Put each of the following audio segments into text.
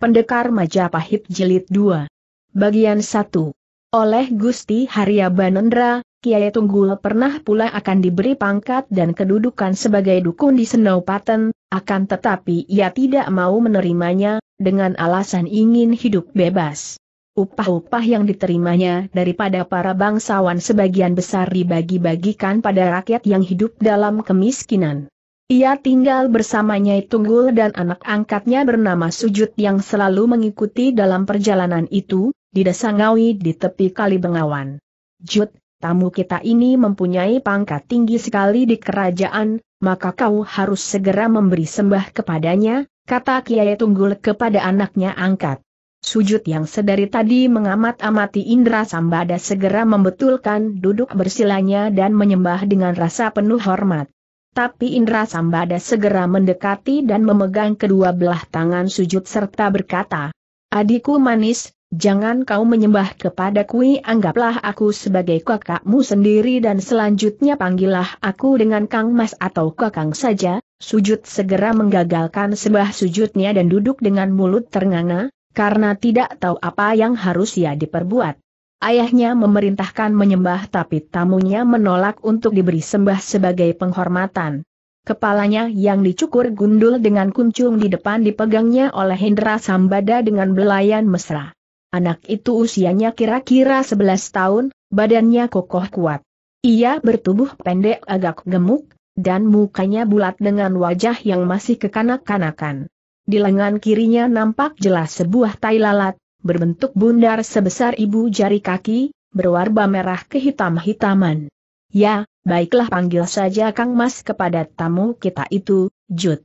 Pendekar Majapahit Jilid 2. Bagian 1. Oleh Gusti Harya Banendra, Kiai Tunggul pernah pula akan diberi pangkat dan kedudukan sebagai dukun di Senopaten, akan tetapi ia tidak mau menerimanya, dengan alasan ingin hidup bebas. Upah-upah yang diterimanya daripada para bangsawan sebagian besar dibagi-bagikan pada rakyat yang hidup dalam kemiskinan. Ia tinggal bersamanya Tunggul dan anak angkatnya bernama Sujud yang selalu mengikuti dalam perjalanan itu, di desa Ngawi di tepi Kali Bengawan. Jud, tamu kita ini mempunyai pangkat tinggi sekali di kerajaan, maka kau harus segera memberi sembah kepadanya, kata Kiai Tunggul kepada anaknya angkat. Sujud yang sedari tadi mengamat-amati Indra Sambada segera membetulkan duduk bersilanya dan menyembah dengan rasa penuh hormat tapi Indra Sambada segera mendekati dan memegang kedua belah tangan sujud serta berkata, Adikku manis, jangan kau menyembah kepada kepadaku anggaplah aku sebagai kakakmu sendiri dan selanjutnya panggillah aku dengan Kang Mas atau Kakang saja, sujud segera menggagalkan sebah sujudnya dan duduk dengan mulut ternganga, karena tidak tahu apa yang harus ia diperbuat. Ayahnya memerintahkan menyembah tapi tamunya menolak untuk diberi sembah sebagai penghormatan. Kepalanya yang dicukur gundul dengan kuncung di depan dipegangnya oleh Hendra Sambada dengan belayan mesra. Anak itu usianya kira-kira 11 tahun, badannya kokoh kuat. Ia bertubuh pendek agak gemuk, dan mukanya bulat dengan wajah yang masih kekanak-kanakan. Di lengan kirinya nampak jelas sebuah tai lalat, berbentuk bundar sebesar ibu jari kaki, berwarna merah kehitam-hitaman. Ya, baiklah panggil saja Kang Mas kepada tamu kita itu, Jud.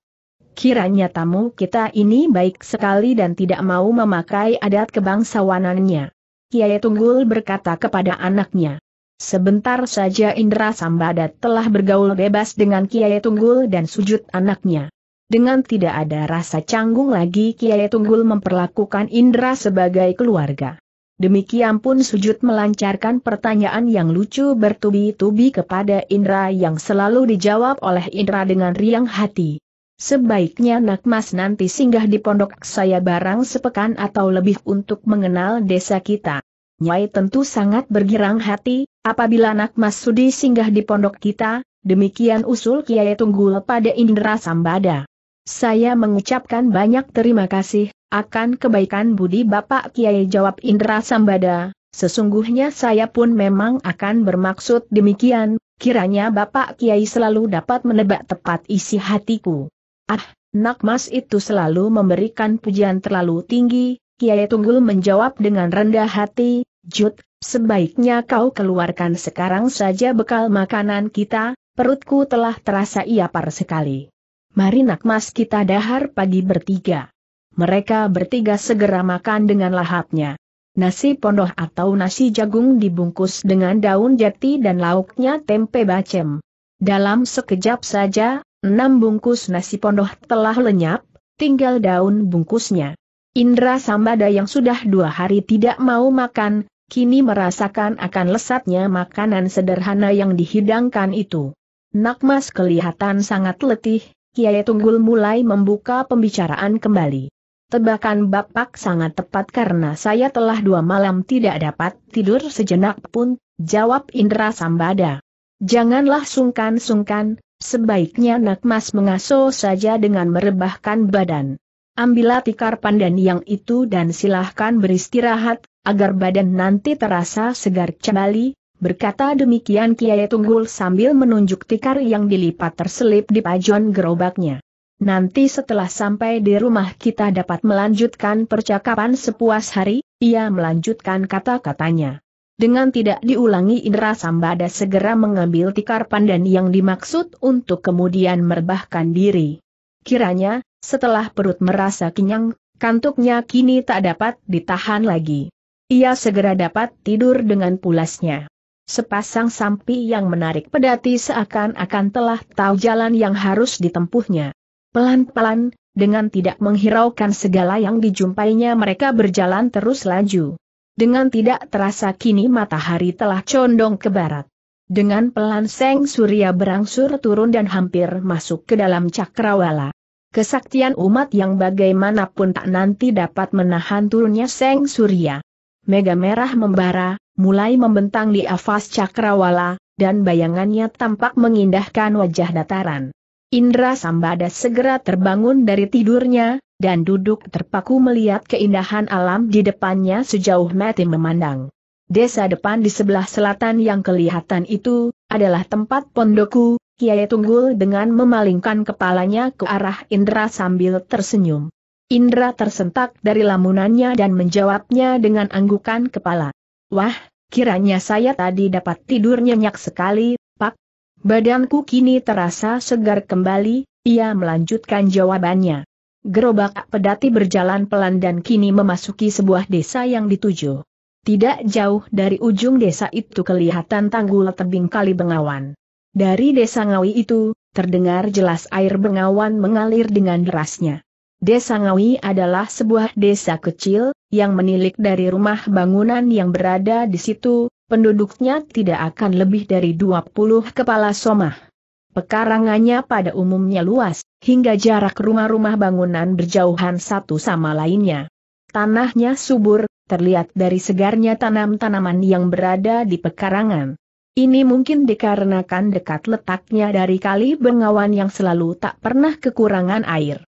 Kiranya tamu kita ini baik sekali dan tidak mau memakai adat kebangsawanannya. Kiai Tunggul berkata kepada anaknya. Sebentar saja Indra Sambada telah bergaul bebas dengan Kiai Tunggul dan sujud anaknya. Dengan tidak ada rasa canggung lagi Kiai Tunggul memperlakukan Indra sebagai keluarga. Demikian pun sujud melancarkan pertanyaan yang lucu bertubi-tubi kepada Indra yang selalu dijawab oleh Indra dengan riang hati. Sebaiknya Nak Mas nanti singgah di pondok saya barang sepekan atau lebih untuk mengenal desa kita. Nyai tentu sangat bergirang hati, apabila Nak Mas sudi singgah di pondok kita, demikian usul Kiai Tunggul pada Indra Sambada. Saya mengucapkan banyak terima kasih, akan kebaikan budi Bapak Kiai jawab Indra Sambada, sesungguhnya saya pun memang akan bermaksud demikian, kiranya Bapak Kiai selalu dapat menebak tepat isi hatiku. Ah, nak mas itu selalu memberikan pujian terlalu tinggi, Kiai Tunggul menjawab dengan rendah hati, Jut, sebaiknya kau keluarkan sekarang saja bekal makanan kita, perutku telah terasa iapar sekali. Mari mas kita dahar pagi bertiga. Mereka bertiga segera makan dengan lahapnya. Nasi pondoh atau nasi jagung dibungkus dengan daun jati dan lauknya tempe bacem. Dalam sekejap saja, enam bungkus nasi pondoh telah lenyap, tinggal daun bungkusnya. Indra Sambada yang sudah dua hari tidak mau makan, kini merasakan akan lesatnya makanan sederhana yang dihidangkan itu. Nakmas kelihatan sangat letih, Kiai Tunggul mulai membuka pembicaraan kembali. Tebakan Bapak sangat tepat karena saya telah dua malam tidak dapat tidur sejenak pun, jawab Indra Sambada. Janganlah sungkan-sungkan, sebaiknya Nak Mas mengaso saja dengan merebahkan badan. Ambillah tikar pandan yang itu dan silahkan beristirahat, agar badan nanti terasa segar kembali, Berkata demikian Kiai Tunggul sambil menunjuk tikar yang dilipat terselip di pajon gerobaknya. Nanti setelah sampai di rumah kita dapat melanjutkan percakapan sepuas hari, ia melanjutkan kata-katanya. Dengan tidak diulangi Indra Sambada segera mengambil tikar pandan yang dimaksud untuk kemudian merbahkan diri. Kiranya, setelah perut merasa kenyang, kantuknya kini tak dapat ditahan lagi. Ia segera dapat tidur dengan pulasnya. Sepasang sampi yang menarik pedati seakan-akan telah tahu jalan yang harus ditempuhnya. Pelan-pelan, dengan tidak menghiraukan segala yang dijumpainya mereka berjalan terus laju. Dengan tidak terasa kini matahari telah condong ke barat. Dengan pelan Seng Surya berangsur turun dan hampir masuk ke dalam cakrawala. Kesaktian umat yang bagaimanapun tak nanti dapat menahan turunnya Seng Surya. Mega merah membara, mulai membentang di afas cakrawala, dan bayangannya tampak mengindahkan wajah dataran. Indra Sambada segera terbangun dari tidurnya, dan duduk terpaku melihat keindahan alam di depannya sejauh mati memandang. Desa depan di sebelah selatan yang kelihatan itu, adalah tempat pondoku, Kiai Tunggul dengan memalingkan kepalanya ke arah Indra sambil tersenyum. Indra tersentak dari lamunannya dan menjawabnya dengan anggukan kepala. Wah, kiranya saya tadi dapat tidur nyenyak sekali, Pak. Badanku kini terasa segar kembali, ia melanjutkan jawabannya. Gerobak pedati berjalan pelan dan kini memasuki sebuah desa yang dituju. Tidak jauh dari ujung desa itu kelihatan tanggul tebing kali Bengawan. Dari desa Ngawi itu, terdengar jelas air Bengawan mengalir dengan derasnya. Desa Ngawi adalah sebuah desa kecil, yang menilik dari rumah bangunan yang berada di situ, penduduknya tidak akan lebih dari 20 kepala somah. Pekarangannya pada umumnya luas, hingga jarak rumah-rumah bangunan berjauhan satu sama lainnya. Tanahnya subur, terlihat dari segarnya tanam-tanaman yang berada di pekarangan. Ini mungkin dikarenakan dekat letaknya dari kali Bengawan yang selalu tak pernah kekurangan air.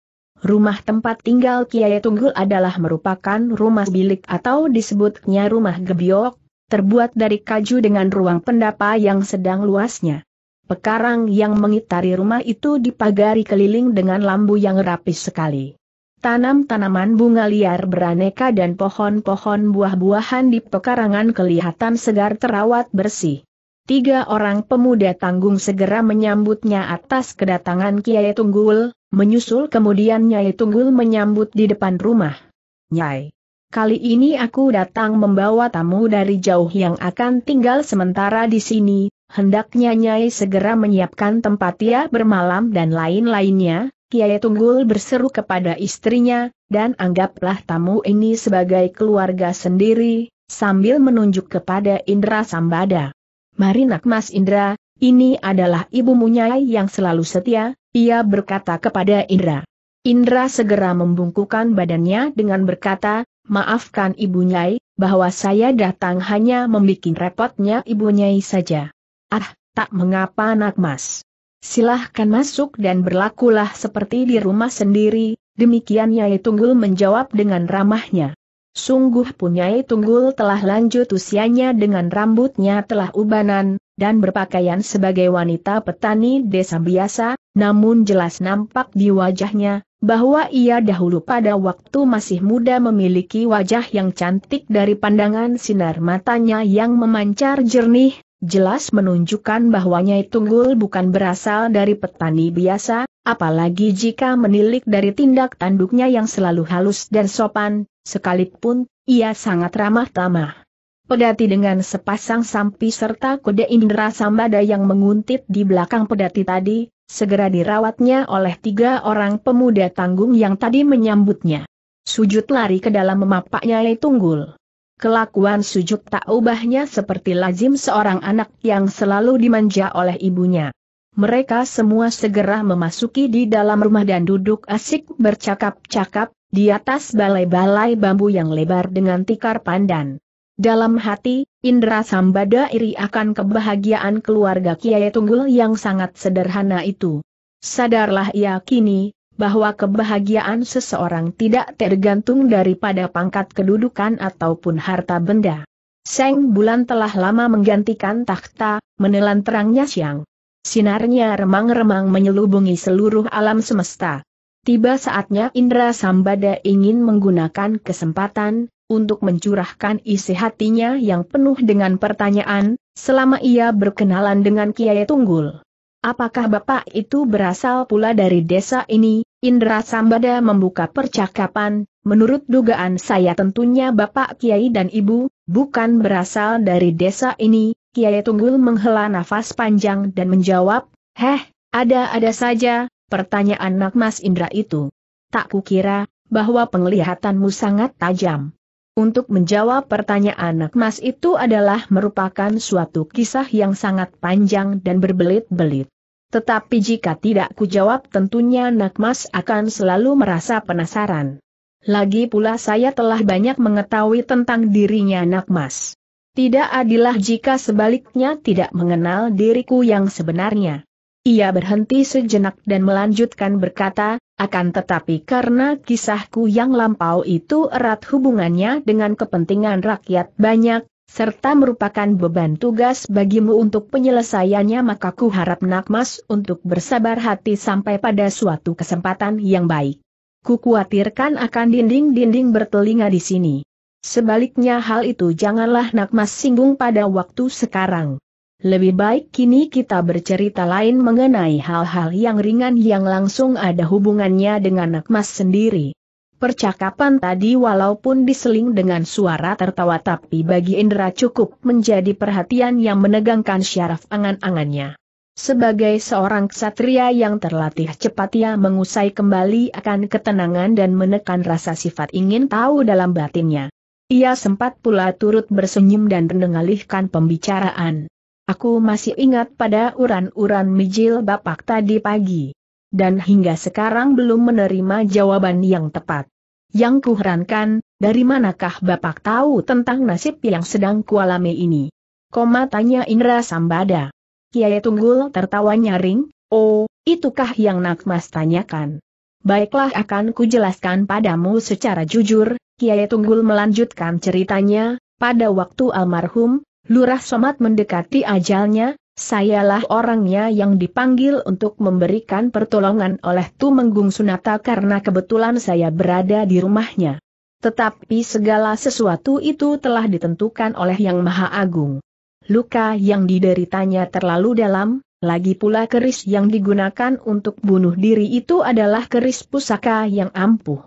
Rumah tempat tinggal Kiai Tunggul adalah merupakan rumah bilik atau disebutnya rumah gebiok, terbuat dari kayu dengan ruang pendapa yang sedang luasnya. Pekarang yang mengitari rumah itu dipagari keliling dengan lampu yang rapi sekali. Tanam-tanaman bunga liar beraneka dan pohon-pohon buah-buahan di pekarangan kelihatan segar terawat bersih. Tiga orang pemuda tanggung segera menyambutnya atas kedatangan Kiai Tunggul, Menyusul kemudian Nyai Tunggul menyambut di depan rumah. Nyai, kali ini aku datang membawa tamu dari jauh yang akan tinggal sementara di sini, hendaknya Nyai segera menyiapkan tempat ia bermalam dan lain-lainnya, Kiai Tunggul berseru kepada istrinya, dan anggaplah tamu ini sebagai keluarga sendiri, sambil menunjuk kepada Indra Sambada. Mari nak Mas Indra, ini adalah ibu Munyai yang selalu setia, ia berkata kepada Indra. Indra segera membungkukan badannya dengan berkata, maafkan ibu Nyai, bahwa saya datang hanya membuat repotnya ibu Nyai saja. Ah, tak mengapa nak mas. Silahkan masuk dan berlakulah seperti di rumah sendiri, demikian Nyai Tunggul menjawab dengan ramahnya. Sungguh punyai Tunggul telah lanjut usianya dengan rambutnya telah ubanan, dan berpakaian sebagai wanita petani desa biasa, namun jelas nampak di wajahnya, bahwa ia dahulu pada waktu masih muda memiliki wajah yang cantik dari pandangan sinar matanya yang memancar jernih, jelas menunjukkan bahwa Nyai Tunggul bukan berasal dari petani biasa, apalagi jika menilik dari tindak tanduknya yang selalu halus dan sopan, sekalipun, ia sangat ramah tamah. Pedati dengan sepasang sampi serta kode indera Sambada yang menguntit di belakang pedati tadi, segera dirawatnya oleh tiga orang pemuda tanggung yang tadi menyambutnya. Sujud lari ke dalam memapaknya yang Tunggul. Kelakuan sujud tak ubahnya seperti lazim seorang anak yang selalu dimanja oleh ibunya. Mereka semua segera memasuki di dalam rumah dan duduk asik bercakap-cakap, di atas balai-balai bambu yang lebar dengan tikar pandan. Dalam hati, Indra Sambada iri akan kebahagiaan keluarga Kiai Tunggul yang sangat sederhana itu. Sadarlah ia kini, bahwa kebahagiaan seseorang tidak tergantung daripada pangkat kedudukan ataupun harta benda. Seng bulan telah lama menggantikan takhta, menelan terangnya siang. Sinarnya remang-remang menyelubungi seluruh alam semesta. Tiba saatnya Indra Sambada ingin menggunakan kesempatan, untuk mencurahkan isi hatinya yang penuh dengan pertanyaan, selama ia berkenalan dengan Kiai Tunggul. Apakah bapak itu berasal pula dari desa ini? Indra Sambada membuka percakapan, menurut dugaan saya tentunya bapak Kiai dan ibu, bukan berasal dari desa ini. Kiai Tunggul menghela nafas panjang dan menjawab, Heh, ada-ada saja, pertanyaan nak mas Indra itu. Tak kukira, bahwa penglihatanmu sangat tajam untuk menjawab pertanyaan anak mas itu adalah merupakan suatu kisah yang sangat panjang dan berbelit-belit. Tetapi jika tidak kujawab tentunya anak mas akan selalu merasa penasaran. Lagi pula saya telah banyak mengetahui tentang dirinya anak mas. Tidak adilah jika sebaliknya tidak mengenal diriku yang sebenarnya. Ia berhenti sejenak dan melanjutkan berkata, akan tetapi karena kisahku yang lampau itu erat hubungannya dengan kepentingan rakyat banyak, serta merupakan beban tugas bagimu untuk penyelesaiannya maka ku harap Nakmas untuk bersabar hati sampai pada suatu kesempatan yang baik. Ku khawatirkan akan dinding-dinding bertelinga di sini. Sebaliknya hal itu janganlah Nakmas singgung pada waktu sekarang. Lebih baik kini kita bercerita lain mengenai hal-hal yang ringan yang langsung ada hubungannya dengan Nakmas sendiri. Percakapan tadi walaupun diseling dengan suara tertawa tapi bagi Indra cukup menjadi perhatian yang menegangkan syaraf angan-angannya. Sebagai seorang ksatria yang terlatih cepat ia mengusai kembali akan ketenangan dan menekan rasa sifat ingin tahu dalam batinnya. Ia sempat pula turut bersenyum dan mengalihkan pembicaraan. Aku masih ingat pada uran-uran mijil Bapak tadi pagi. Dan hingga sekarang belum menerima jawaban yang tepat. Yang kuherankan, dari manakah Bapak tahu tentang nasib yang sedang kualami ini? Koma tanya Indra Sambada. Kiai Tunggul tertawa nyaring, oh, itukah yang nak Nakmas tanyakan. Baiklah akan kujelaskan padamu secara jujur, Kiai Tunggul melanjutkan ceritanya, pada waktu almarhum, Lurah Somat mendekati ajalnya, sayalah orangnya yang dipanggil untuk memberikan pertolongan oleh Tumenggung Sunata karena kebetulan saya berada di rumahnya. Tetapi segala sesuatu itu telah ditentukan oleh Yang Maha Agung. Luka yang dideritanya terlalu dalam, lagi pula keris yang digunakan untuk bunuh diri itu adalah keris pusaka yang ampuh.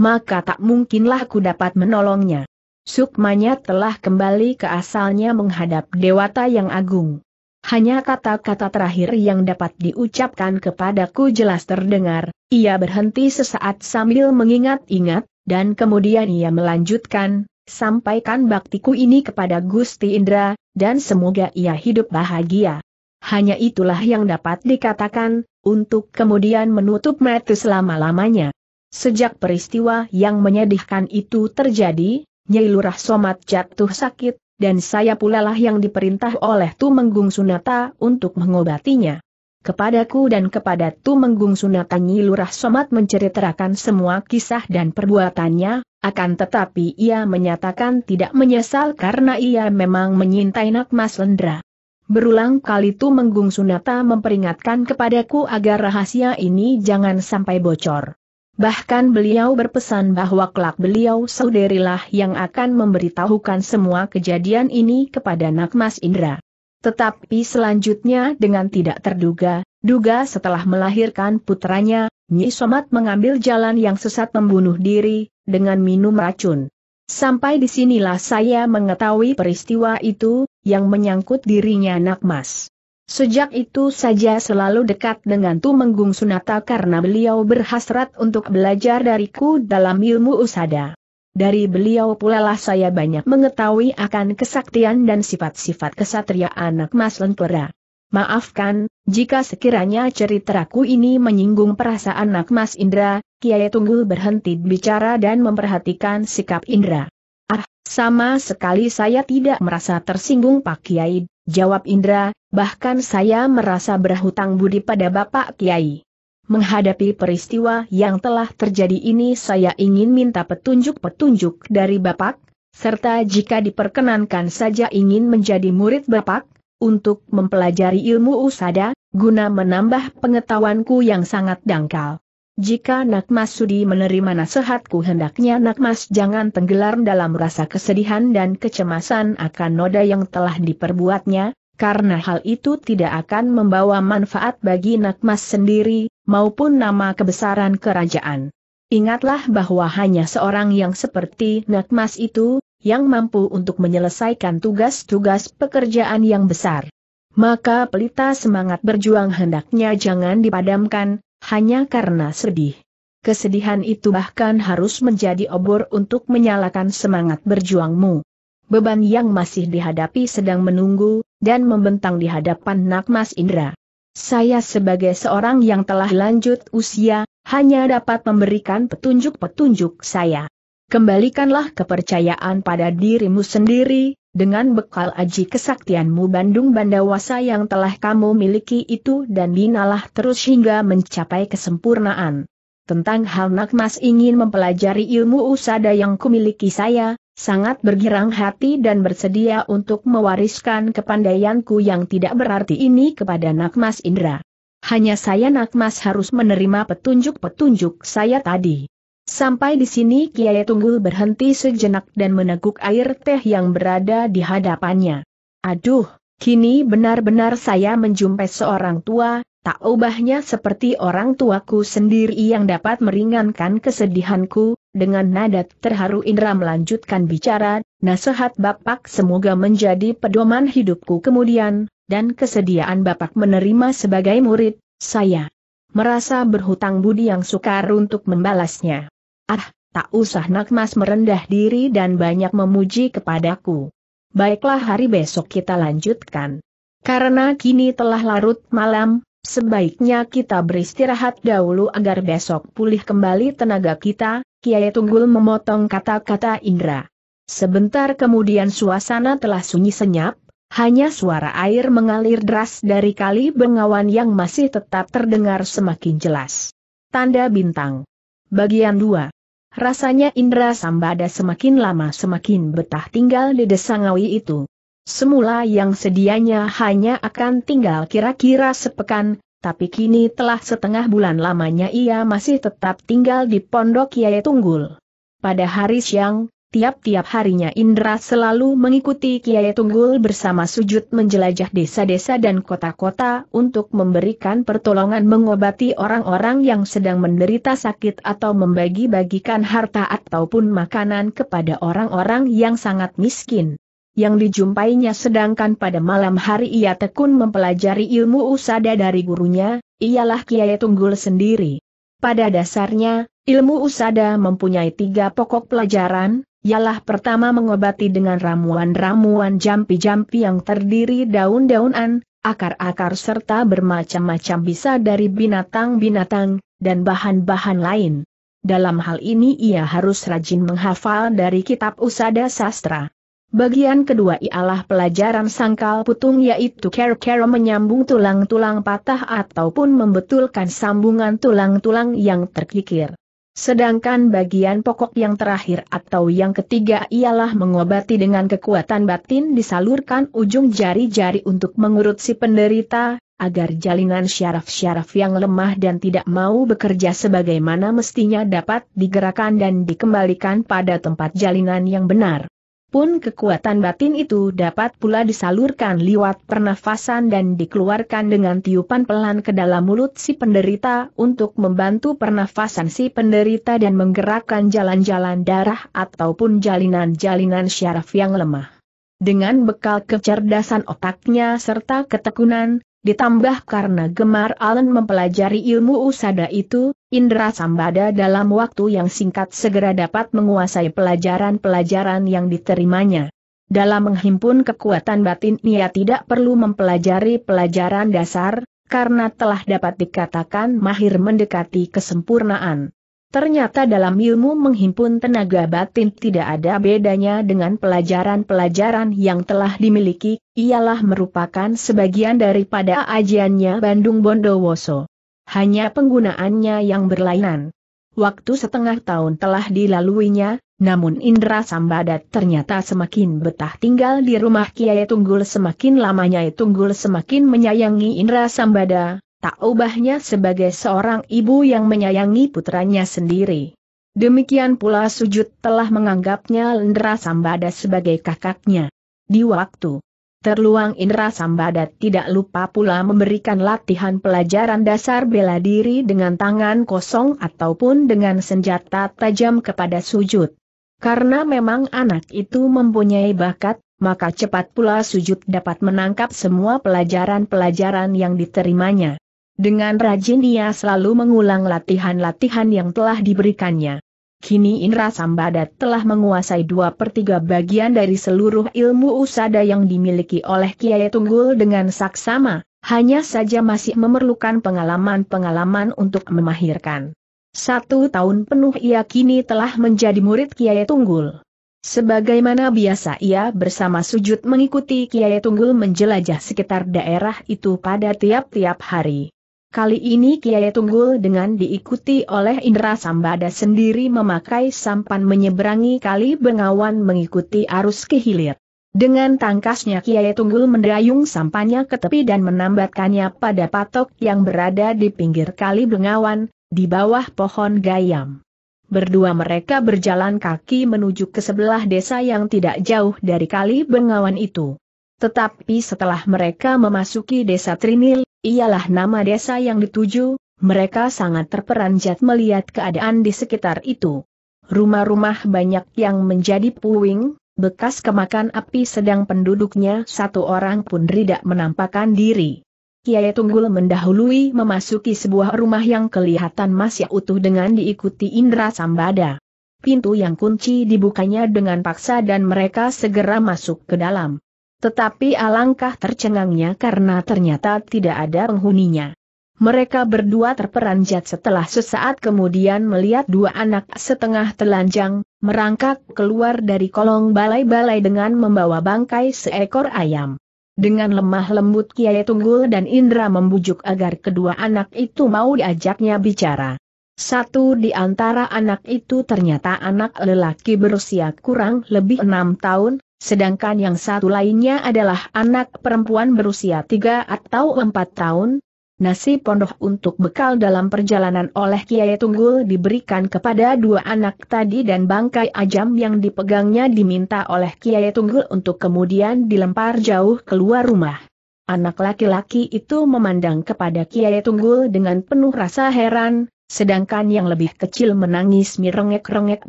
Maka tak mungkinlah ku dapat menolongnya. Sukmanya telah kembali ke asalnya menghadap dewata yang agung. Hanya kata-kata terakhir yang dapat diucapkan kepadaku jelas terdengar, ia berhenti sesaat sambil mengingat-ingat, dan kemudian ia melanjutkan, sampaikan baktiku ini kepada Gusti Indra, dan semoga ia hidup bahagia. Hanya itulah yang dapat dikatakan, untuk kemudian menutup mata selama-lamanya. Sejak peristiwa yang menyedihkan itu terjadi, Nyai Lurah Somat jatuh sakit, dan saya pula lah yang diperintah oleh Tumenggung Sunata untuk mengobatinya. Kepadaku dan kepada Tumenggung Sunata Nyi Lurah Somat menceritakan semua kisah dan perbuatannya, akan tetapi ia menyatakan tidak menyesal karena ia memang menyintai Nak Mas Lendra. Berulang kali Tumenggung Sunata memperingatkan kepadaku agar rahasia ini jangan sampai bocor. Bahkan beliau berpesan bahwa kelak beliau saudarilah yang akan memberitahukan semua kejadian ini kepada Nakmas Indra. Tetapi selanjutnya dengan tidak terduga, duga setelah melahirkan putranya, Nyi Somat mengambil jalan yang sesat membunuh diri, dengan minum racun. Sampai disinilah saya mengetahui peristiwa itu, yang menyangkut dirinya Nakmas. Sejak itu saja selalu dekat dengan Tumenggung Sunata karena beliau berhasrat untuk belajar dariku dalam ilmu usada. Dari beliau pula lah saya banyak mengetahui akan kesaktian dan sifat-sifat kesatria anak Mas Lentera. Maafkan, jika sekiranya ceritaku ini menyinggung perasaan anak Mas Indra, Kiai Tunggul berhenti bicara dan memperhatikan sikap Indra. Ah, sama sekali saya tidak merasa tersinggung Pak Kiai, jawab Indra, bahkan saya merasa berhutang budi pada Bapak Kiai. Menghadapi peristiwa yang telah terjadi ini saya ingin minta petunjuk-petunjuk dari Bapak, serta jika diperkenankan saja ingin menjadi murid Bapak, untuk mempelajari ilmu usada, guna menambah pengetahuanku yang sangat dangkal. Jika Nakmas Sudi menerima nasihatku hendaknya Nakmas jangan tenggelam dalam rasa kesedihan dan kecemasan akan noda yang telah diperbuatnya, karena hal itu tidak akan membawa manfaat bagi Nakmas sendiri, maupun nama kebesaran kerajaan. Ingatlah bahwa hanya seorang yang seperti Nakmas itu, yang mampu untuk menyelesaikan tugas-tugas pekerjaan yang besar. Maka pelita semangat berjuang hendaknya jangan dipadamkan, hanya karena sedih. Kesedihan itu bahkan harus menjadi obor untuk menyalakan semangat berjuangmu beban yang masih dihadapi sedang menunggu, dan membentang di hadapan Nakmas Indra. Saya sebagai seorang yang telah lanjut usia, hanya dapat memberikan petunjuk-petunjuk saya. Kembalikanlah kepercayaan pada dirimu sendiri, dengan bekal aji kesaktianmu Bandung Bandawasa yang telah kamu miliki itu dan binalah terus hingga mencapai kesempurnaan. Tentang hal Nakmas ingin mempelajari ilmu usada yang kumiliki saya, sangat bergirang hati dan bersedia untuk mewariskan kepandaianku yang tidak berarti ini kepada Nakmas Indra. Hanya saya Nakmas harus menerima petunjuk-petunjuk saya tadi. Sampai di sini Kiai Tunggul berhenti sejenak dan meneguk air teh yang berada di hadapannya. Aduh, kini benar-benar saya menjumpai seorang tua, tak ubahnya seperti orang tuaku sendiri yang dapat meringankan kesedihanku, dengan nada terharu Indra melanjutkan bicara, nasihat Bapak semoga menjadi pedoman hidupku kemudian, dan kesediaan Bapak menerima sebagai murid, saya merasa berhutang budi yang sukar untuk membalasnya. Ah, tak usah nak mas merendah diri dan banyak memuji kepadaku. Baiklah hari besok kita lanjutkan. Karena kini telah larut malam, Sebaiknya kita beristirahat dahulu agar besok pulih kembali tenaga kita, Kiai Tunggul memotong kata-kata Indra. Sebentar kemudian suasana telah sunyi senyap, hanya suara air mengalir deras dari kali bengawan yang masih tetap terdengar semakin jelas. Tanda bintang. Bagian 2. Rasanya Indra Sambada semakin lama semakin betah tinggal di desa Ngawi itu. Semula yang sedianya hanya akan tinggal kira-kira sepekan, tapi kini telah setengah bulan lamanya ia masih tetap tinggal di pondok Kiai Tunggul. Pada hari siang, tiap-tiap harinya Indra selalu mengikuti Kiai Tunggul bersama sujud menjelajah desa-desa dan kota-kota untuk memberikan pertolongan mengobati orang-orang yang sedang menderita sakit atau membagi-bagikan harta ataupun makanan kepada orang-orang yang sangat miskin yang dijumpainya sedangkan pada malam hari ia tekun mempelajari ilmu usada dari gurunya, ialah Kiai Tunggul sendiri. Pada dasarnya, ilmu usada mempunyai tiga pokok pelajaran, ialah pertama mengobati dengan ramuan-ramuan jampi-jampi yang terdiri daun-daunan, akar-akar serta bermacam-macam bisa dari binatang-binatang, dan bahan-bahan lain. Dalam hal ini ia harus rajin menghafal dari kitab usada sastra. Bagian kedua ialah pelajaran sangkal putung yaitu care-care menyambung tulang-tulang patah ataupun membetulkan sambungan tulang-tulang yang terkikir. Sedangkan bagian pokok yang terakhir atau yang ketiga ialah mengobati dengan kekuatan batin disalurkan ujung jari-jari untuk mengurut si penderita, agar jalinan syaraf-syaraf yang lemah dan tidak mau bekerja sebagaimana mestinya dapat digerakkan dan dikembalikan pada tempat jalinan yang benar pun kekuatan batin itu dapat pula disalurkan liwat pernafasan dan dikeluarkan dengan tiupan pelan ke dalam mulut si penderita untuk membantu pernafasan si penderita dan menggerakkan jalan-jalan darah ataupun jalinan-jalinan syaraf yang lemah. Dengan bekal kecerdasan otaknya serta ketekunan, ditambah karena gemar Alan mempelajari ilmu usada itu, Indra Sambada dalam waktu yang singkat segera dapat menguasai pelajaran-pelajaran yang diterimanya. Dalam menghimpun kekuatan batin ia tidak perlu mempelajari pelajaran dasar, karena telah dapat dikatakan mahir mendekati kesempurnaan. Ternyata dalam ilmu menghimpun tenaga batin tidak ada bedanya dengan pelajaran-pelajaran yang telah dimiliki, ialah merupakan sebagian daripada ajiannya Bandung Bondowoso hanya penggunaannya yang berlainan. Waktu setengah tahun telah dilaluinya, namun Indra Sambadat ternyata semakin betah tinggal di rumah Kiai Tunggul semakin lamanya Tunggul semakin menyayangi Indra Sambada, tak ubahnya sebagai seorang ibu yang menyayangi putranya sendiri. Demikian pula Sujud telah menganggapnya Indra Sambada sebagai kakaknya. Di waktu Terluang Indra Sambada tidak lupa pula memberikan latihan pelajaran dasar bela diri dengan tangan kosong ataupun dengan senjata tajam kepada sujud. Karena memang anak itu mempunyai bakat, maka cepat pula sujud dapat menangkap semua pelajaran-pelajaran yang diterimanya. Dengan rajin ia selalu mengulang latihan-latihan yang telah diberikannya. Kini Indra Sambada telah menguasai dua per tiga bagian dari seluruh ilmu usada yang dimiliki oleh Kiai Tunggul dengan saksama, hanya saja masih memerlukan pengalaman-pengalaman untuk memahirkan. Satu tahun penuh ia kini telah menjadi murid Kiai Tunggul. Sebagaimana biasa ia bersama sujud mengikuti Kiai Tunggul menjelajah sekitar daerah itu pada tiap-tiap hari. Kali ini Kiai Tunggul dengan diikuti oleh Indra Sambada sendiri memakai sampan menyeberangi kali Bengawan mengikuti arus ke hilir. Dengan tangkasnya Kiai Tunggul mendayung sampannya ke tepi dan menambatkannya pada patok yang berada di pinggir kali Bengawan, di bawah pohon gayam. Berdua mereka berjalan kaki menuju ke sebelah desa yang tidak jauh dari kali Bengawan itu. Tetapi setelah mereka memasuki desa Trinil, ialah nama desa yang dituju, mereka sangat terperanjat melihat keadaan di sekitar itu. Rumah-rumah banyak yang menjadi puing, bekas kemakan api sedang penduduknya satu orang pun tidak menampakkan diri. Kiai Tunggul mendahului memasuki sebuah rumah yang kelihatan masih utuh dengan diikuti Indra Sambada. Pintu yang kunci dibukanya dengan paksa dan mereka segera masuk ke dalam. Tetapi alangkah tercengangnya karena ternyata tidak ada penghuninya. Mereka berdua terperanjat setelah sesaat kemudian melihat dua anak setengah telanjang, merangkak keluar dari kolong balai-balai dengan membawa bangkai seekor ayam. Dengan lemah lembut Kiai Tunggul dan Indra membujuk agar kedua anak itu mau diajaknya bicara. Satu di antara anak itu ternyata anak lelaki berusia kurang lebih enam tahun, sedangkan yang satu lainnya adalah anak perempuan berusia tiga atau empat tahun. Nasi pondoh untuk bekal dalam perjalanan oleh Kiai Tunggul diberikan kepada dua anak tadi dan bangkai ajam yang dipegangnya diminta oleh Kiai Tunggul untuk kemudian dilempar jauh keluar rumah. Anak laki-laki itu memandang kepada Kiai Tunggul dengan penuh rasa heran, Sedangkan yang lebih kecil menangis mirengek-rengek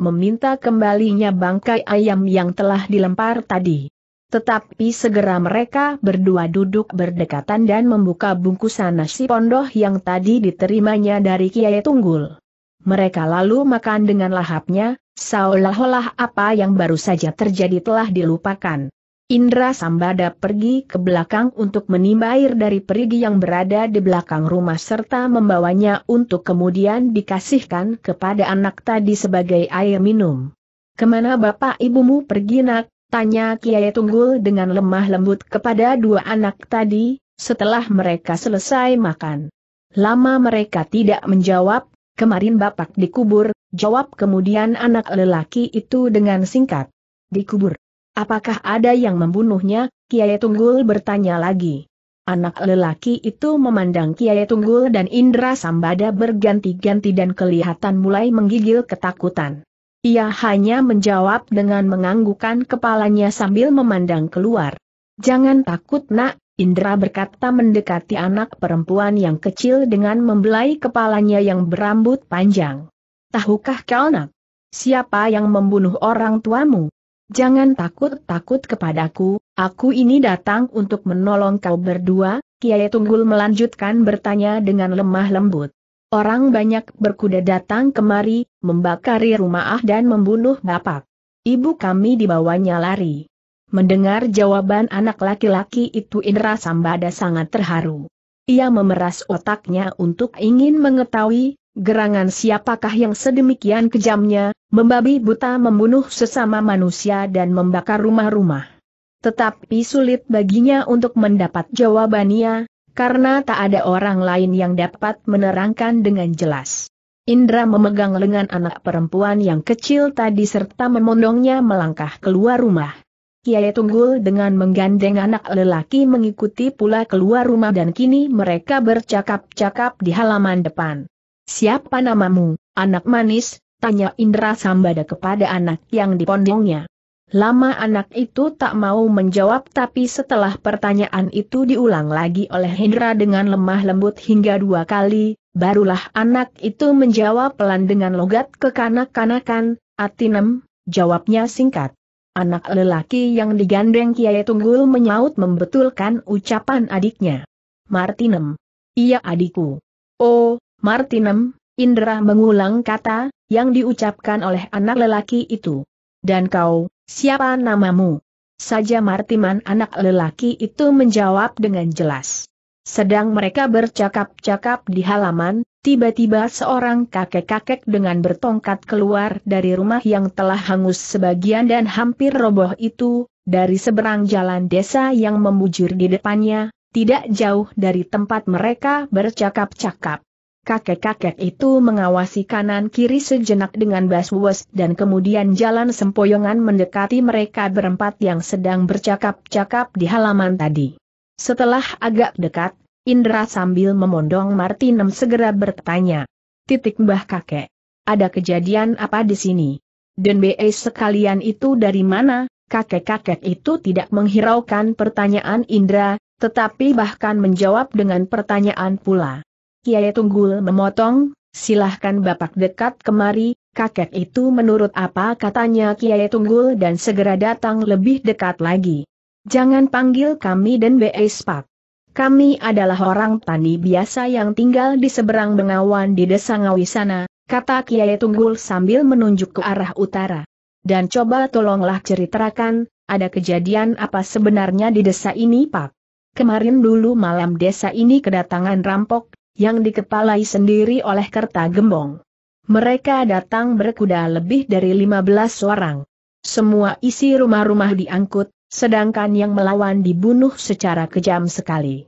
meminta kembalinya bangkai ayam yang telah dilempar tadi. Tetapi segera mereka berdua duduk berdekatan dan membuka bungkusan nasi pondoh yang tadi diterimanya dari Kiai Tunggul. Mereka lalu makan dengan lahapnya, seolah-olah apa yang baru saja terjadi telah dilupakan. Indra Sambada pergi ke belakang untuk menimba air dari perigi yang berada di belakang rumah serta membawanya untuk kemudian dikasihkan kepada anak tadi sebagai air minum. Kemana bapak ibumu pergi nak? Tanya Kiai Tunggul dengan lemah lembut kepada dua anak tadi, setelah mereka selesai makan. Lama mereka tidak menjawab, kemarin bapak dikubur, jawab kemudian anak lelaki itu dengan singkat. Dikubur. Apakah ada yang membunuhnya? Kiai Tunggul bertanya lagi. Anak lelaki itu memandang Kiai Tunggul dan Indra Sambada berganti-ganti dan kelihatan mulai menggigil ketakutan. Ia hanya menjawab dengan menganggukkan kepalanya sambil memandang keluar. Jangan takut nak, Indra berkata mendekati anak perempuan yang kecil dengan membelai kepalanya yang berambut panjang. Tahukah kau nak? Siapa yang membunuh orang tuamu? Jangan takut-takut kepadaku, aku ini datang untuk menolong kau berdua, Kiai Tunggul melanjutkan bertanya dengan lemah lembut. Orang banyak berkuda datang kemari, membakari rumah ah dan membunuh bapak. Ibu kami dibawanya lari. Mendengar jawaban anak laki-laki itu Indra Sambada sangat terharu. Ia memeras otaknya untuk ingin mengetahui, gerangan siapakah yang sedemikian kejamnya, Membabi buta membunuh sesama manusia dan membakar rumah-rumah. Tetapi sulit baginya untuk mendapat jawabannya, karena tak ada orang lain yang dapat menerangkan dengan jelas. Indra memegang lengan anak perempuan yang kecil tadi serta memondongnya melangkah keluar rumah. Kiai Tunggul dengan menggandeng anak lelaki mengikuti pula keluar rumah dan kini mereka bercakap-cakap di halaman depan. Siapa namamu, anak manis, Tanya Indra Sambada kepada anak yang dipondongnya. Lama anak itu tak mau menjawab tapi setelah pertanyaan itu diulang lagi oleh Indra dengan lemah lembut hingga dua kali, barulah anak itu menjawab pelan dengan logat kekanak-kanakan, Atinem, jawabnya singkat. Anak lelaki yang digandeng Kiai Tunggul menyaut membetulkan ucapan adiknya. Martinem. Iya adikku. Oh, Martinem, Indra mengulang kata, yang diucapkan oleh anak lelaki itu. Dan kau, siapa namamu? Saja Martiman anak lelaki itu menjawab dengan jelas. Sedang mereka bercakap-cakap di halaman, tiba-tiba seorang kakek-kakek dengan bertongkat keluar dari rumah yang telah hangus sebagian dan hampir roboh itu, dari seberang jalan desa yang membujur di depannya, tidak jauh dari tempat mereka bercakap-cakap. Kakek-kakek itu mengawasi kanan-kiri sejenak dengan baswas dan kemudian jalan sempoyongan mendekati mereka berempat yang sedang bercakap-cakap di halaman tadi. Setelah agak dekat, Indra sambil memondong Martinem segera bertanya. Titik mbah kakek. Ada kejadian apa di sini? Dan BE sekalian itu dari mana? Kakek-kakek itu tidak menghiraukan pertanyaan Indra, tetapi bahkan menjawab dengan pertanyaan pula. Kiai Tunggul memotong, silahkan Bapak dekat kemari, kakek itu menurut apa katanya Kiai Tunggul dan segera datang lebih dekat lagi. Jangan panggil kami dan B.S. Pak. Kami adalah orang tani biasa yang tinggal di seberang Bengawan di desa Ngawi Sana. kata Kiai Tunggul sambil menunjuk ke arah utara. Dan coba tolonglah ceritakan, ada kejadian apa sebenarnya di desa ini Pak? Kemarin dulu malam desa ini kedatangan rampok yang dikepalai sendiri oleh Kerta Gembong. Mereka datang berkuda lebih dari 15 orang. Semua isi rumah-rumah diangkut, sedangkan yang melawan dibunuh secara kejam sekali.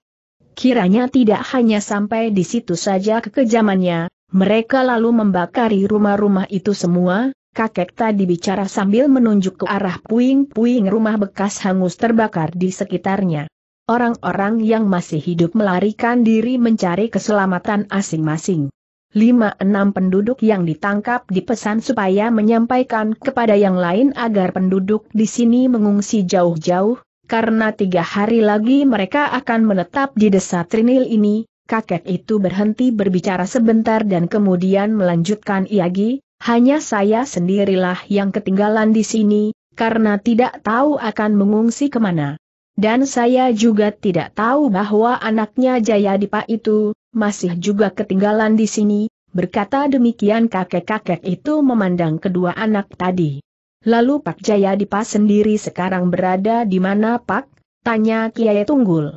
Kiranya tidak hanya sampai di situ saja kekejamannya, mereka lalu membakari rumah-rumah itu semua, kakek tadi bicara sambil menunjuk ke arah puing-puing rumah bekas hangus terbakar di sekitarnya orang-orang yang masih hidup melarikan diri mencari keselamatan asing-masing. Lima enam penduduk yang ditangkap dipesan supaya menyampaikan kepada yang lain agar penduduk di sini mengungsi jauh-jauh, karena tiga hari lagi mereka akan menetap di desa Trinil ini. Kakek itu berhenti berbicara sebentar dan kemudian melanjutkan Iagi, hanya saya sendirilah yang ketinggalan di sini, karena tidak tahu akan mengungsi kemana. Dan saya juga tidak tahu bahwa anaknya Jayadipa itu, masih juga ketinggalan di sini, berkata demikian kakek-kakek itu memandang kedua anak tadi. Lalu Pak Jayadipa sendiri sekarang berada di mana Pak? Tanya Kiai Tunggul.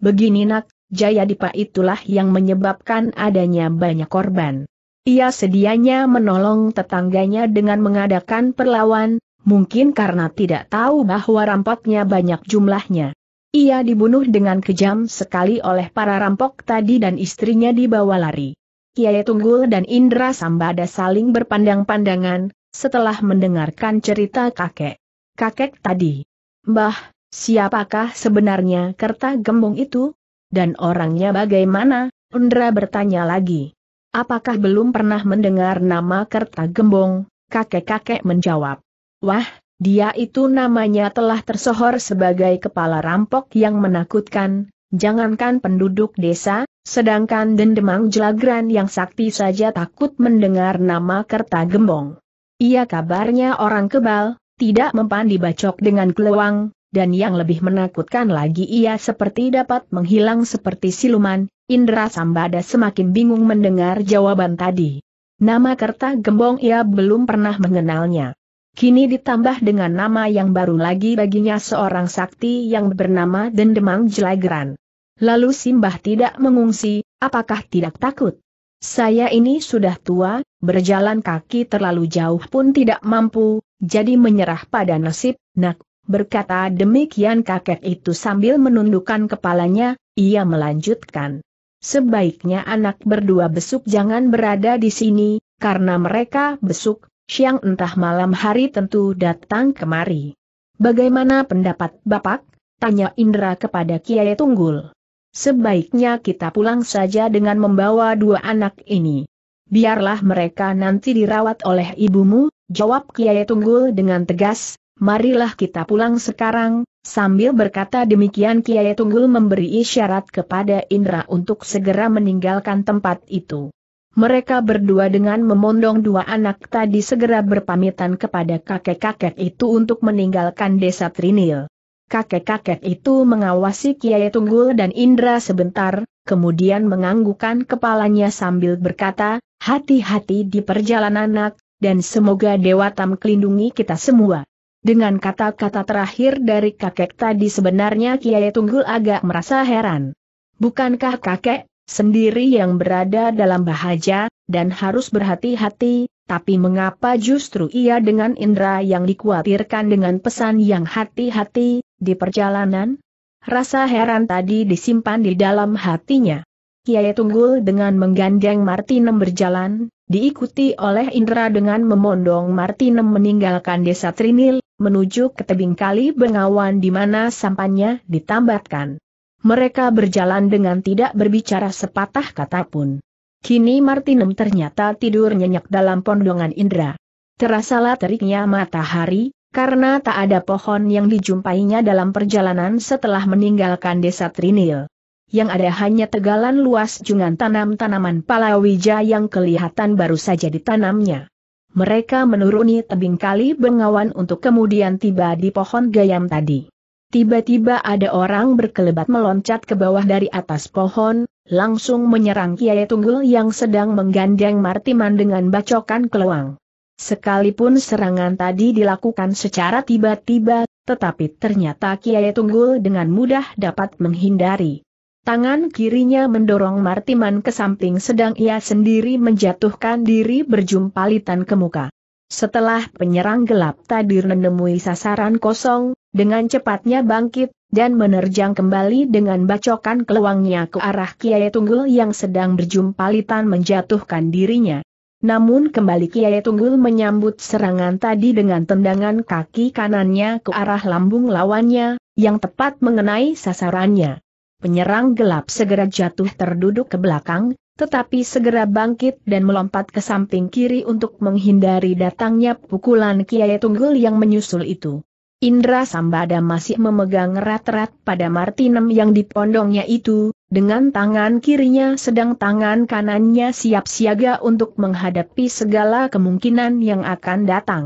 Begini nak, Jayadipa itulah yang menyebabkan adanya banyak korban. Ia sedianya menolong tetangganya dengan mengadakan perlawan, mungkin karena tidak tahu bahwa rampoknya banyak jumlahnya. Ia dibunuh dengan kejam sekali oleh para rampok tadi dan istrinya dibawa lari. Kiai Tunggul dan Indra Sambada saling berpandang-pandangan, setelah mendengarkan cerita kakek. Kakek tadi. Mbah, siapakah sebenarnya kerta gembong itu? Dan orangnya bagaimana? Indra bertanya lagi. Apakah belum pernah mendengar nama kerta gembong? Kakek-kakek menjawab. Wah, dia itu namanya telah tersohor sebagai kepala rampok yang menakutkan, jangankan penduduk desa, sedangkan dendemang jelagran yang sakti saja takut mendengar nama Kerta Gembong. Ia kabarnya orang kebal, tidak mempan dibacok dengan keluang, dan yang lebih menakutkan lagi ia seperti dapat menghilang seperti siluman, Indra Sambada semakin bingung mendengar jawaban tadi. Nama Kerta Gembong ia belum pernah mengenalnya. Kini ditambah dengan nama yang baru lagi baginya seorang sakti yang bernama Dendemang Jelagran. Lalu Simbah tidak mengungsi, apakah tidak takut? Saya ini sudah tua, berjalan kaki terlalu jauh pun tidak mampu, jadi menyerah pada nasib, nak, berkata demikian kakek itu sambil menundukkan kepalanya, ia melanjutkan. Sebaiknya anak berdua besuk jangan berada di sini, karena mereka besuk, siang entah malam hari tentu datang kemari. Bagaimana pendapat Bapak? Tanya Indra kepada Kiai Tunggul. Sebaiknya kita pulang saja dengan membawa dua anak ini. Biarlah mereka nanti dirawat oleh ibumu, jawab Kiai Tunggul dengan tegas, marilah kita pulang sekarang, sambil berkata demikian Kiai Tunggul memberi isyarat kepada Indra untuk segera meninggalkan tempat itu mereka berdua dengan memondong dua anak tadi segera berpamitan kepada kakek-kakek itu untuk meninggalkan desa Trinil. Kakek-kakek itu mengawasi Kiai Tunggul dan Indra sebentar, kemudian menganggukkan kepalanya sambil berkata, hati-hati di perjalanan anak, dan semoga Dewa Tam melindungi kita semua. Dengan kata-kata terakhir dari kakek tadi sebenarnya Kiai Tunggul agak merasa heran. Bukankah kakek sendiri yang berada dalam bahaya, dan harus berhati-hati, tapi mengapa justru ia dengan Indra yang dikhawatirkan dengan pesan yang hati-hati, di perjalanan? Rasa heran tadi disimpan di dalam hatinya. Kiai Tunggul dengan menggandeng Martinem berjalan, diikuti oleh Indra dengan memondong Martinem meninggalkan desa Trinil, menuju ke tebing kali Bengawan di mana sampannya ditambatkan mereka berjalan dengan tidak berbicara sepatah kata pun. Kini Martinem ternyata tidur nyenyak dalam pondongan Indra. Terasalah teriknya matahari, karena tak ada pohon yang dijumpainya dalam perjalanan setelah meninggalkan desa Trinil. Yang ada hanya tegalan luas jungan tanam-tanaman palawija yang kelihatan baru saja ditanamnya. Mereka menuruni tebing kali bengawan untuk kemudian tiba di pohon gayam tadi. Tiba-tiba ada orang berkelebat meloncat ke bawah dari atas pohon, langsung menyerang Kiai Tunggul yang sedang menggandeng Martiman dengan bacokan keluang. Sekalipun serangan tadi dilakukan secara tiba-tiba, tetapi ternyata Kiai Tunggul dengan mudah dapat menghindari. Tangan kirinya mendorong Martiman ke samping sedang ia sendiri menjatuhkan diri berjumpalitan ke muka. Setelah penyerang gelap tadi menemui sasaran kosong, dengan cepatnya bangkit, dan menerjang kembali dengan bacokan keluangnya ke arah Kiai Tunggul yang sedang berjumpa berjumpalitan menjatuhkan dirinya. Namun kembali Kiai Tunggul menyambut serangan tadi dengan tendangan kaki kanannya ke arah lambung lawannya, yang tepat mengenai sasarannya. Penyerang gelap segera jatuh terduduk ke belakang, tetapi segera bangkit dan melompat ke samping kiri untuk menghindari datangnya pukulan Kiai Tunggul yang menyusul itu. Indra Sambada masih memegang erat-erat pada Martinem yang dipondongnya itu, dengan tangan kirinya sedang tangan kanannya siap siaga untuk menghadapi segala kemungkinan yang akan datang.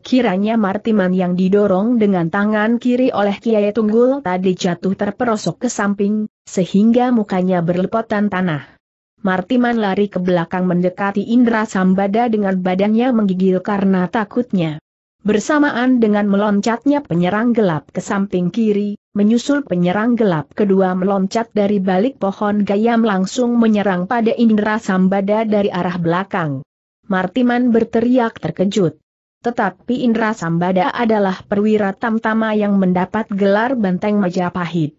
Kiranya Martiman yang didorong dengan tangan kiri oleh Kiai Tunggul tadi jatuh terperosok ke samping, sehingga mukanya berlepotan tanah. Martiman lari ke belakang mendekati Indra Sambada dengan badannya menggigil karena takutnya. Bersamaan dengan meloncatnya penyerang gelap ke samping kiri, menyusul penyerang gelap kedua meloncat dari balik pohon gayam langsung menyerang pada Indra Sambada dari arah belakang. Martiman berteriak terkejut. Tetapi Indra Sambada adalah perwira tamtama yang mendapat gelar Benteng Majapahit.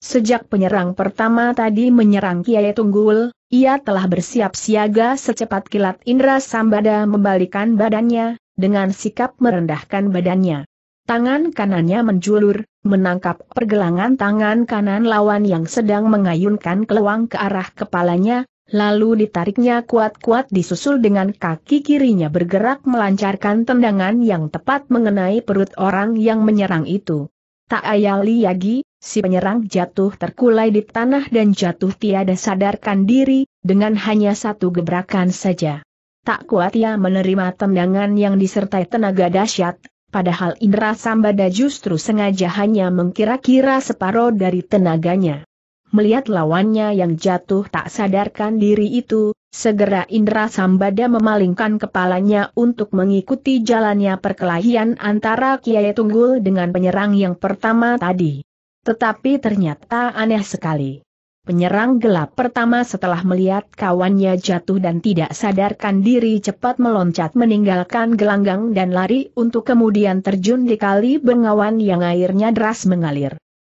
Sejak penyerang pertama tadi menyerang Kiai Tunggul, ia telah bersiap siaga secepat kilat Indra Sambada membalikan badannya, dengan sikap merendahkan badannya. Tangan kanannya menjulur, menangkap pergelangan tangan kanan lawan yang sedang mengayunkan keluang ke arah kepalanya, lalu ditariknya kuat-kuat disusul dengan kaki kirinya bergerak melancarkan tendangan yang tepat mengenai perut orang yang menyerang itu. Tak ayali Yagi, si penyerang jatuh terkulai di tanah dan jatuh tiada sadarkan diri, dengan hanya satu gebrakan saja. Tak kuat ia menerima tendangan yang disertai tenaga dahsyat, padahal Indra Sambada justru sengaja hanya mengkira-kira separuh dari tenaganya. Melihat lawannya yang jatuh tak sadarkan diri itu, segera Indra Sambada memalingkan kepalanya untuk mengikuti jalannya perkelahian antara Kiai Tunggul dengan penyerang yang pertama tadi. Tetapi ternyata aneh sekali. Penyerang gelap pertama setelah melihat kawannya jatuh dan tidak sadarkan diri cepat meloncat meninggalkan gelanggang dan lari untuk kemudian terjun di kali bengawan yang airnya deras mengalir.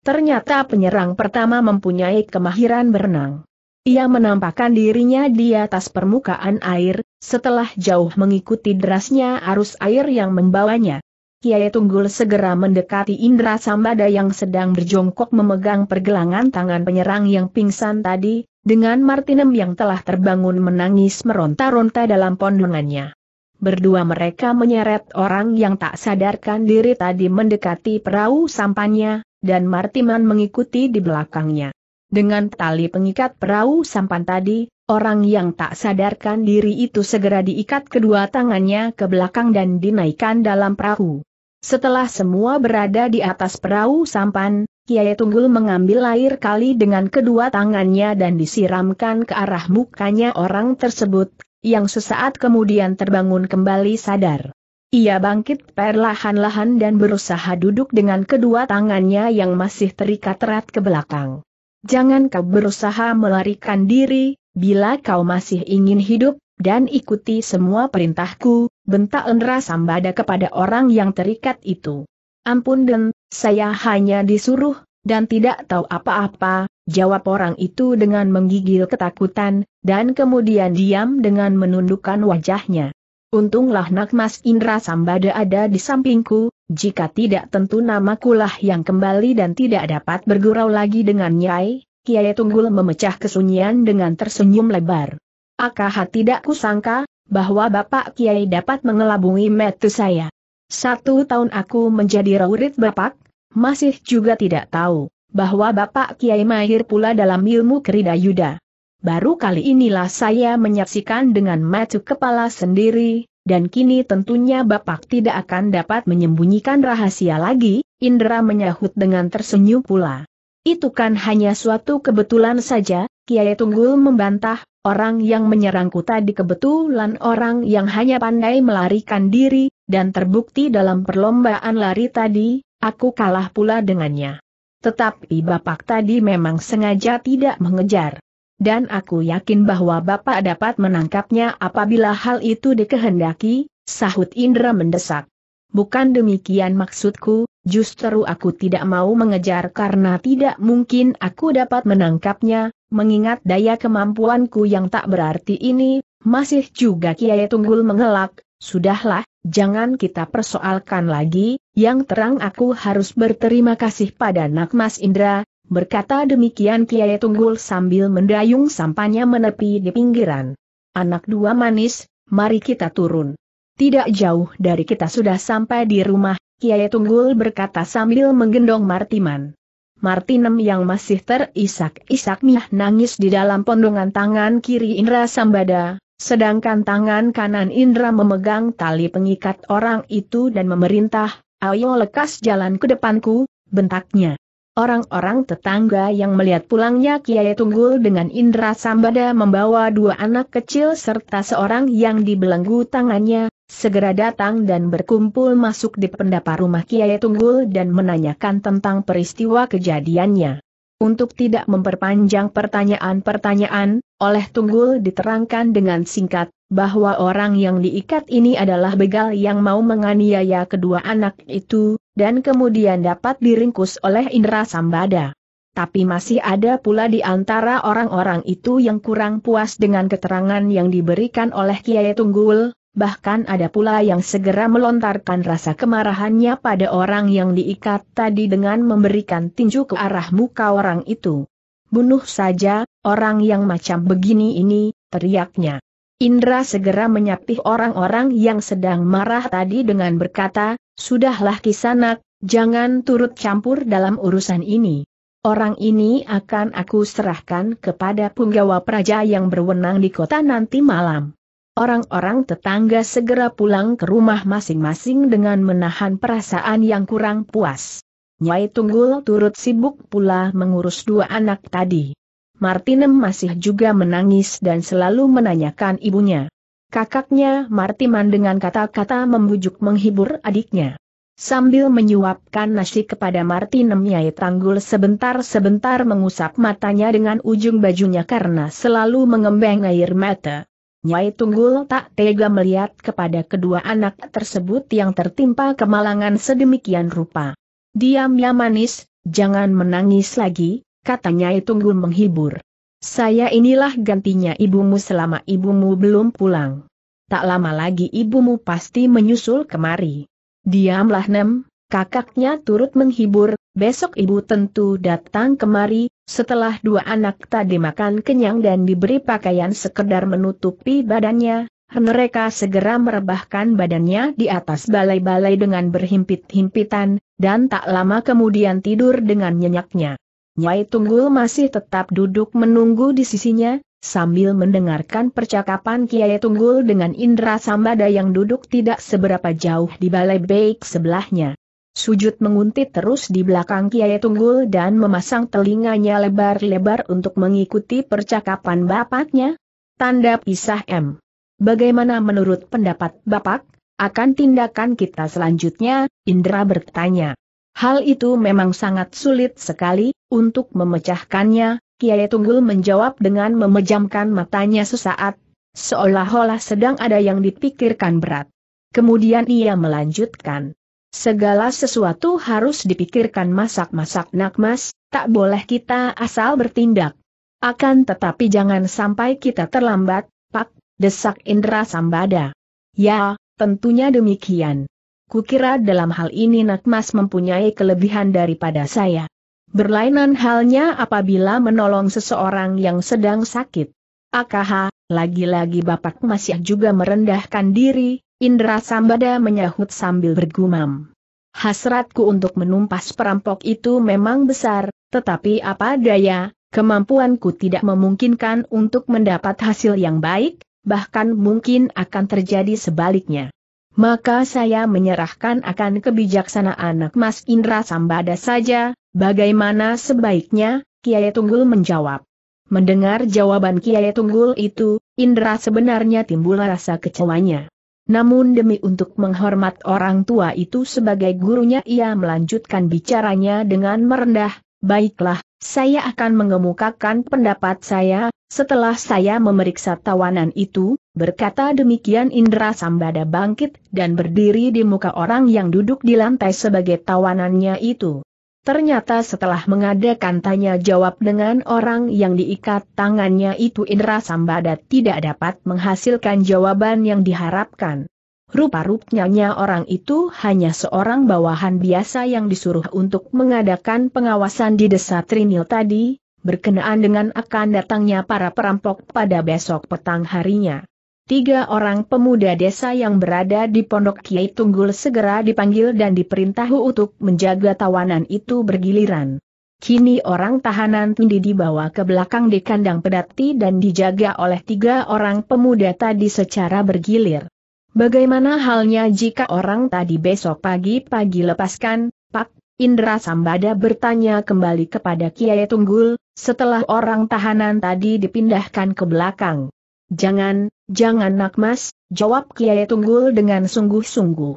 Ternyata penyerang pertama mempunyai kemahiran berenang. Ia menampakkan dirinya di atas permukaan air, setelah jauh mengikuti derasnya arus air yang membawanya. Kiai Tunggul segera mendekati Indra Sambada yang sedang berjongkok memegang pergelangan tangan penyerang yang pingsan tadi, dengan Martinem yang telah terbangun menangis meronta-ronta dalam pondongannya. Berdua mereka menyeret orang yang tak sadarkan diri tadi mendekati perahu sampannya, dan Martiman mengikuti di belakangnya. Dengan tali pengikat perahu sampan tadi, orang yang tak sadarkan diri itu segera diikat kedua tangannya ke belakang dan dinaikkan dalam perahu. Setelah semua berada di atas perahu sampan, Kiai Tunggul mengambil air kali dengan kedua tangannya dan disiramkan ke arah mukanya orang tersebut, yang sesaat kemudian terbangun kembali sadar. Ia bangkit perlahan-lahan dan berusaha duduk dengan kedua tangannya yang masih terikat erat ke belakang. Jangan kau berusaha melarikan diri, bila kau masih ingin hidup, dan ikuti semua perintahku, bentak Endra Sambada kepada orang yang terikat itu. Ampun Den, saya hanya disuruh, dan tidak tahu apa-apa, jawab orang itu dengan menggigil ketakutan, dan kemudian diam dengan menundukkan wajahnya. Untunglah Nakmas Indra Sambada ada di sampingku, jika tidak tentu namakulah yang kembali dan tidak dapat bergurau lagi dengan Nyai, Kiai Tunggul memecah kesunyian dengan tersenyum lebar. Akah tidak kusangka, bahwa Bapak Kiai dapat mengelabungi metu saya. Satu tahun aku menjadi raurit Bapak, masih juga tidak tahu bahwa Bapak Kiai mahir pula dalam ilmu kerida yuda. Baru kali inilah saya menyaksikan dengan metu kepala sendiri, dan kini tentunya Bapak tidak akan dapat menyembunyikan rahasia lagi, Indra menyahut dengan tersenyum pula. Itu kan hanya suatu kebetulan saja, Kiai Tunggul membantah, Orang yang menyerangku tadi kebetulan orang yang hanya pandai melarikan diri, dan terbukti dalam perlombaan lari tadi, aku kalah pula dengannya. Tetapi Bapak tadi memang sengaja tidak mengejar. Dan aku yakin bahwa Bapak dapat menangkapnya apabila hal itu dikehendaki, sahut Indra mendesak. Bukan demikian maksudku, Justru aku tidak mau mengejar karena tidak mungkin aku dapat menangkapnya, mengingat daya kemampuanku yang tak berarti ini, masih juga Kiai Tunggul mengelak, sudahlah, jangan kita persoalkan lagi, yang terang aku harus berterima kasih pada Nak Indra, berkata demikian Kiai Tunggul sambil mendayung sampannya menepi di pinggiran. Anak dua manis, mari kita turun. Tidak jauh dari kita sudah sampai di rumah Kiai Tunggul berkata sambil menggendong Martiman. Martinem yang masih terisak-isak miah nangis di dalam pondongan tangan kiri Indra Sambada, sedangkan tangan kanan Indra memegang tali pengikat orang itu dan memerintah, ayo lekas jalan ke depanku, bentaknya. Orang-orang tetangga yang melihat pulangnya Kiai Tunggul dengan Indra Sambada membawa dua anak kecil serta seorang yang dibelenggu tangannya, segera datang dan berkumpul masuk di pendapa rumah Kiai Tunggul dan menanyakan tentang peristiwa kejadiannya. Untuk tidak memperpanjang pertanyaan-pertanyaan, oleh Tunggul diterangkan dengan singkat, bahwa orang yang diikat ini adalah begal yang mau menganiaya kedua anak itu, dan kemudian dapat diringkus oleh Indra Sambada. Tapi masih ada pula di antara orang-orang itu yang kurang puas dengan keterangan yang diberikan oleh Kiai Tunggul, bahkan ada pula yang segera melontarkan rasa kemarahannya pada orang yang diikat tadi dengan memberikan tinju ke arah muka orang itu. Bunuh saja, orang yang macam begini ini, teriaknya. Indra segera menyapih orang-orang yang sedang marah tadi dengan berkata, Sudahlah kisanak, jangan turut campur dalam urusan ini. Orang ini akan aku serahkan kepada punggawa praja yang berwenang di kota nanti malam. Orang-orang tetangga segera pulang ke rumah masing-masing dengan menahan perasaan yang kurang puas. Nyai Tunggul turut sibuk pula mengurus dua anak tadi. Martinem masih juga menangis dan selalu menanyakan ibunya. Kakaknya Martiman dengan kata-kata membujuk menghibur adiknya. Sambil menyuapkan nasi kepada Martinem Nyai Tanggul sebentar-sebentar mengusap matanya dengan ujung bajunya karena selalu mengembang air mata. Nyai Tunggul tak tega melihat kepada kedua anak tersebut yang tertimpa kemalangan sedemikian rupa. Diam ya manis, jangan menangis lagi, kata Nyai Tunggul menghibur. Saya inilah gantinya ibumu selama ibumu belum pulang. Tak lama lagi ibumu pasti menyusul kemari. Diamlah Nem, kakaknya turut menghibur, besok ibu tentu datang kemari, setelah dua anak tadi makan kenyang dan diberi pakaian sekedar menutupi badannya, mereka segera merebahkan badannya di atas balai-balai dengan berhimpit-himpitan, dan tak lama kemudian tidur dengan nyenyaknya. Nyai Tunggul masih tetap duduk menunggu di sisinya, sambil mendengarkan percakapan Kiai Tunggul dengan Indra Sambada yang duduk tidak seberapa jauh di balai baik sebelahnya. Sujud menguntit terus di belakang Kiai Tunggul dan memasang telinganya lebar-lebar untuk mengikuti percakapan bapaknya. Tanda pisah M. Bagaimana menurut pendapat bapak, akan tindakan kita selanjutnya, Indra bertanya. Hal itu memang sangat sulit sekali, untuk memecahkannya, Kiai Tunggul menjawab dengan memejamkan matanya sesaat, seolah-olah sedang ada yang dipikirkan berat. Kemudian ia melanjutkan. Segala sesuatu harus dipikirkan masak-masak Nak Mas, tak boleh kita asal bertindak. Akan tetapi jangan sampai kita terlambat, Pak, desak Indra Sambada. Ya, tentunya demikian. Kukira dalam hal ini Nak Mas mempunyai kelebihan daripada saya. Berlainan halnya apabila menolong seseorang yang sedang sakit. Akaha, lagi-lagi Bapak masih juga merendahkan diri, Indra Sambada menyahut sambil bergumam. Hasratku untuk menumpas perampok itu memang besar, tetapi apa daya, kemampuanku tidak memungkinkan untuk mendapat hasil yang baik, bahkan mungkin akan terjadi sebaliknya. Maka saya menyerahkan akan kebijaksanaan anak Mas Indra Sambada saja, bagaimana sebaiknya, Kiai Tunggul menjawab. Mendengar jawaban Kiai Tunggul itu, Indra sebenarnya timbul rasa kecewanya. Namun demi untuk menghormat orang tua itu sebagai gurunya ia melanjutkan bicaranya dengan merendah, baiklah, saya akan mengemukakan pendapat saya, setelah saya memeriksa tawanan itu, berkata demikian Indra Sambada bangkit dan berdiri di muka orang yang duduk di lantai sebagai tawanannya itu. Ternyata setelah mengadakan tanya jawab dengan orang yang diikat tangannya itu Indra Sambada tidak dapat menghasilkan jawaban yang diharapkan. Rupa-rupanya orang itu hanya seorang bawahan biasa yang disuruh untuk mengadakan pengawasan di desa Trinil tadi, berkenaan dengan akan datangnya para perampok pada besok petang harinya. Tiga orang pemuda desa yang berada di pondok Kiai Tunggul segera dipanggil dan diperintah untuk menjaga tawanan itu bergiliran. Kini orang tahanan tindih dibawa ke belakang di kandang pedati dan dijaga oleh tiga orang pemuda tadi secara bergilir. Bagaimana halnya jika orang tadi besok pagi-pagi lepaskan, Pak? Indra Sambada bertanya kembali kepada Kiai Tunggul, setelah orang tahanan tadi dipindahkan ke belakang. Jangan, jangan nak mas, jawab Kiai Tunggul dengan sungguh-sungguh.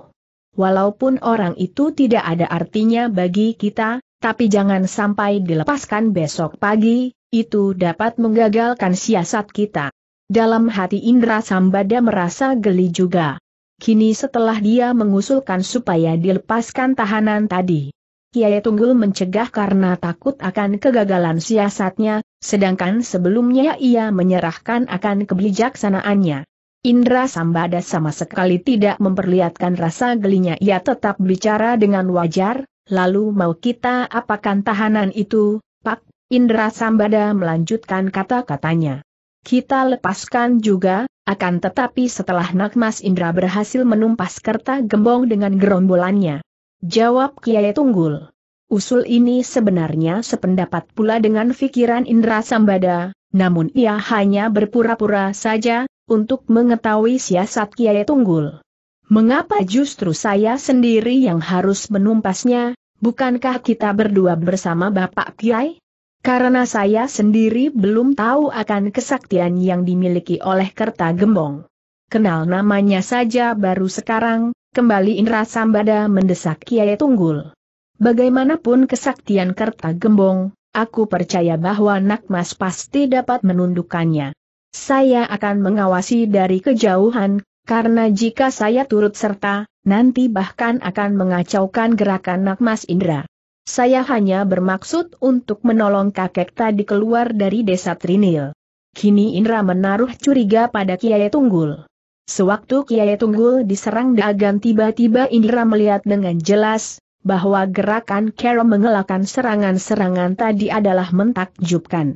Walaupun orang itu tidak ada artinya bagi kita, tapi jangan sampai dilepaskan besok pagi, itu dapat menggagalkan siasat kita. Dalam hati Indra Sambada merasa geli juga. Kini setelah dia mengusulkan supaya dilepaskan tahanan tadi, Kiai Tunggul mencegah karena takut akan kegagalan siasatnya, Sedangkan sebelumnya ia menyerahkan akan kebijaksanaannya. Indra Sambada sama sekali tidak memperlihatkan rasa gelinya ia tetap bicara dengan wajar, lalu mau kita apakan tahanan itu, Pak? Indra Sambada melanjutkan kata-katanya. Kita lepaskan juga, akan tetapi setelah Nakmas Indra berhasil menumpas kerta gembong dengan gerombolannya. Jawab Kiai Tunggul. Usul ini sebenarnya sependapat pula dengan pikiran Indra Sambada, namun ia hanya berpura-pura saja, untuk mengetahui siasat Kiai Tunggul. Mengapa justru saya sendiri yang harus menumpasnya, bukankah kita berdua bersama Bapak Kiai? Karena saya sendiri belum tahu akan kesaktian yang dimiliki oleh Kerta Gembong. Kenal namanya saja baru sekarang, kembali Indra Sambada mendesak Kiai Tunggul. Bagaimanapun kesaktian Kerta Gembong, aku percaya bahwa Nakmas pasti dapat menundukkannya. Saya akan mengawasi dari kejauhan, karena jika saya turut serta, nanti bahkan akan mengacaukan gerakan Nakmas Indra. Saya hanya bermaksud untuk menolong kakek tadi keluar dari desa Trinil. Kini Indra menaruh curiga pada Kiai Tunggul. Sewaktu Kiai Tunggul diserang dagang tiba-tiba Indra melihat dengan jelas, bahwa gerakan Carol mengelakkan serangan-serangan tadi adalah mentakjubkan.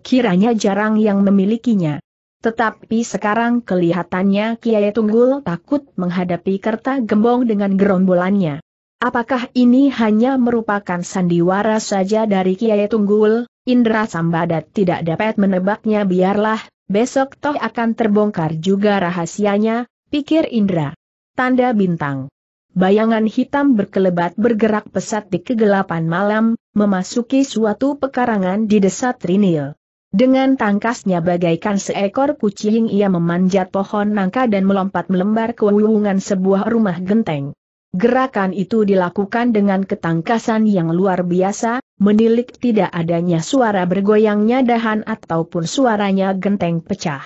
Kiranya jarang yang memilikinya. Tetapi sekarang kelihatannya Kiai Tunggul takut menghadapi Kerta Gembong dengan gerombolannya. Apakah ini hanya merupakan sandiwara saja dari Kiai Tunggul? Indra Sambadat tidak dapat menebaknya biarlah, besok toh akan terbongkar juga rahasianya, pikir Indra. Tanda bintang bayangan hitam berkelebat bergerak pesat di kegelapan malam, memasuki suatu pekarangan di desa Trinil. Dengan tangkasnya bagaikan seekor kucing ia memanjat pohon nangka dan melompat melembar ke wulungan sebuah rumah genteng. Gerakan itu dilakukan dengan ketangkasan yang luar biasa, menilik tidak adanya suara bergoyangnya dahan ataupun suaranya genteng pecah.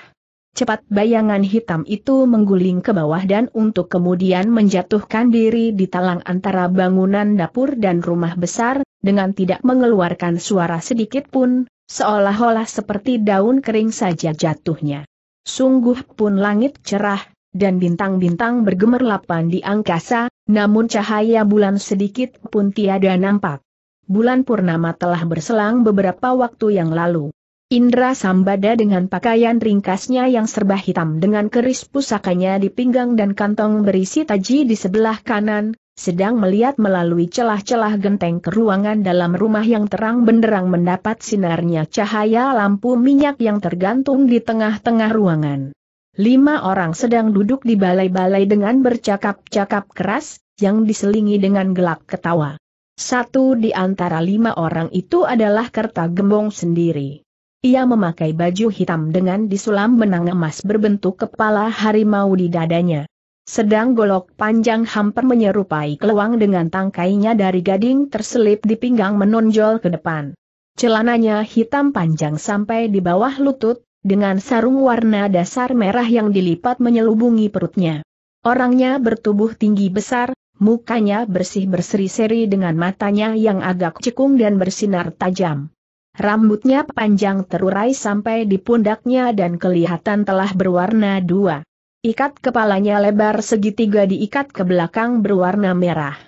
Cepat bayangan hitam itu mengguling ke bawah dan untuk kemudian menjatuhkan diri di talang antara bangunan dapur dan rumah besar, dengan tidak mengeluarkan suara sedikit pun, seolah-olah seperti daun kering saja jatuhnya. Sungguh pun langit cerah, dan bintang-bintang bergemerlapan di angkasa, namun cahaya bulan sedikit pun tiada nampak. Bulan purnama telah berselang beberapa waktu yang lalu. Indra Sambada dengan pakaian ringkasnya yang serba hitam dengan keris pusakanya di pinggang dan kantong berisi taji di sebelah kanan, sedang melihat melalui celah-celah genteng ke ruangan dalam rumah yang terang benderang mendapat sinarnya cahaya lampu minyak yang tergantung di tengah-tengah ruangan. Lima orang sedang duduk di balai-balai dengan bercakap-cakap keras, yang diselingi dengan gelak ketawa. Satu di antara lima orang itu adalah Kerta Gembong sendiri. Ia memakai baju hitam dengan disulam benang emas berbentuk kepala harimau di dadanya. Sedang golok panjang hampir menyerupai keluang dengan tangkainya dari gading terselip di pinggang menonjol ke depan. Celananya hitam panjang sampai di bawah lutut, dengan sarung warna dasar merah yang dilipat menyelubungi perutnya. Orangnya bertubuh tinggi besar, mukanya bersih berseri-seri dengan matanya yang agak cekung dan bersinar tajam. Rambutnya panjang terurai sampai di pundaknya dan kelihatan telah berwarna dua. Ikat kepalanya lebar segitiga diikat ke belakang berwarna merah.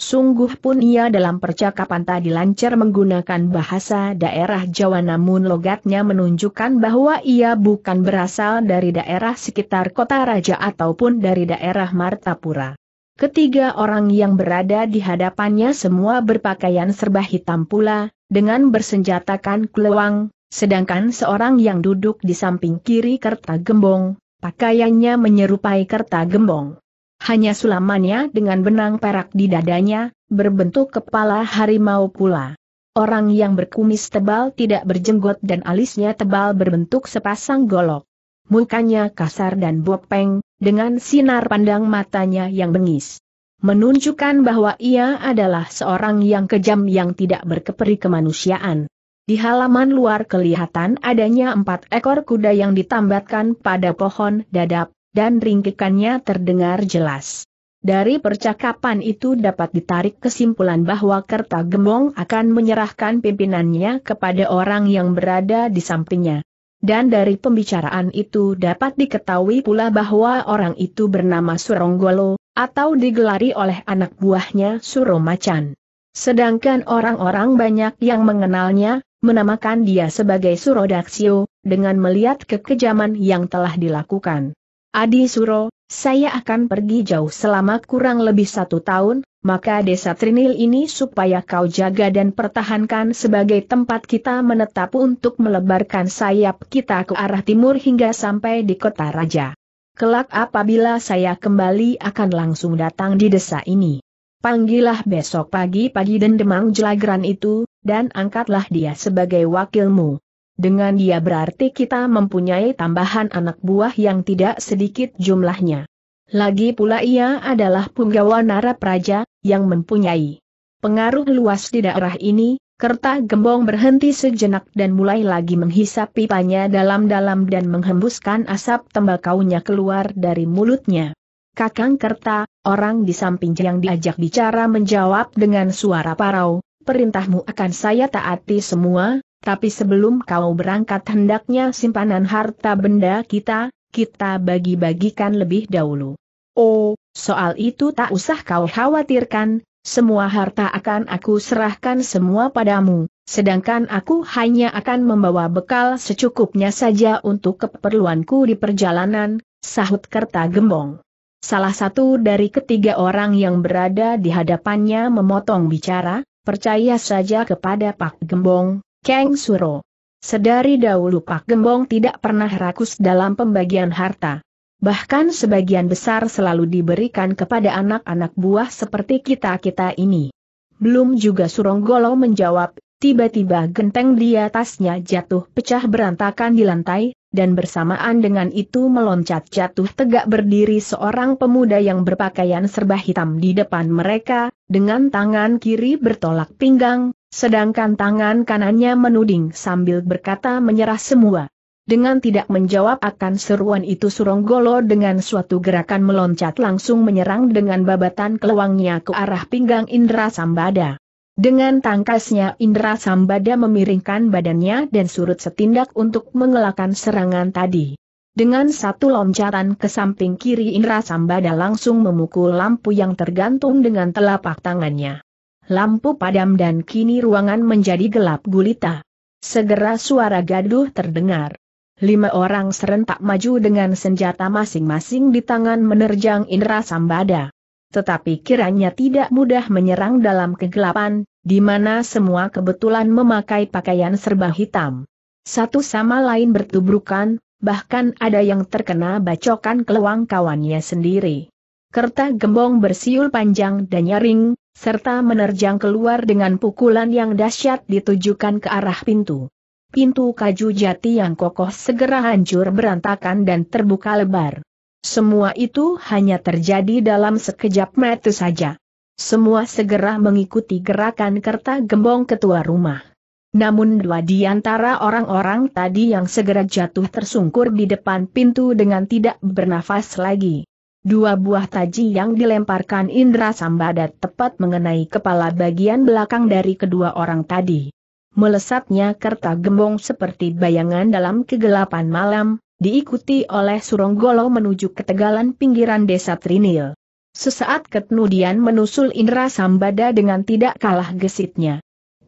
Sungguh pun ia dalam percakapan tadi lancar menggunakan bahasa daerah Jawa namun logatnya menunjukkan bahwa ia bukan berasal dari daerah sekitar kota raja ataupun dari daerah Martapura. Ketiga orang yang berada di hadapannya semua berpakaian serba hitam pula, dengan bersenjatakan kelewang, sedangkan seorang yang duduk di samping kiri kerta gembong, pakaiannya menyerupai kerta gembong. Hanya sulamannya dengan benang perak di dadanya, berbentuk kepala harimau pula. Orang yang berkumis tebal tidak berjenggot dan alisnya tebal berbentuk sepasang golok. Mukanya kasar dan bopeng, dengan sinar pandang matanya yang bengis. Menunjukkan bahwa ia adalah seorang yang kejam yang tidak berkeperi kemanusiaan. Di halaman luar kelihatan adanya empat ekor kuda yang ditambatkan pada pohon dadap, dan ringkikannya terdengar jelas. Dari percakapan itu dapat ditarik kesimpulan bahwa Kerta Gembong akan menyerahkan pimpinannya kepada orang yang berada di sampingnya. Dan dari pembicaraan itu dapat diketahui pula bahwa orang itu bernama Suronggolo, atau digelari oleh anak buahnya Suromacan. Sedangkan orang-orang banyak yang mengenalnya, menamakan dia sebagai Surodaksio, dengan melihat kekejaman yang telah dilakukan. Adi Suro, saya akan pergi jauh selama kurang lebih satu tahun, maka desa Trinil ini supaya kau jaga dan pertahankan sebagai tempat kita menetap untuk melebarkan sayap kita ke arah timur hingga sampai di kota raja. Kelak apabila saya kembali akan langsung datang di desa ini. Panggillah besok pagi-pagi dan Demang jelagran itu, dan angkatlah dia sebagai wakilmu. Dengan dia berarti kita mempunyai tambahan anak buah yang tidak sedikit jumlahnya. Lagi pula ia adalah punggawa Narapraja, yang mempunyai pengaruh luas di daerah ini, Kerta gembong berhenti sejenak dan mulai lagi menghisap pipanya dalam-dalam dan menghembuskan asap tembakaunya keluar dari mulutnya. Kakang Kerta, orang di samping yang diajak bicara menjawab dengan suara parau, perintahmu akan saya taati semua, tapi sebelum kau berangkat hendaknya simpanan harta benda kita, kita bagi-bagikan lebih dahulu. Oh, soal itu tak usah kau khawatirkan, semua harta akan aku serahkan semua padamu, sedangkan aku hanya akan membawa bekal secukupnya saja untuk keperluanku di perjalanan, sahut Kerta Gembong. Salah satu dari ketiga orang yang berada di hadapannya memotong bicara, percaya saja kepada Pak Gembong, Kang Suro. Sedari dahulu Pak Gembong tidak pernah rakus dalam pembagian harta. Bahkan sebagian besar selalu diberikan kepada anak-anak buah seperti kita-kita ini. Belum juga Suronggolo menjawab, tiba-tiba genteng di atasnya jatuh pecah berantakan di lantai, dan bersamaan dengan itu meloncat jatuh tegak berdiri seorang pemuda yang berpakaian serba hitam di depan mereka, dengan tangan kiri bertolak pinggang, Sedangkan tangan kanannya menuding sambil berkata menyerah semua. Dengan tidak menjawab akan seruan itu Suronggolo dengan suatu gerakan meloncat langsung menyerang dengan babatan keluangnya ke arah pinggang Indra Sambada. Dengan tangkasnya Indra Sambada memiringkan badannya dan surut setindak untuk mengelakkan serangan tadi. Dengan satu loncatan ke samping kiri Indra Sambada langsung memukul lampu yang tergantung dengan telapak tangannya lampu padam dan kini ruangan menjadi gelap gulita. Segera suara gaduh terdengar. Lima orang serentak maju dengan senjata masing-masing di tangan menerjang Indra Sambada. Tetapi kiranya tidak mudah menyerang dalam kegelapan, di mana semua kebetulan memakai pakaian serba hitam. Satu sama lain bertubrukan, bahkan ada yang terkena bacokan keluang kawannya sendiri. Kerta gembong bersiul panjang dan nyaring, serta menerjang keluar dengan pukulan yang dahsyat ditujukan ke arah pintu. Pintu kaju jati yang kokoh segera hancur berantakan dan terbuka lebar. Semua itu hanya terjadi dalam sekejap mata saja. Semua segera mengikuti gerakan kerta gembong ketua rumah. Namun dua di antara orang-orang tadi yang segera jatuh tersungkur di depan pintu dengan tidak bernafas lagi. Dua buah taji yang dilemparkan Indra Sambada tepat mengenai kepala bagian belakang dari kedua orang tadi. Melesatnya kerta gembong seperti bayangan dalam kegelapan malam, diikuti oleh Suronggolo menuju ketegalan pinggiran desa Trinil. Sesaat kemudian menusul Indra Sambada dengan tidak kalah gesitnya.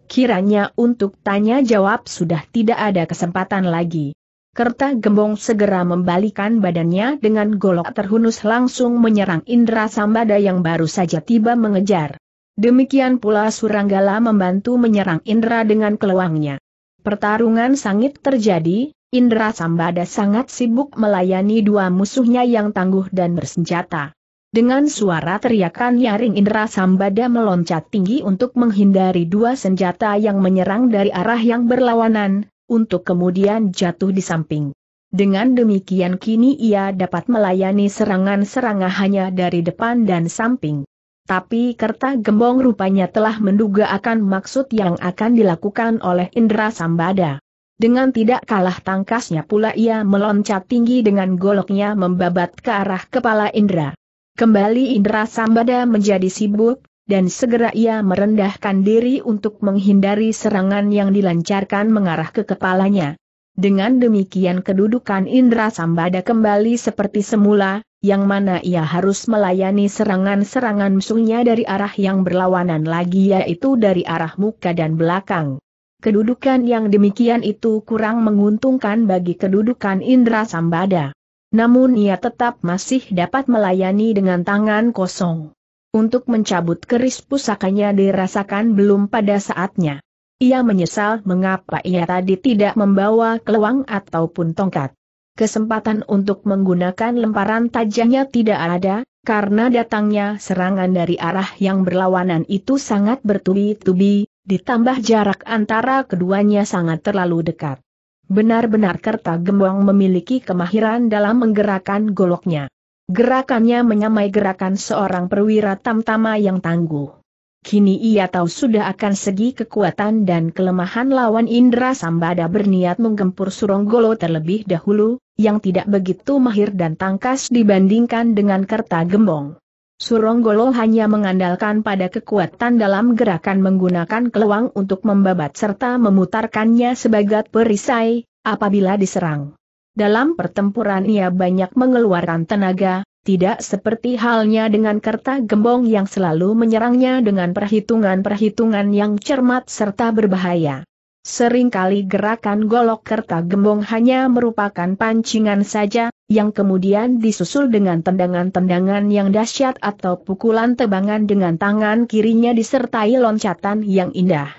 Kiranya untuk tanya jawab sudah tidak ada kesempatan lagi. Kerta Gembong segera membalikan badannya dengan golok terhunus langsung menyerang Indra Sambada yang baru saja tiba mengejar. Demikian pula Suranggala membantu menyerang Indra dengan keluangnya. Pertarungan sangit terjadi, Indra Sambada sangat sibuk melayani dua musuhnya yang tangguh dan bersenjata. Dengan suara teriakan nyaring Indra Sambada meloncat tinggi untuk menghindari dua senjata yang menyerang dari arah yang berlawanan, untuk kemudian jatuh di samping. Dengan demikian kini ia dapat melayani serangan serangan hanya dari depan dan samping. Tapi Kerta Gembong rupanya telah menduga akan maksud yang akan dilakukan oleh Indra Sambada. Dengan tidak kalah tangkasnya pula ia meloncat tinggi dengan goloknya membabat ke arah kepala Indra. Kembali Indra Sambada menjadi sibuk, dan segera ia merendahkan diri untuk menghindari serangan yang dilancarkan mengarah ke kepalanya. Dengan demikian kedudukan Indra Sambada kembali seperti semula, yang mana ia harus melayani serangan-serangan musuhnya dari arah yang berlawanan lagi yaitu dari arah muka dan belakang. Kedudukan yang demikian itu kurang menguntungkan bagi kedudukan Indra Sambada. Namun ia tetap masih dapat melayani dengan tangan kosong. Untuk mencabut keris pusakanya dirasakan belum pada saatnya. Ia menyesal mengapa ia tadi tidak membawa keluang ataupun tongkat. Kesempatan untuk menggunakan lemparan tajamnya tidak ada, karena datangnya serangan dari arah yang berlawanan itu sangat bertubi-tubi, ditambah jarak antara keduanya sangat terlalu dekat. Benar-benar Kerta Gembong memiliki kemahiran dalam menggerakkan goloknya. Gerakannya menyamai gerakan seorang perwira tamtama yang tangguh. Kini ia tahu sudah akan segi kekuatan dan kelemahan lawan Indra Sambada berniat menggempur Suronggolo terlebih dahulu, yang tidak begitu mahir dan tangkas dibandingkan dengan Kerta Gembong. Suronggolo hanya mengandalkan pada kekuatan dalam gerakan menggunakan keluang untuk membabat serta memutarkannya sebagai perisai, apabila diserang. Dalam pertempuran ia banyak mengeluarkan tenaga, tidak seperti halnya dengan Kerta Gembong yang selalu menyerangnya dengan perhitungan-perhitungan yang cermat serta berbahaya. Seringkali gerakan golok Kerta Gembong hanya merupakan pancingan saja, yang kemudian disusul dengan tendangan-tendangan yang dahsyat atau pukulan tebangan dengan tangan kirinya disertai loncatan yang indah.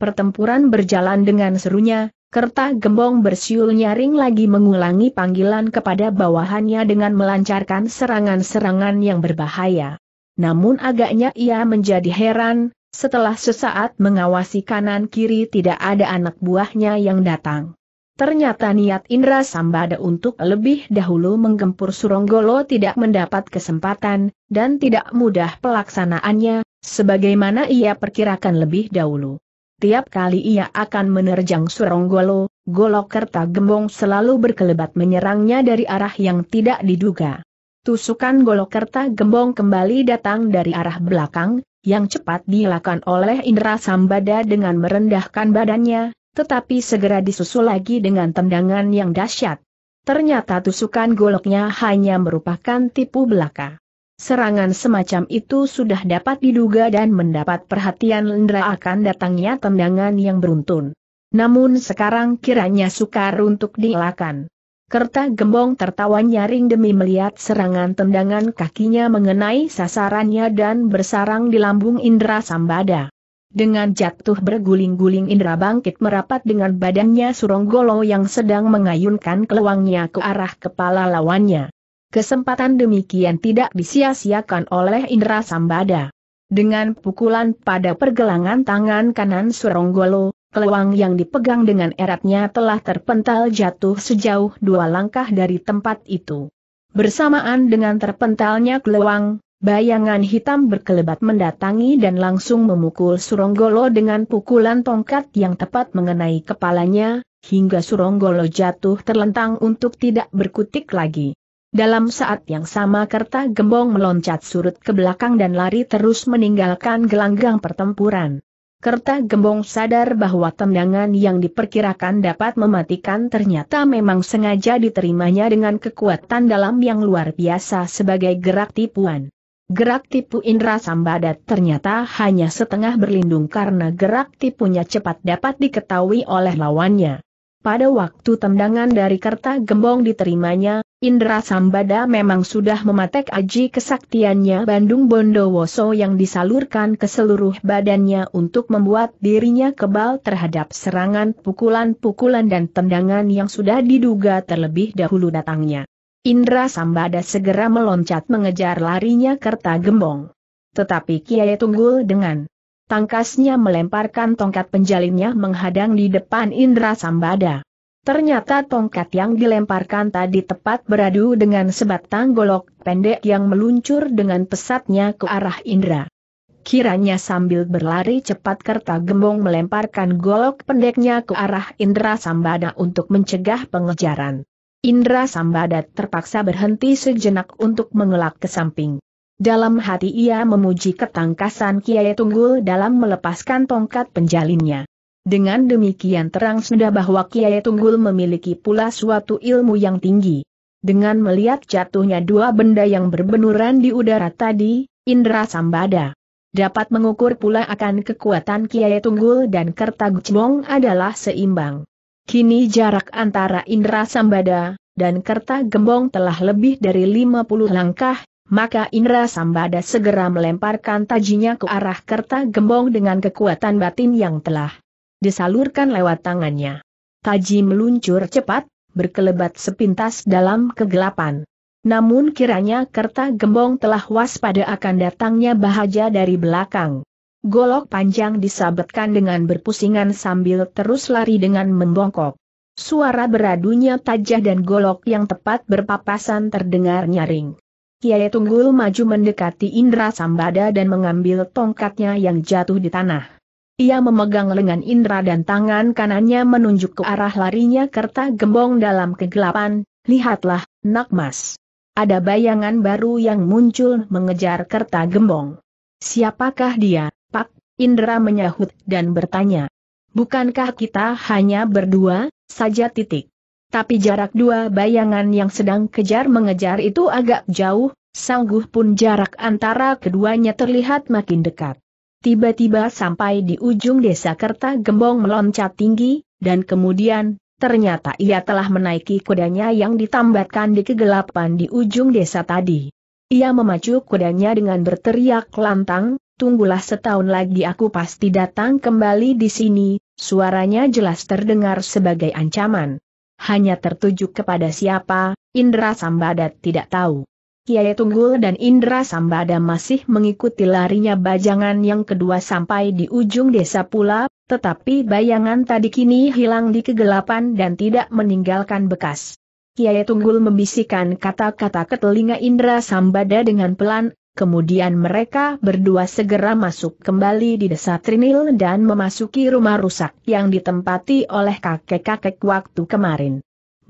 Pertempuran berjalan dengan serunya, Kerta gembong bersiul nyaring lagi mengulangi panggilan kepada bawahannya dengan melancarkan serangan-serangan yang berbahaya. Namun agaknya ia menjadi heran, setelah sesaat mengawasi kanan-kiri tidak ada anak buahnya yang datang. Ternyata niat Indra Sambada untuk lebih dahulu menggempur Suronggolo tidak mendapat kesempatan, dan tidak mudah pelaksanaannya, sebagaimana ia perkirakan lebih dahulu tiap kali ia akan menerjang Surong Golo, Golok Kerta Gembong selalu berkelebat menyerangnya dari arah yang tidak diduga. Tusukan Golok Kerta Gembong kembali datang dari arah belakang, yang cepat dilakukan oleh Indra Sambada dengan merendahkan badannya, tetapi segera disusul lagi dengan tendangan yang dahsyat. Ternyata tusukan goloknya hanya merupakan tipu belaka. Serangan semacam itu sudah dapat diduga dan mendapat perhatian Lendra akan datangnya tendangan yang beruntun. Namun sekarang kiranya sukar untuk dielakkan. Kerta gembong tertawa nyaring demi melihat serangan tendangan kakinya mengenai sasarannya dan bersarang di lambung Indra Sambada. Dengan jatuh berguling-guling Indra bangkit merapat dengan badannya Suronggolo yang sedang mengayunkan keluangnya ke arah kepala lawannya. Kesempatan demikian tidak disia-siakan oleh Indra Sambada. Dengan pukulan pada pergelangan tangan kanan Suronggolo, keluang yang dipegang dengan eratnya telah terpental jatuh sejauh dua langkah dari tempat itu. Bersamaan dengan terpentalnya keluang, bayangan hitam berkelebat mendatangi dan langsung memukul Suronggolo dengan pukulan tongkat yang tepat mengenai kepalanya, hingga Suronggolo jatuh terlentang untuk tidak berkutik lagi. Dalam saat yang sama Kerta Gembong meloncat surut ke belakang dan lari terus meninggalkan gelanggang pertempuran. Kerta Gembong sadar bahwa tendangan yang diperkirakan dapat mematikan ternyata memang sengaja diterimanya dengan kekuatan dalam yang luar biasa sebagai gerak tipuan. Gerak tipu Indra Sambadat ternyata hanya setengah berlindung karena gerak tipunya cepat dapat diketahui oleh lawannya. Pada waktu tendangan dari Kerta Gembong diterimanya, Indra Sambada memang sudah mematek aji kesaktiannya Bandung Bondowoso yang disalurkan ke seluruh badannya untuk membuat dirinya kebal terhadap serangan pukulan-pukulan dan tendangan yang sudah diduga terlebih dahulu datangnya. Indra Sambada segera meloncat mengejar larinya kerta gembong. Tetapi Kiai Tunggul dengan tangkasnya melemparkan tongkat penjalinnya menghadang di depan Indra Sambada. Ternyata tongkat yang dilemparkan tadi tepat beradu dengan sebatang golok pendek yang meluncur dengan pesatnya ke arah Indra. Kiranya sambil berlari cepat Kerta Gembong melemparkan golok pendeknya ke arah Indra Sambada untuk mencegah pengejaran. Indra Sambada terpaksa berhenti sejenak untuk mengelak ke samping. Dalam hati ia memuji ketangkasan Kiai Tunggul dalam melepaskan tongkat penjalinnya. Dengan demikian terang sudah bahwa Kiai Tunggul memiliki pula suatu ilmu yang tinggi. Dengan melihat jatuhnya dua benda yang berbenuran di udara tadi, Indra Sambada dapat mengukur pula akan kekuatan Kiai Tunggul dan Kertagucbong adalah seimbang. Kini jarak antara Indra Sambada dan Kerta Gembong telah lebih dari 50 langkah, maka Indra Sambada segera melemparkan tajinya ke arah Kerta Gembong dengan kekuatan batin yang telah disalurkan lewat tangannya. Taji meluncur cepat, berkelebat sepintas dalam kegelapan. Namun kiranya Kerta Gembong telah waspada akan datangnya bahaja dari belakang. Golok panjang disabetkan dengan berpusingan sambil terus lari dengan membongkok. Suara beradunya tajah dan golok yang tepat berpapasan terdengar nyaring. Kiai Tunggul maju mendekati Indra Sambada dan mengambil tongkatnya yang jatuh di tanah. Ia memegang lengan Indra dan tangan kanannya menunjuk ke arah larinya kerta gembong dalam kegelapan, lihatlah, Nakmas. Ada bayangan baru yang muncul mengejar kerta gembong. Siapakah dia, Pak? Indra menyahut dan bertanya. Bukankah kita hanya berdua, saja titik. Tapi jarak dua bayangan yang sedang kejar mengejar itu agak jauh, Sanggup pun jarak antara keduanya terlihat makin dekat. Tiba-tiba sampai di ujung desa Kerta Gembong meloncat tinggi, dan kemudian, ternyata ia telah menaiki kudanya yang ditambatkan di kegelapan di ujung desa tadi. Ia memacu kudanya dengan berteriak lantang, tunggulah setahun lagi aku pasti datang kembali di sini, suaranya jelas terdengar sebagai ancaman. Hanya tertuju kepada siapa, Indra Sambadat tidak tahu. Kiai Tunggul dan Indra Sambada masih mengikuti larinya bajangan yang kedua sampai di ujung desa pula, tetapi bayangan tadi kini hilang di kegelapan dan tidak meninggalkan bekas. Kiai Tunggul membisikkan kata-kata ke telinga Indra Sambada dengan pelan, kemudian mereka berdua segera masuk kembali di desa Trinil dan memasuki rumah rusak yang ditempati oleh kakek-kakek waktu kemarin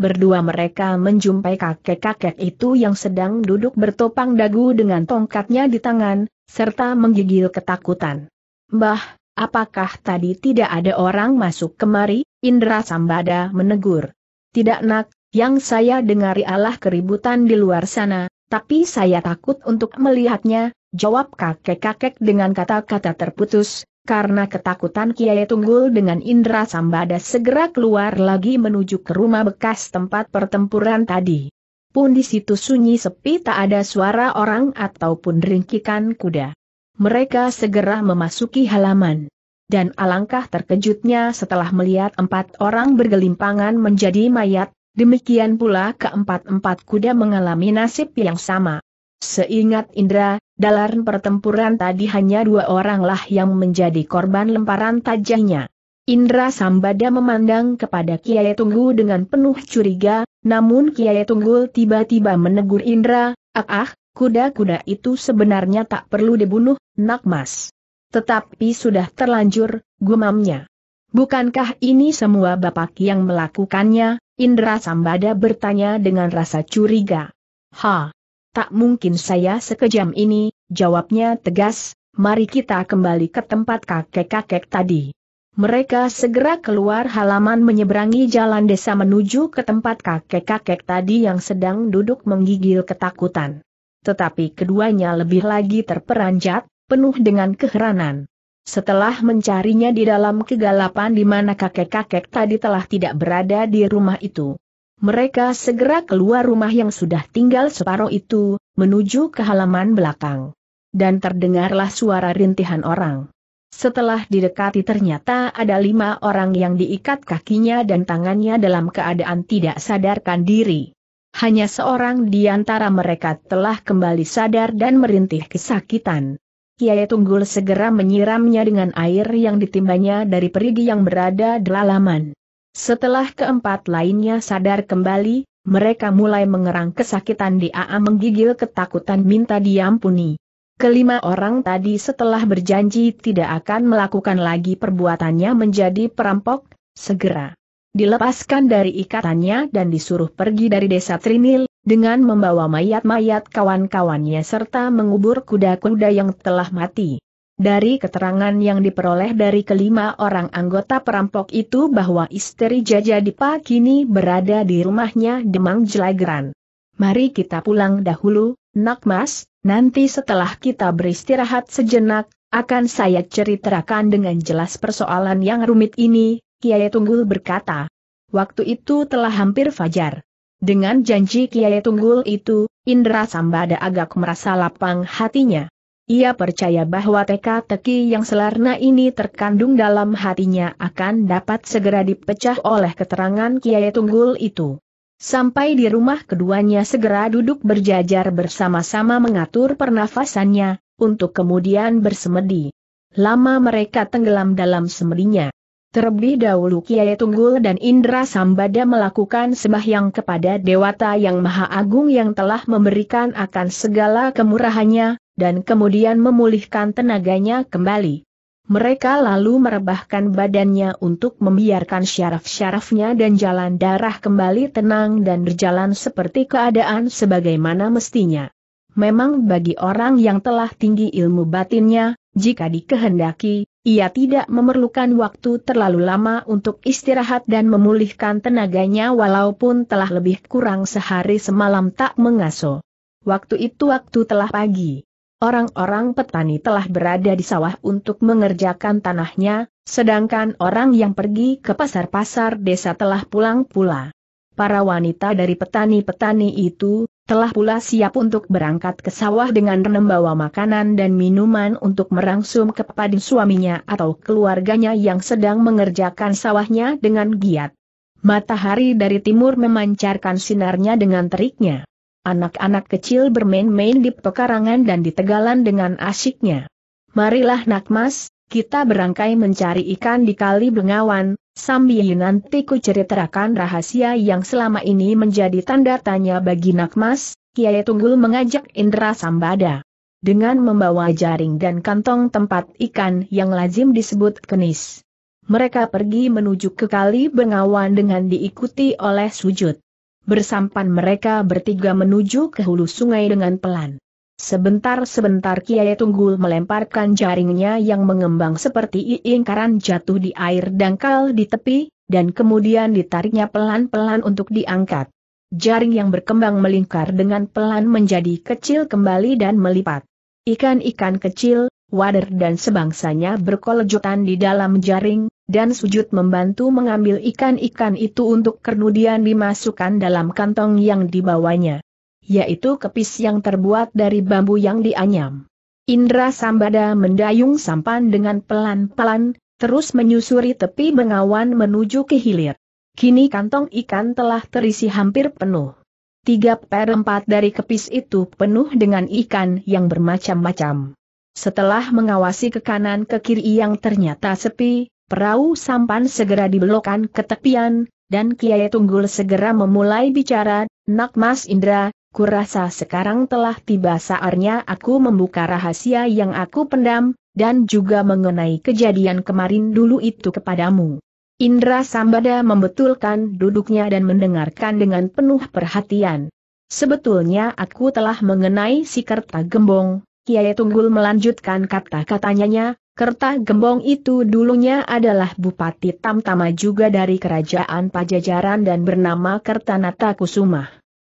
berdua mereka menjumpai kakek-kakek itu yang sedang duduk bertopang dagu dengan tongkatnya di tangan, serta menggigil ketakutan. Mbah, apakah tadi tidak ada orang masuk kemari? Indra Sambada menegur. Tidak nak, yang saya dengar Allah keributan di luar sana, tapi saya takut untuk melihatnya, jawab kakek-kakek dengan kata-kata terputus, karena ketakutan Kiai Tunggul dengan Indra Sambada segera keluar lagi menuju ke rumah bekas tempat pertempuran tadi. Pun di situ sunyi sepi tak ada suara orang ataupun ringkikan kuda. Mereka segera memasuki halaman. Dan alangkah terkejutnya setelah melihat empat orang bergelimpangan menjadi mayat, demikian pula keempat-empat kuda mengalami nasib yang sama. Seingat Indra, dalam pertempuran tadi hanya dua oranglah yang menjadi korban lemparan tajanya. Indra Sambada memandang kepada Kiai Tunggul dengan penuh curiga, namun Kiai Tunggul tiba-tiba menegur Indra, ah ah, kuda-kuda itu sebenarnya tak perlu dibunuh, nak mas. Tetapi sudah terlanjur, gumamnya. Bukankah ini semua bapak yang melakukannya, Indra Sambada bertanya dengan rasa curiga. Ha, Tak mungkin saya sekejam ini, jawabnya tegas, mari kita kembali ke tempat kakek-kakek tadi. Mereka segera keluar halaman menyeberangi jalan desa menuju ke tempat kakek-kakek tadi yang sedang duduk menggigil ketakutan. Tetapi keduanya lebih lagi terperanjat, penuh dengan keheranan. Setelah mencarinya di dalam kegelapan di mana kakek-kakek tadi telah tidak berada di rumah itu, mereka segera keluar rumah yang sudah tinggal separuh itu, menuju ke halaman belakang. Dan terdengarlah suara rintihan orang. Setelah didekati ternyata ada lima orang yang diikat kakinya dan tangannya dalam keadaan tidak sadarkan diri. Hanya seorang di antara mereka telah kembali sadar dan merintih kesakitan. Kiai Tunggul segera menyiramnya dengan air yang ditimbanya dari perigi yang berada di halaman. Setelah keempat lainnya sadar kembali, mereka mulai mengerang kesakitan di AA menggigil ketakutan minta diampuni. Kelima orang tadi setelah berjanji tidak akan melakukan lagi perbuatannya menjadi perampok, segera dilepaskan dari ikatannya dan disuruh pergi dari desa Trinil, dengan membawa mayat-mayat kawan-kawannya serta mengubur kuda-kuda yang telah mati. Dari keterangan yang diperoleh dari kelima orang anggota perampok itu bahwa istri Jaja Dipa kini berada di rumahnya Demang Jelagran. Mari kita pulang dahulu, nak mas, nanti setelah kita beristirahat sejenak, akan saya ceritakan dengan jelas persoalan yang rumit ini, Kiai Tunggul berkata. Waktu itu telah hampir fajar. Dengan janji Kiai Tunggul itu, Indra Sambada agak merasa lapang hatinya. Ia percaya bahwa teka-teki yang selarna ini terkandung dalam hatinya akan dapat segera dipecah oleh keterangan Kiai Tunggul itu. Sampai di rumah keduanya segera duduk berjajar bersama-sama mengatur pernafasannya, untuk kemudian bersemedi. Lama mereka tenggelam dalam semedinya. Terlebih dahulu Kiai Tunggul dan Indra Sambada melakukan sembahyang kepada Dewata yang Maha Agung yang telah memberikan akan segala kemurahannya, dan kemudian memulihkan tenaganya kembali. Mereka lalu merebahkan badannya untuk membiarkan syaraf-syarafnya dan jalan darah kembali tenang dan berjalan seperti keadaan sebagaimana mestinya. Memang bagi orang yang telah tinggi ilmu batinnya, jika dikehendaki, ia tidak memerlukan waktu terlalu lama untuk istirahat dan memulihkan tenaganya walaupun telah lebih kurang sehari semalam tak mengaso. Waktu itu waktu telah pagi. Orang-orang petani telah berada di sawah untuk mengerjakan tanahnya, sedangkan orang yang pergi ke pasar-pasar desa telah pulang pula. Para wanita dari petani-petani itu, telah pula siap untuk berangkat ke sawah dengan membawa makanan dan minuman untuk merangsum kepada suaminya atau keluarganya yang sedang mengerjakan sawahnya dengan giat. Matahari dari timur memancarkan sinarnya dengan teriknya. Anak-anak kecil bermain-main di pekarangan dan di tegalan dengan asyiknya. Marilah Nakmas, kita berangkai mencari ikan di Kali Bengawan, sambil nanti ku ceritakan rahasia yang selama ini menjadi tanda tanya bagi Nakmas, Kiai Tunggul mengajak Indra Sambada. Dengan membawa jaring dan kantong tempat ikan yang lazim disebut kenis. Mereka pergi menuju ke Kali Bengawan dengan diikuti oleh sujud. Bersampan mereka bertiga menuju ke hulu sungai dengan pelan. Sebentar-sebentar Kiai Tunggul melemparkan jaringnya yang mengembang seperti iingkaran jatuh di air dangkal di tepi, dan kemudian ditariknya pelan-pelan untuk diangkat. Jaring yang berkembang melingkar dengan pelan menjadi kecil kembali dan melipat. Ikan-ikan kecil, wader dan sebangsanya berkolejotan di dalam jaring, dan sujud membantu mengambil ikan-ikan itu untuk kemudian dimasukkan dalam kantong yang dibawanya. Yaitu kepis yang terbuat dari bambu yang dianyam. Indra Sambada mendayung sampan dengan pelan-pelan, terus menyusuri tepi bengawan menuju ke hilir. Kini kantong ikan telah terisi hampir penuh. Tiga perempat dari kepis itu penuh dengan ikan yang bermacam-macam. Setelah mengawasi ke kanan ke kiri yang ternyata sepi, perahu sampan segera dibelokkan ke tepian, dan Kiai Tunggul segera memulai bicara, Nak Mas Indra, kurasa sekarang telah tiba saatnya aku membuka rahasia yang aku pendam, dan juga mengenai kejadian kemarin dulu itu kepadamu. Indra Sambada membetulkan duduknya dan mendengarkan dengan penuh perhatian. Sebetulnya aku telah mengenai si kerta gembong, Kiai Tunggul melanjutkan kata-katanya, Kerta Gembong itu dulunya adalah Bupati Tamtama juga dari Kerajaan Pajajaran dan bernama Kertanata Kusuma.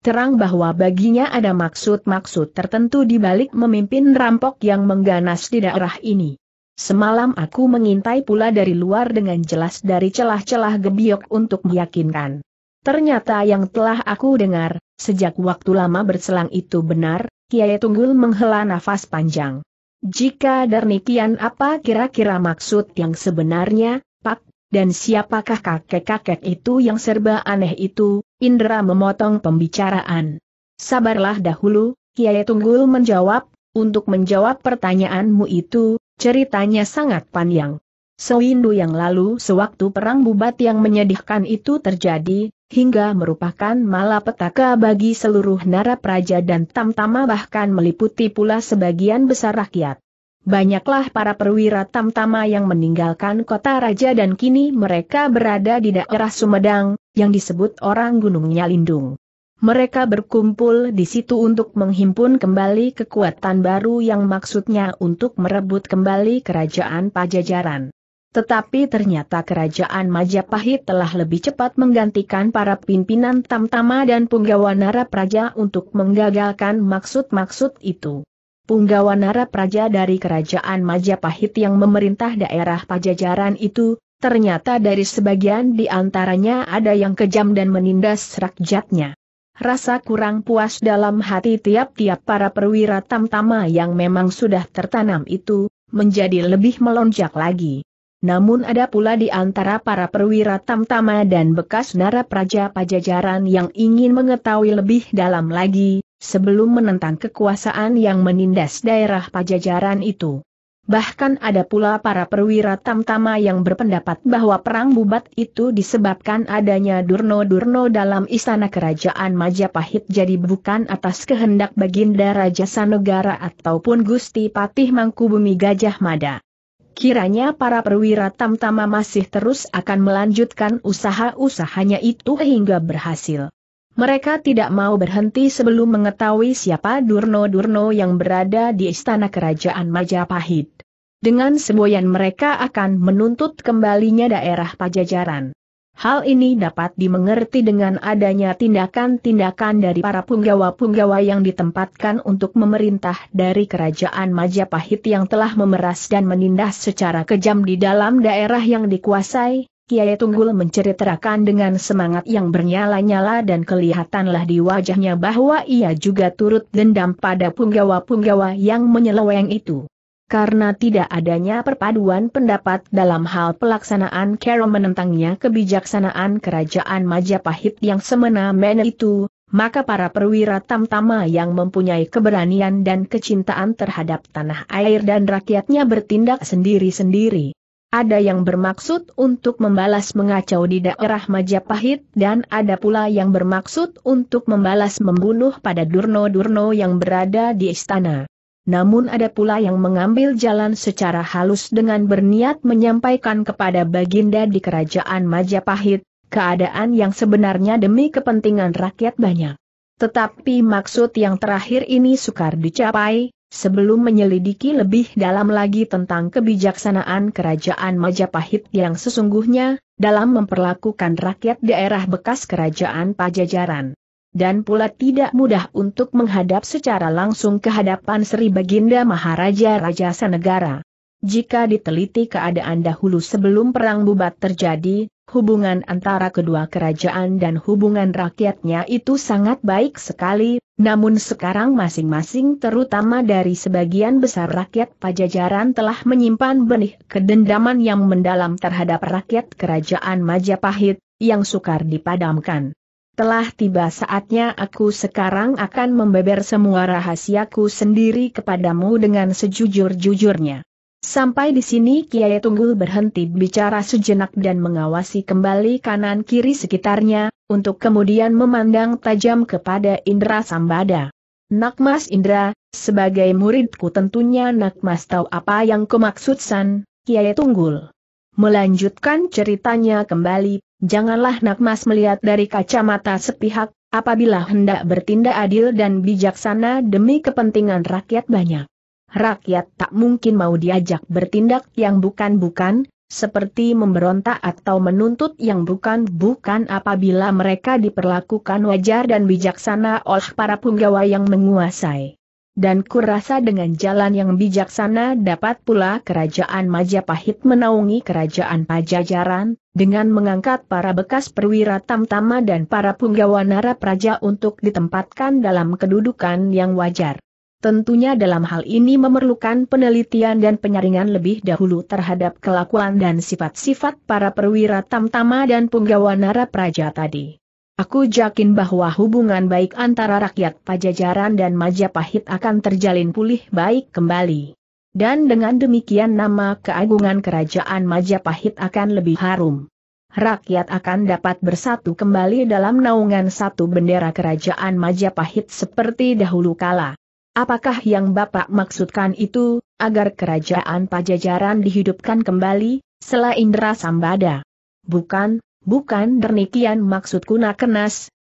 Terang bahwa baginya ada maksud-maksud tertentu di balik memimpin rampok yang mengganas di daerah ini. Semalam aku mengintai pula dari luar dengan jelas dari celah-celah gebiok untuk meyakinkan. Ternyata yang telah aku dengar, sejak waktu lama berselang itu benar, Kiai Tunggul menghela nafas panjang. Jika demikian, apa kira-kira maksud yang sebenarnya, Pak, dan siapakah kakek-kakek itu yang serba aneh itu, Indra memotong pembicaraan. Sabarlah dahulu, Kiai Tunggul menjawab, untuk menjawab pertanyaanmu itu, ceritanya sangat panjang. Sewindu yang lalu sewaktu perang bubat yang menyedihkan itu terjadi, hingga merupakan malapetaka bagi seluruh narapraja dan tamtama bahkan meliputi pula sebagian besar rakyat. Banyaklah para perwira tamtama yang meninggalkan kota raja dan kini mereka berada di daerah Sumedang, yang disebut orang gunungnya Lindung. Mereka berkumpul di situ untuk menghimpun kembali kekuatan baru yang maksudnya untuk merebut kembali kerajaan pajajaran. Tetapi ternyata kerajaan Majapahit telah lebih cepat menggantikan para pimpinan Tamtama dan Punggawa Nara Praja untuk menggagalkan maksud-maksud itu. Punggawa Nara Praja dari kerajaan Majapahit yang memerintah daerah Pajajaran itu, ternyata dari sebagian di antaranya ada yang kejam dan menindas rakyatnya. Rasa kurang puas dalam hati tiap-tiap para perwira Tamtama yang memang sudah tertanam itu, menjadi lebih melonjak lagi. Namun ada pula di antara para perwira tamtama dan bekas narapraja pajajaran yang ingin mengetahui lebih dalam lagi, sebelum menentang kekuasaan yang menindas daerah pajajaran itu. Bahkan ada pula para perwira tamtama yang berpendapat bahwa perang bubat itu disebabkan adanya durno-durno dalam istana kerajaan Majapahit jadi bukan atas kehendak Baginda Raja Sanegara ataupun Gusti Patih Mangkubumi Gajah Mada. Kiranya para perwira tamtama masih terus akan melanjutkan usaha-usahanya itu hingga berhasil. Mereka tidak mau berhenti sebelum mengetahui siapa Durno-Durno yang berada di istana kerajaan Majapahit. Dengan semboyan mereka akan menuntut kembalinya daerah pajajaran. Hal ini dapat dimengerti dengan adanya tindakan-tindakan dari para punggawa-punggawa yang ditempatkan untuk memerintah dari kerajaan Majapahit yang telah memeras dan menindas secara kejam di dalam daerah yang dikuasai. Kiai Tunggul menceritakan dengan semangat yang bernyala-nyala dan kelihatanlah di wajahnya bahwa ia juga turut dendam pada punggawa-punggawa yang menyeleweng itu karena tidak adanya perpaduan pendapat dalam hal pelaksanaan Kero menentangnya kebijaksanaan kerajaan Majapahit yang semena-mena itu, maka para perwira tamtama yang mempunyai keberanian dan kecintaan terhadap tanah air dan rakyatnya bertindak sendiri-sendiri. Ada yang bermaksud untuk membalas mengacau di daerah Majapahit dan ada pula yang bermaksud untuk membalas membunuh pada durno-durno yang berada di istana namun ada pula yang mengambil jalan secara halus dengan berniat menyampaikan kepada Baginda di Kerajaan Majapahit, keadaan yang sebenarnya demi kepentingan rakyat banyak. Tetapi maksud yang terakhir ini sukar dicapai, sebelum menyelidiki lebih dalam lagi tentang kebijaksanaan Kerajaan Majapahit yang sesungguhnya, dalam memperlakukan rakyat daerah bekas Kerajaan Pajajaran dan pula tidak mudah untuk menghadap secara langsung ke hadapan Sri Baginda Maharaja Raja Senegara. Jika diteliti keadaan dahulu sebelum perang bubat terjadi, hubungan antara kedua kerajaan dan hubungan rakyatnya itu sangat baik sekali, namun sekarang masing-masing terutama dari sebagian besar rakyat pajajaran telah menyimpan benih kedendaman yang mendalam terhadap rakyat kerajaan Majapahit, yang sukar dipadamkan telah tiba saatnya aku sekarang akan membeber semua rahasiaku sendiri kepadamu dengan sejujur-jujurnya. Sampai di sini Kiai Tunggul berhenti bicara sejenak dan mengawasi kembali kanan-kiri sekitarnya, untuk kemudian memandang tajam kepada Indra Sambada. Nakmas Indra, sebagai muridku tentunya Nakmas tahu apa yang kumaksud San, Kiai Tunggul. Melanjutkan ceritanya kembali, Janganlah Nakmas melihat dari kacamata sepihak, apabila hendak bertindak adil dan bijaksana demi kepentingan rakyat banyak. Rakyat tak mungkin mau diajak bertindak yang bukan-bukan, seperti memberontak atau menuntut yang bukan-bukan apabila mereka diperlakukan wajar dan bijaksana oleh para punggawa yang menguasai dan kurasa dengan jalan yang bijaksana dapat pula kerajaan Majapahit menaungi kerajaan Pajajaran, dengan mengangkat para bekas perwira tamtama dan para punggawa nara praja untuk ditempatkan dalam kedudukan yang wajar. Tentunya dalam hal ini memerlukan penelitian dan penyaringan lebih dahulu terhadap kelakuan dan sifat-sifat para perwira tamtama dan punggawa nara praja tadi. Aku yakin bahwa hubungan baik antara rakyat Pajajaran dan Majapahit akan terjalin pulih baik kembali. Dan dengan demikian nama keagungan kerajaan Majapahit akan lebih harum. Rakyat akan dapat bersatu kembali dalam naungan satu bendera kerajaan Majapahit seperti dahulu kala. Apakah yang Bapak maksudkan itu, agar kerajaan Pajajaran dihidupkan kembali, selain Indra Sambada? Bukan, Bukan demikian maksudku nak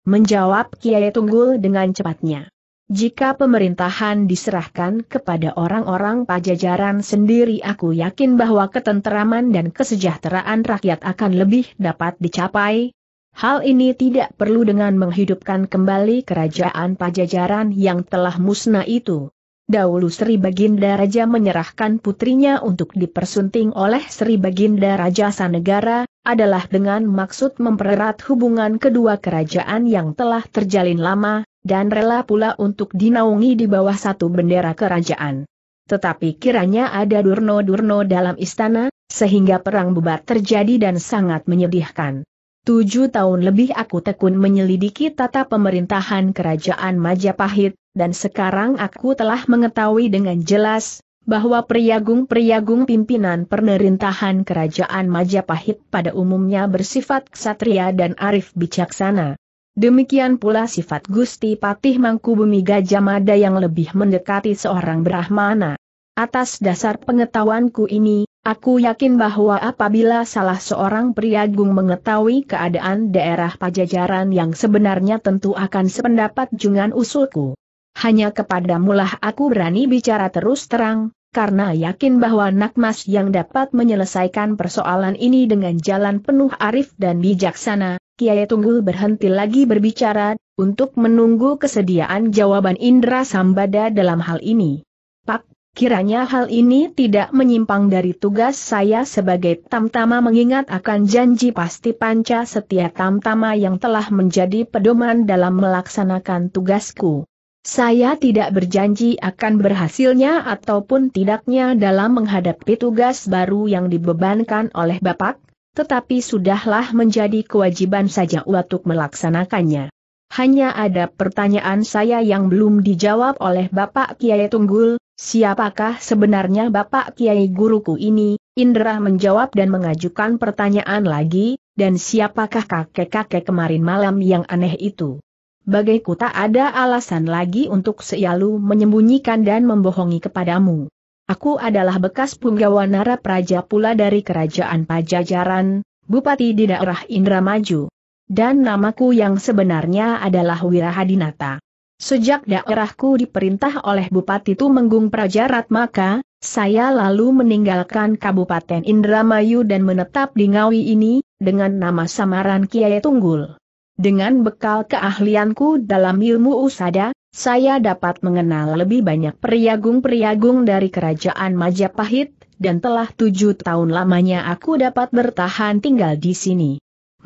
menjawab Kiai Tunggul dengan cepatnya. Jika pemerintahan diserahkan kepada orang-orang pajajaran sendiri aku yakin bahwa ketenteraman dan kesejahteraan rakyat akan lebih dapat dicapai. Hal ini tidak perlu dengan menghidupkan kembali kerajaan pajajaran yang telah musnah itu. Dahulu Sri Baginda Raja menyerahkan putrinya untuk dipersunting oleh Sri Baginda Raja Sanegara, adalah dengan maksud mempererat hubungan kedua kerajaan yang telah terjalin lama, dan rela pula untuk dinaungi di bawah satu bendera kerajaan. Tetapi kiranya ada durno-durno dalam istana, sehingga perang bubar terjadi dan sangat menyedihkan. Tujuh tahun lebih aku tekun menyelidiki tata pemerintahan kerajaan Majapahit, dan sekarang aku telah mengetahui dengan jelas, bahwa priagung-priagung pimpinan pemerintahan kerajaan Majapahit pada umumnya bersifat ksatria dan arif bijaksana. Demikian pula sifat Gusti Patih Mangkubumi Mada yang lebih mendekati seorang Brahmana. Atas dasar pengetahuanku ini, aku yakin bahwa apabila salah seorang priagung mengetahui keadaan daerah pajajaran yang sebenarnya tentu akan sependapat dengan usulku. Hanya kepadamulah aku berani bicara terus terang, karena yakin bahwa Nakmas yang dapat menyelesaikan persoalan ini dengan jalan penuh arif dan bijaksana, Kiai Tunggul berhenti lagi berbicara, untuk menunggu kesediaan jawaban Indra Sambada dalam hal ini. Pak, kiranya hal ini tidak menyimpang dari tugas saya sebagai tamtama mengingat akan janji pasti panca setia tamtama yang telah menjadi pedoman dalam melaksanakan tugasku. Saya tidak berjanji akan berhasilnya ataupun tidaknya dalam menghadapi tugas baru yang dibebankan oleh Bapak, tetapi sudahlah menjadi kewajiban saja untuk melaksanakannya. Hanya ada pertanyaan saya yang belum dijawab oleh Bapak Kiai Tunggul, siapakah sebenarnya Bapak Kiai guruku ini? Indra menjawab dan mengajukan pertanyaan lagi, dan siapakah kakek-kakek kemarin malam yang aneh itu? bagaiku tak ada alasan lagi untuk selalu menyembunyikan dan membohongi kepadamu. Aku adalah bekas punggawa Nara Praja pula dari Kerajaan Pajajaran, Bupati di daerah Indramaju. Dan namaku yang sebenarnya adalah Wirahadinata. Sejak daerahku diperintah oleh Bupati Tumenggung Prajarat maka, saya lalu meninggalkan Kabupaten Indramayu dan menetap di Ngawi ini, dengan nama samaran Kiai Tunggul. Dengan bekal keahlianku dalam ilmu usada, saya dapat mengenal lebih banyak periagung-periagung dari kerajaan Majapahit, dan telah tujuh tahun lamanya aku dapat bertahan tinggal di sini.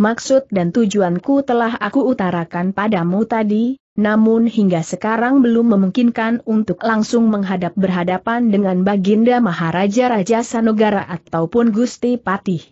Maksud dan tujuanku telah aku utarakan padamu tadi, namun hingga sekarang belum memungkinkan untuk langsung menghadap berhadapan dengan Baginda Maharaja Raja Sanogara ataupun Gusti Patih.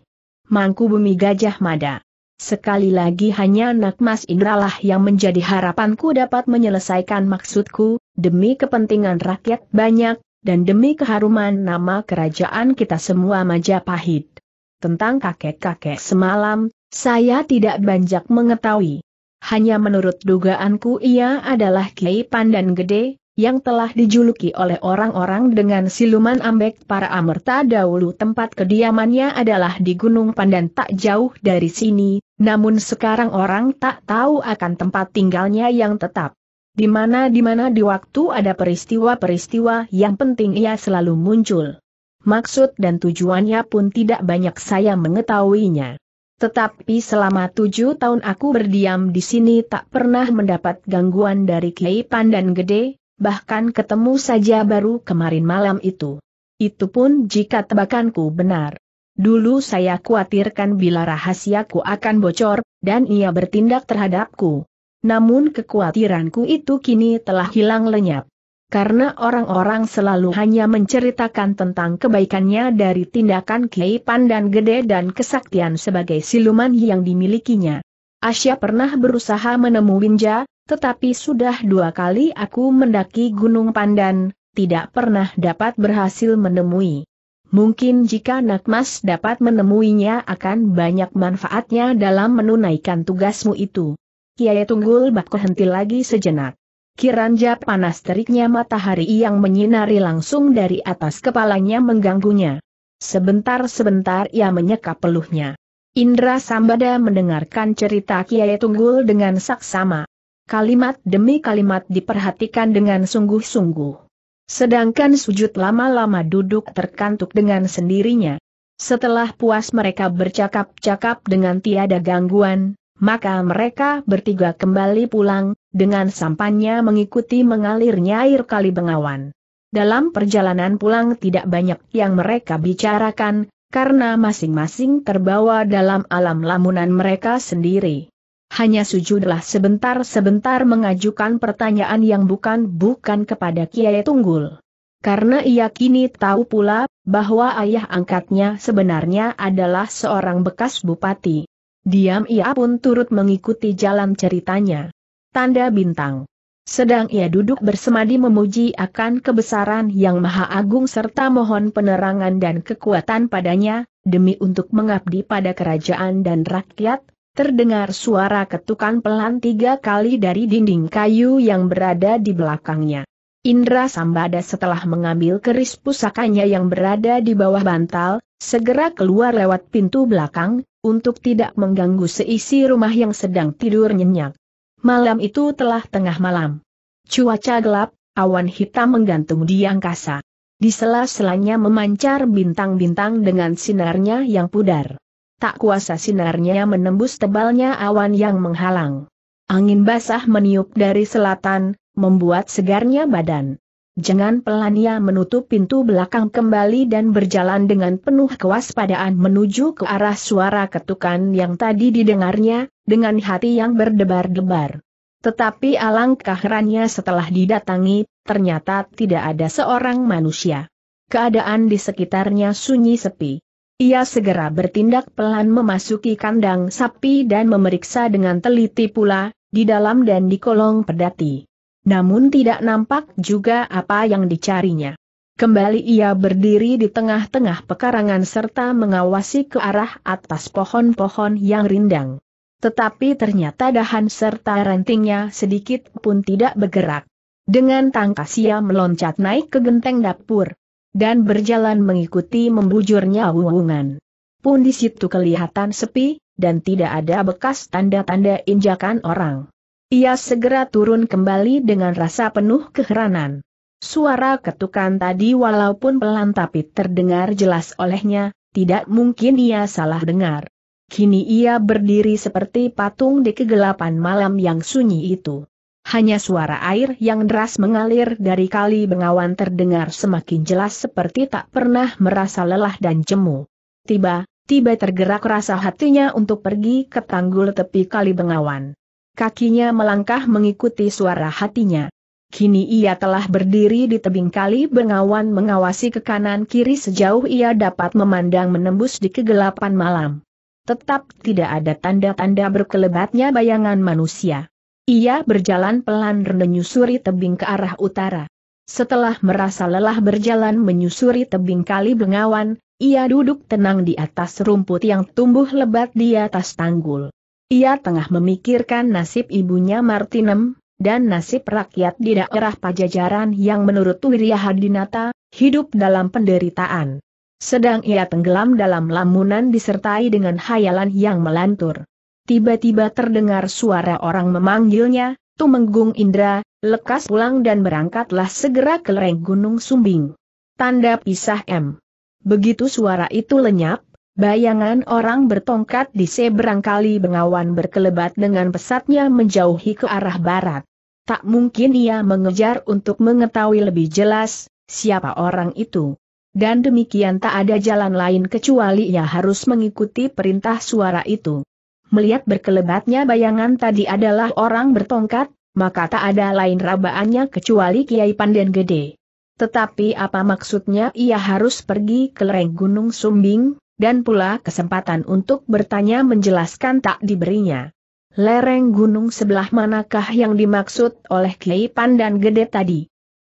Mangku Bumi Gajah Mada. Sekali lagi hanya anak Mas Indralah yang menjadi harapanku dapat menyelesaikan maksudku, demi kepentingan rakyat banyak, dan demi keharuman nama kerajaan kita semua Majapahit. Tentang kakek-kakek semalam, saya tidak banyak mengetahui Hanya menurut dugaanku ia adalah Kiai Pandan Gede, yang telah dijuluki oleh orang-orang dengan siluman ambek para amerta dahulu tempat kediamannya adalah di Gunung Pandan tak jauh dari sini, namun sekarang orang tak tahu akan tempat tinggalnya yang tetap. Di mana-di mana di waktu ada peristiwa-peristiwa yang penting ia selalu muncul. Maksud dan tujuannya pun tidak banyak saya mengetahuinya. Tetapi selama tujuh tahun aku berdiam di sini tak pernah mendapat gangguan dari Kiai Pandan Gede, bahkan ketemu saja baru kemarin malam itu. Itu pun jika tebakanku benar. Dulu saya khawatirkan bila rahasiaku akan bocor, dan ia bertindak terhadapku. Namun kekhawatiranku itu kini telah hilang lenyap. Karena orang-orang selalu hanya menceritakan tentang kebaikannya dari tindakan Kiai Pandan Gede dan kesaktian sebagai siluman yang dimilikinya. Asya pernah berusaha menemui Winja, tetapi sudah dua kali aku mendaki Gunung Pandan, tidak pernah dapat berhasil menemui. Mungkin jika Nakmas dapat menemuinya akan banyak manfaatnya dalam menunaikan tugasmu itu. Kiai Tunggul Bak henti lagi sejenak. Kiranja panas teriknya matahari yang menyinari langsung dari atas kepalanya mengganggunya. Sebentar-sebentar ia menyeka peluhnya. Indra Sambada mendengarkan cerita Kiai Tunggul dengan saksama. Kalimat demi kalimat diperhatikan dengan sungguh-sungguh. Sedangkan sujud lama-lama duduk terkantuk dengan sendirinya. Setelah puas mereka bercakap-cakap dengan tiada gangguan, maka mereka bertiga kembali pulang, dengan sampannya mengikuti mengalirnya air kali bengawan. Dalam perjalanan pulang tidak banyak yang mereka bicarakan, karena masing-masing terbawa dalam alam lamunan mereka sendiri hanya sujudlah sebentar-sebentar mengajukan pertanyaan yang bukan-bukan kepada Kiai Tunggul. Karena ia kini tahu pula, bahwa ayah angkatnya sebenarnya adalah seorang bekas bupati. Diam ia pun turut mengikuti jalan ceritanya. Tanda bintang. Sedang ia duduk bersemadi memuji akan kebesaran yang maha agung serta mohon penerangan dan kekuatan padanya, demi untuk mengabdi pada kerajaan dan rakyat, Terdengar suara ketukan pelan tiga kali dari dinding kayu yang berada di belakangnya. Indra Sambada setelah mengambil keris pusakanya yang berada di bawah bantal, segera keluar lewat pintu belakang, untuk tidak mengganggu seisi rumah yang sedang tidur nyenyak. Malam itu telah tengah malam. Cuaca gelap, awan hitam menggantung di angkasa. Di sela-selanya memancar bintang-bintang dengan sinarnya yang pudar tak kuasa sinarnya menembus tebalnya awan yang menghalang. Angin basah meniup dari selatan, membuat segarnya badan. Jangan pelan ia menutup pintu belakang kembali dan berjalan dengan penuh kewaspadaan menuju ke arah suara ketukan yang tadi didengarnya, dengan hati yang berdebar-debar. Tetapi alangkah herannya setelah didatangi, ternyata tidak ada seorang manusia. Keadaan di sekitarnya sunyi sepi. Ia segera bertindak pelan memasuki kandang sapi dan memeriksa dengan teliti pula, di dalam dan di kolong pedati. Namun tidak nampak juga apa yang dicarinya. Kembali ia berdiri di tengah-tengah pekarangan serta mengawasi ke arah atas pohon-pohon yang rindang. Tetapi ternyata dahan serta rantingnya sedikit pun tidak bergerak. Dengan tangkas ia meloncat naik ke genteng dapur dan berjalan mengikuti membujurnya wungan. Pun di situ kelihatan sepi, dan tidak ada bekas tanda-tanda injakan orang. Ia segera turun kembali dengan rasa penuh keheranan. Suara ketukan tadi walaupun pelan tapi terdengar jelas olehnya, tidak mungkin ia salah dengar. Kini ia berdiri seperti patung di kegelapan malam yang sunyi itu. Hanya suara air yang deras mengalir dari kali bengawan terdengar semakin jelas seperti tak pernah merasa lelah dan jemu. Tiba, tiba tergerak rasa hatinya untuk pergi ke tanggul tepi kali bengawan. Kakinya melangkah mengikuti suara hatinya. Kini ia telah berdiri di tebing kali bengawan mengawasi ke kanan kiri sejauh ia dapat memandang menembus di kegelapan malam. Tetap tidak ada tanda-tanda berkelebatnya bayangan manusia. Ia berjalan pelan menyusuri tebing ke arah utara. Setelah merasa lelah berjalan menyusuri tebing kali bengawan, ia duduk tenang di atas rumput yang tumbuh lebat di atas tanggul. Ia tengah memikirkan nasib ibunya Martinem, dan nasib rakyat di daerah pajajaran yang menurut Hadinata, hidup dalam penderitaan. Sedang ia tenggelam dalam lamunan disertai dengan hayalan yang melantur tiba-tiba terdengar suara orang memanggilnya, Tumenggung Indra, lekas pulang dan berangkatlah segera ke lereng Gunung Sumbing. Tanda pisah M. Begitu suara itu lenyap, bayangan orang bertongkat di seberang kali bengawan berkelebat dengan pesatnya menjauhi ke arah barat. Tak mungkin ia mengejar untuk mengetahui lebih jelas, siapa orang itu. Dan demikian tak ada jalan lain kecuali ia harus mengikuti perintah suara itu melihat berkelebatnya bayangan tadi adalah orang bertongkat, maka tak ada lain rabaannya kecuali Kiai Pandan Gede. Tetapi apa maksudnya ia harus pergi ke lereng Gunung Sumbing, dan pula kesempatan untuk bertanya menjelaskan tak diberinya. Lereng gunung sebelah manakah yang dimaksud oleh Kiai Pandan Gede tadi?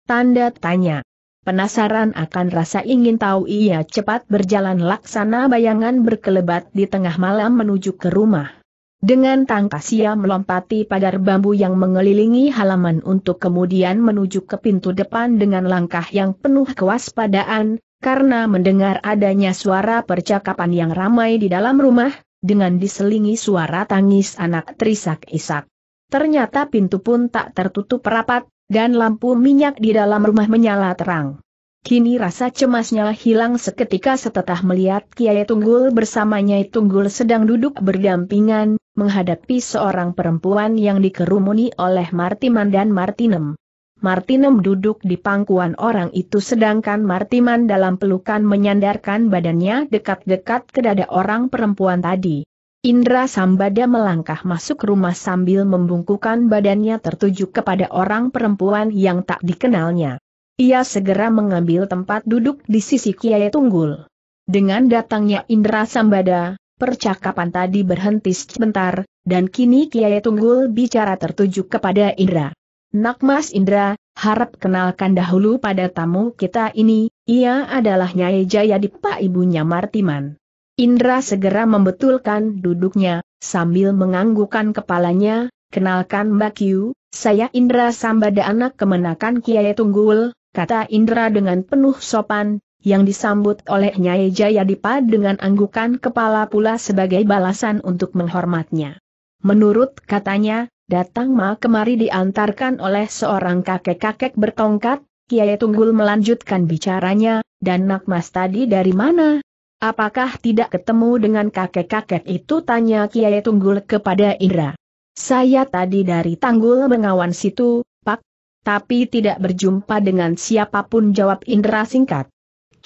Tanda tanya. Penasaran akan rasa ingin tahu ia cepat berjalan laksana bayangan berkelebat di tengah malam menuju ke rumah. Dengan tangkas ia melompati pagar bambu yang mengelilingi halaman untuk kemudian menuju ke pintu depan dengan langkah yang penuh kewaspadaan, karena mendengar adanya suara percakapan yang ramai di dalam rumah, dengan diselingi suara tangis anak terisak-isak. Ternyata pintu pun tak tertutup rapat, dan lampu minyak di dalam rumah menyala terang. Kini rasa cemasnya hilang seketika setelah melihat Kiai Tunggul bersamanya Tunggul sedang duduk berdampingan, menghadapi seorang perempuan yang dikerumuni oleh Martiman dan Martinem. Martinem duduk di pangkuan orang itu sedangkan Martiman dalam pelukan menyandarkan badannya dekat-dekat ke dada orang perempuan tadi. Indra Sambada melangkah masuk rumah sambil membungkukan badannya tertuju kepada orang perempuan yang tak dikenalnya. Ia segera mengambil tempat duduk di sisi Kiai Tunggul. Dengan datangnya Indra Sambada, Percakapan tadi berhenti sebentar, dan kini Kiai Tunggul bicara tertuju kepada Indra. Nak Mas Indra, harap kenalkan dahulu pada tamu kita ini, ia adalah Nyai Jaya di Pak Ibunya Martiman. Indra segera membetulkan duduknya, sambil menganggukkan kepalanya, kenalkan Mbak Kiu, saya Indra Sambada anak kemenakan Kiai Tunggul, kata Indra dengan penuh sopan, yang disambut oleh Nyai Jayadipa dengan anggukan kepala pula sebagai balasan untuk menghormatnya. Menurut katanya, datang Ma kemari diantarkan oleh seorang kakek-kakek bertongkat, Kiai Tunggul melanjutkan bicaranya, dan Nak Mas tadi dari mana? Apakah tidak ketemu dengan kakek-kakek itu tanya Kiai Tunggul kepada Indra. Saya tadi dari Tanggul Bengawan situ, Pak. Tapi tidak berjumpa dengan siapapun jawab Indra singkat.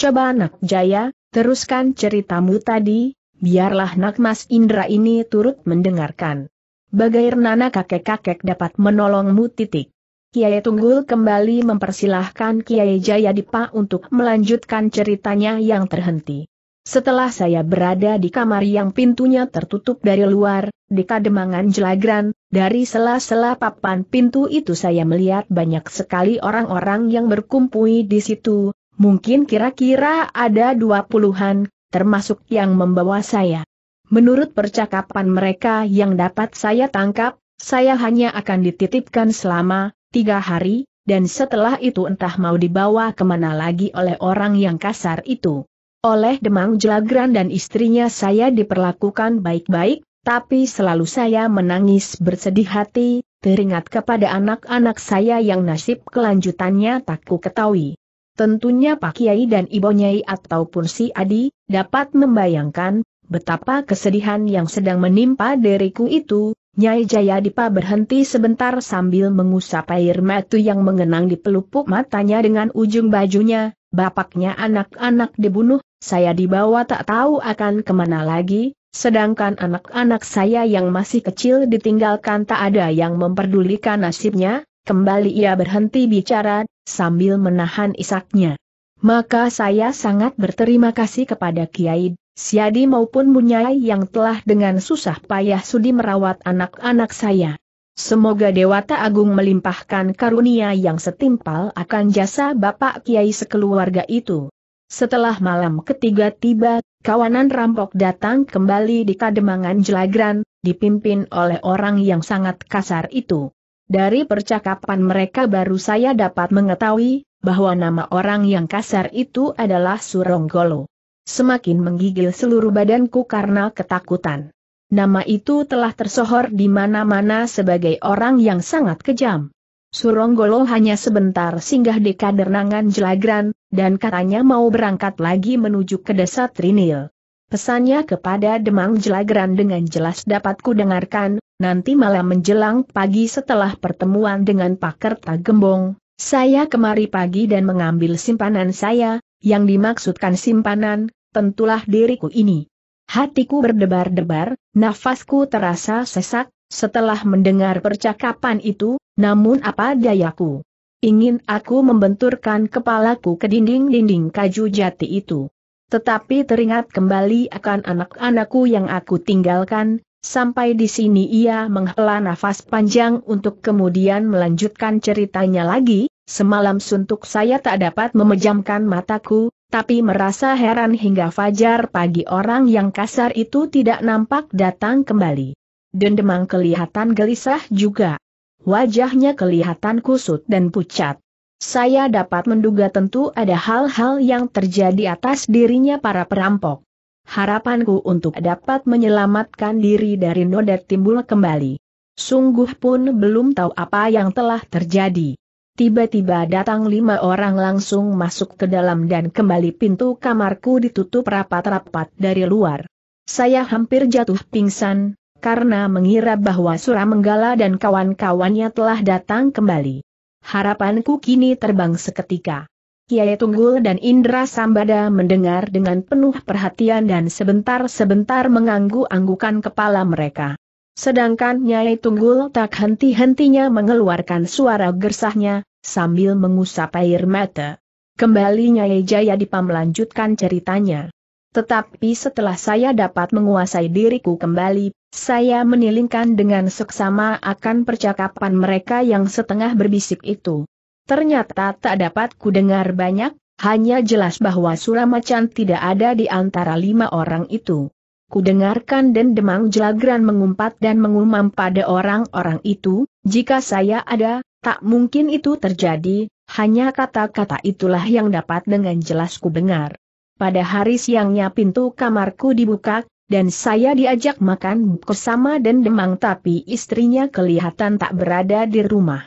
Coba nak Jaya, teruskan ceritamu tadi, biarlah nak Mas Indra ini turut mendengarkan. Bagai nana kakek-kakek dapat menolongmu titik. Kiai Tunggul kembali mempersilahkan Kiai Jaya Dipa untuk melanjutkan ceritanya yang terhenti. Setelah saya berada di kamar yang pintunya tertutup dari luar, di kademangan jelagran, dari sela-sela papan pintu itu saya melihat banyak sekali orang-orang yang berkumpul di situ, Mungkin kira-kira ada dua puluhan, termasuk yang membawa saya. Menurut percakapan mereka yang dapat saya tangkap, saya hanya akan dititipkan selama tiga hari, dan setelah itu entah mau dibawa kemana lagi oleh orang yang kasar itu. Oleh Demang Jelagran dan istrinya saya diperlakukan baik-baik, tapi selalu saya menangis bersedih hati, teringat kepada anak-anak saya yang nasib kelanjutannya tak ku ketahui. Tentunya Pak Kiai dan Ibu Nyai ataupun si Adi, dapat membayangkan, betapa kesedihan yang sedang menimpa diriku itu, Nyai Jaya Dipa berhenti sebentar sambil mengusap air mata yang mengenang di pelupuk matanya dengan ujung bajunya, bapaknya anak-anak dibunuh, saya dibawa tak tahu akan kemana lagi, sedangkan anak-anak saya yang masih kecil ditinggalkan tak ada yang memperdulikan nasibnya, kembali ia berhenti bicara, sambil menahan isaknya. Maka saya sangat berterima kasih kepada Kiai, Siadi maupun Munyai yang telah dengan susah payah sudi merawat anak-anak saya. Semoga Dewata Agung melimpahkan karunia yang setimpal akan jasa Bapak Kiai sekeluarga itu. Setelah malam ketiga tiba, kawanan rampok datang kembali di Kademangan Jelagran, dipimpin oleh orang yang sangat kasar itu. Dari percakapan mereka baru saya dapat mengetahui bahwa nama orang yang kasar itu adalah Suronggolo. Semakin menggigil seluruh badanku karena ketakutan. Nama itu telah tersohor di mana-mana sebagai orang yang sangat kejam. Suronggolo hanya sebentar singgah di kadernangan Jelagran, dan katanya mau berangkat lagi menuju ke desa Trinil. Pesannya kepada Demang Jelagran dengan jelas dapat kudengarkan, nanti malam menjelang pagi setelah pertemuan dengan Pak Kerta Gembong, saya kemari pagi dan mengambil simpanan saya, yang dimaksudkan simpanan, tentulah diriku ini. Hatiku berdebar-debar, nafasku terasa sesak, setelah mendengar percakapan itu, namun apa dayaku. Ingin aku membenturkan kepalaku ke dinding-dinding kaju jati itu. Tetapi teringat kembali akan anak-anakku yang aku tinggalkan, sampai di sini ia menghela nafas panjang untuk kemudian melanjutkan ceritanya lagi, semalam suntuk saya tak dapat memejamkan mataku, tapi merasa heran hingga fajar pagi orang yang kasar itu tidak nampak datang kembali. Dendemang kelihatan gelisah juga. Wajahnya kelihatan kusut dan pucat. Saya dapat menduga tentu ada hal-hal yang terjadi atas dirinya para perampok. Harapanku untuk dapat menyelamatkan diri dari noda timbul kembali. Sungguh pun belum tahu apa yang telah terjadi. Tiba-tiba datang lima orang langsung masuk ke dalam dan kembali pintu kamarku ditutup rapat-rapat dari luar. Saya hampir jatuh pingsan, karena mengira bahwa Suramenggala dan kawan-kawannya telah datang kembali. Harapanku kini terbang seketika. Kiai Tunggul dan Indra Sambada mendengar dengan penuh perhatian dan sebentar-sebentar mengangguk-anggukan kepala mereka. Sedangkan Nyai Tunggul tak henti-hentinya mengeluarkan suara gersahnya, sambil mengusap air mata. Kembali Nyai Jaya dipa melanjutkan ceritanya. Tetapi setelah saya dapat menguasai diriku kembali, saya menilingkan dengan seksama akan percakapan mereka yang setengah berbisik itu. Ternyata tak dapat ku dengar banyak, hanya jelas bahwa Suramacan tidak ada di antara lima orang itu. Kudengarkan dan demang jelagran mengumpat dan mengumam pada orang-orang itu, jika saya ada, tak mungkin itu terjadi, hanya kata-kata itulah yang dapat dengan jelas ku dengar pada hari siangnya pintu kamarku dibuka, dan saya diajak makan bersama Demang tapi istrinya kelihatan tak berada di rumah.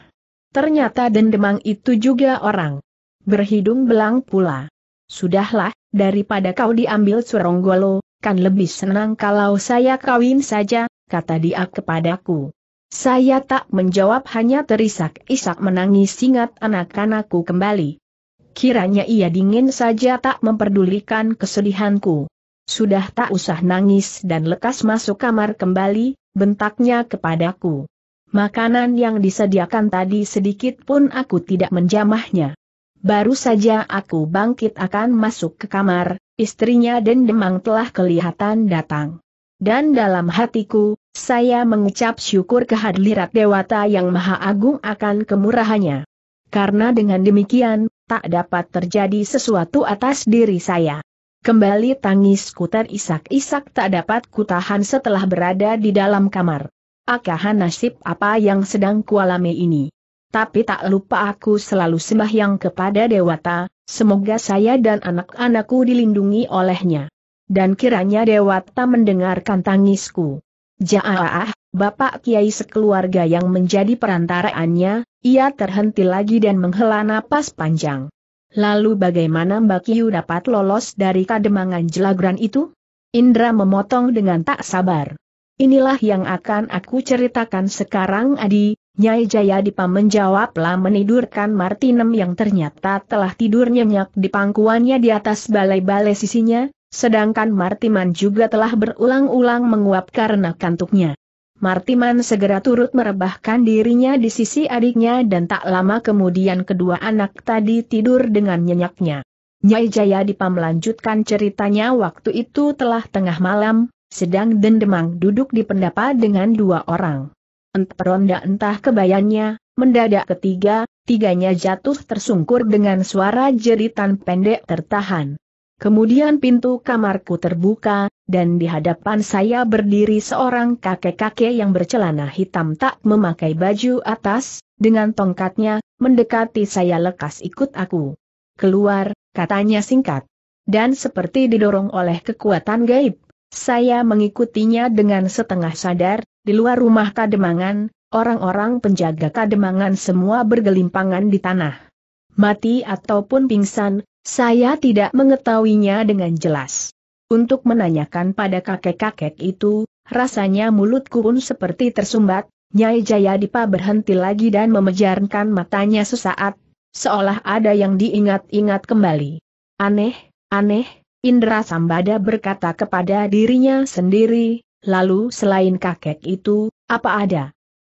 Ternyata dan Demang itu juga orang. Berhidung belang pula. Sudahlah, daripada kau diambil Suronggolo, kan lebih senang kalau saya kawin saja, kata dia kepadaku. Saya tak menjawab hanya terisak-isak menangis ingat anak-anakku kembali kiranya ia dingin saja tak memperdulikan kesedihanku. Sudah tak usah nangis dan lekas masuk kamar kembali, bentaknya kepadaku. Makanan yang disediakan tadi sedikit pun aku tidak menjamahnya. Baru saja aku bangkit akan masuk ke kamar, istrinya dan Demang telah kelihatan datang. Dan dalam hatiku, saya mengucap syukur kehadirat Dewata yang Maha Agung akan kemurahannya. Karena dengan demikian, tak dapat terjadi sesuatu atas diri saya. Kembali tangisku terisak-isak tak dapat kutahan setelah berada di dalam kamar. Akahan nasib apa yang sedang kualami ini. Tapi tak lupa aku selalu sembahyang kepada Dewata, semoga saya dan anak-anakku dilindungi olehnya. Dan kiranya Dewata mendengarkan tangisku. Jaaah, Bapak Kiai sekeluarga yang menjadi perantaraannya, ia terhenti lagi dan menghela napas panjang. Lalu bagaimana Mbak Kiyu dapat lolos dari kademangan jelagran itu? Indra memotong dengan tak sabar. Inilah yang akan aku ceritakan sekarang Adi, Nyai Jaya Dipa menjawablah menidurkan Martinem yang ternyata telah tidur nyenyak di pangkuannya di atas balai-balai sisinya, Sedangkan Martiman juga telah berulang-ulang menguap karena kantuknya. Martiman segera turut merebahkan dirinya di sisi adiknya dan tak lama kemudian kedua anak tadi tidur dengan nyenyaknya. Nyai Jaya Dipa melanjutkan ceritanya waktu itu telah tengah malam, sedang Dendemang duduk di pendapa dengan dua orang. Entah ronda entah kebayanya, mendadak ketiga, tiganya jatuh tersungkur dengan suara jeritan pendek tertahan. Kemudian pintu kamarku terbuka, dan di hadapan saya berdiri seorang kakek-kakek yang bercelana hitam tak memakai baju atas, dengan tongkatnya, mendekati saya lekas ikut aku. Keluar, katanya singkat. Dan seperti didorong oleh kekuatan gaib, saya mengikutinya dengan setengah sadar, di luar rumah kademangan, orang-orang penjaga kademangan semua bergelimpangan di tanah. Mati ataupun pingsan, saya tidak mengetahuinya dengan jelas. Untuk menanyakan pada kakek-kakek itu, rasanya mulutku pun seperti tersumbat, Nyai Jaya Dipa berhenti lagi dan memejarkan matanya sesaat, seolah ada yang diingat-ingat kembali. Aneh, aneh, Indra Sambada berkata kepada dirinya sendiri, lalu selain kakek itu, apa ada?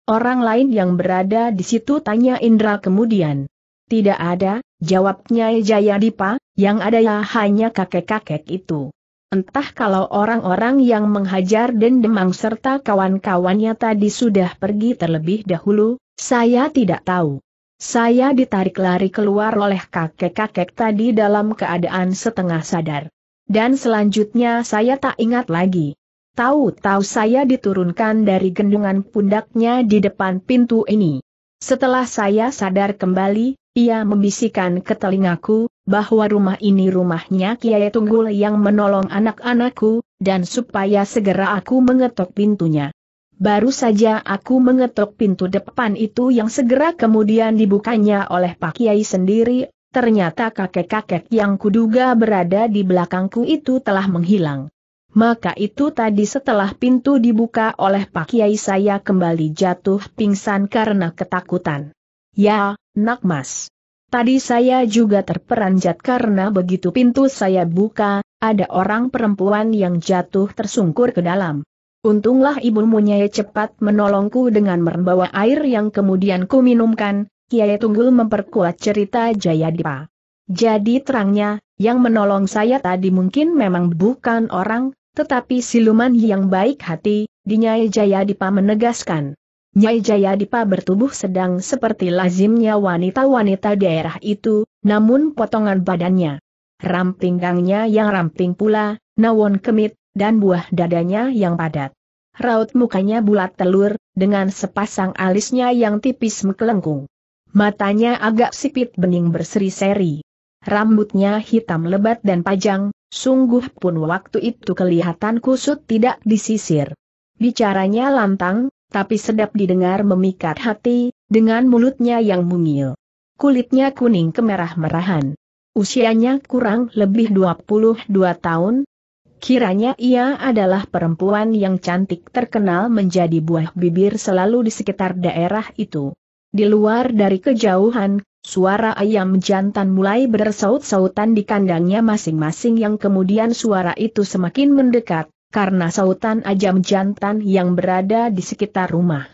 Orang lain yang berada di situ tanya Indra kemudian. Tidak ada, Jawabnya Jayadipa, yang ada ya hanya kakek-kakek itu. Entah kalau orang-orang yang menghajar dan Demang serta kawan-kawannya tadi sudah pergi terlebih dahulu, saya tidak tahu. Saya ditarik lari keluar oleh kakek-kakek tadi dalam keadaan setengah sadar. Dan selanjutnya saya tak ingat lagi. Tahu-tahu saya diturunkan dari gendungan pundaknya di depan pintu ini. Setelah saya sadar kembali, ia membisikkan ke telingaku, bahwa rumah ini rumahnya Kiai Tunggul yang menolong anak-anakku, dan supaya segera aku mengetok pintunya. Baru saja aku mengetok pintu depan itu yang segera kemudian dibukanya oleh Pak Kiai sendiri, ternyata kakek-kakek yang kuduga berada di belakangku itu telah menghilang. Maka itu tadi setelah pintu dibuka oleh Pak Kiai saya kembali jatuh pingsan karena ketakutan. Ya, nak mas. Tadi saya juga terperanjat karena begitu pintu saya buka, ada orang perempuan yang jatuh tersungkur ke dalam. Untunglah ibu Munyai cepat menolongku dengan membawa air yang kemudian ku minumkan, Kiai Tunggul memperkuat cerita Jayadipa. Jadi terangnya, yang menolong saya tadi mungkin memang bukan orang, tetapi siluman yang baik hati, Dinyai Jayadipa menegaskan. Nyai Dipa bertubuh sedang seperti lazimnya wanita-wanita daerah itu, namun potongan badannya, Ramping gangnya yang ramping pula, nawon kemit, dan buah dadanya yang padat. Raut mukanya bulat telur, dengan sepasang alisnya yang tipis mengkelengkung. Matanya agak sipit bening berseri-seri. Rambutnya hitam lebat dan panjang, sungguh pun waktu itu kelihatan kusut tidak disisir. Bicaranya lantang, tapi sedap didengar memikat hati, dengan mulutnya yang mungil. Kulitnya kuning kemerah-merahan. Usianya kurang lebih 22 tahun. Kiranya ia adalah perempuan yang cantik terkenal menjadi buah bibir selalu di sekitar daerah itu. Di luar dari kejauhan, Suara ayam jantan mulai bersaut-sautan di kandangnya masing-masing yang kemudian suara itu semakin mendekat, karena sautan ajam jantan yang berada di sekitar rumah.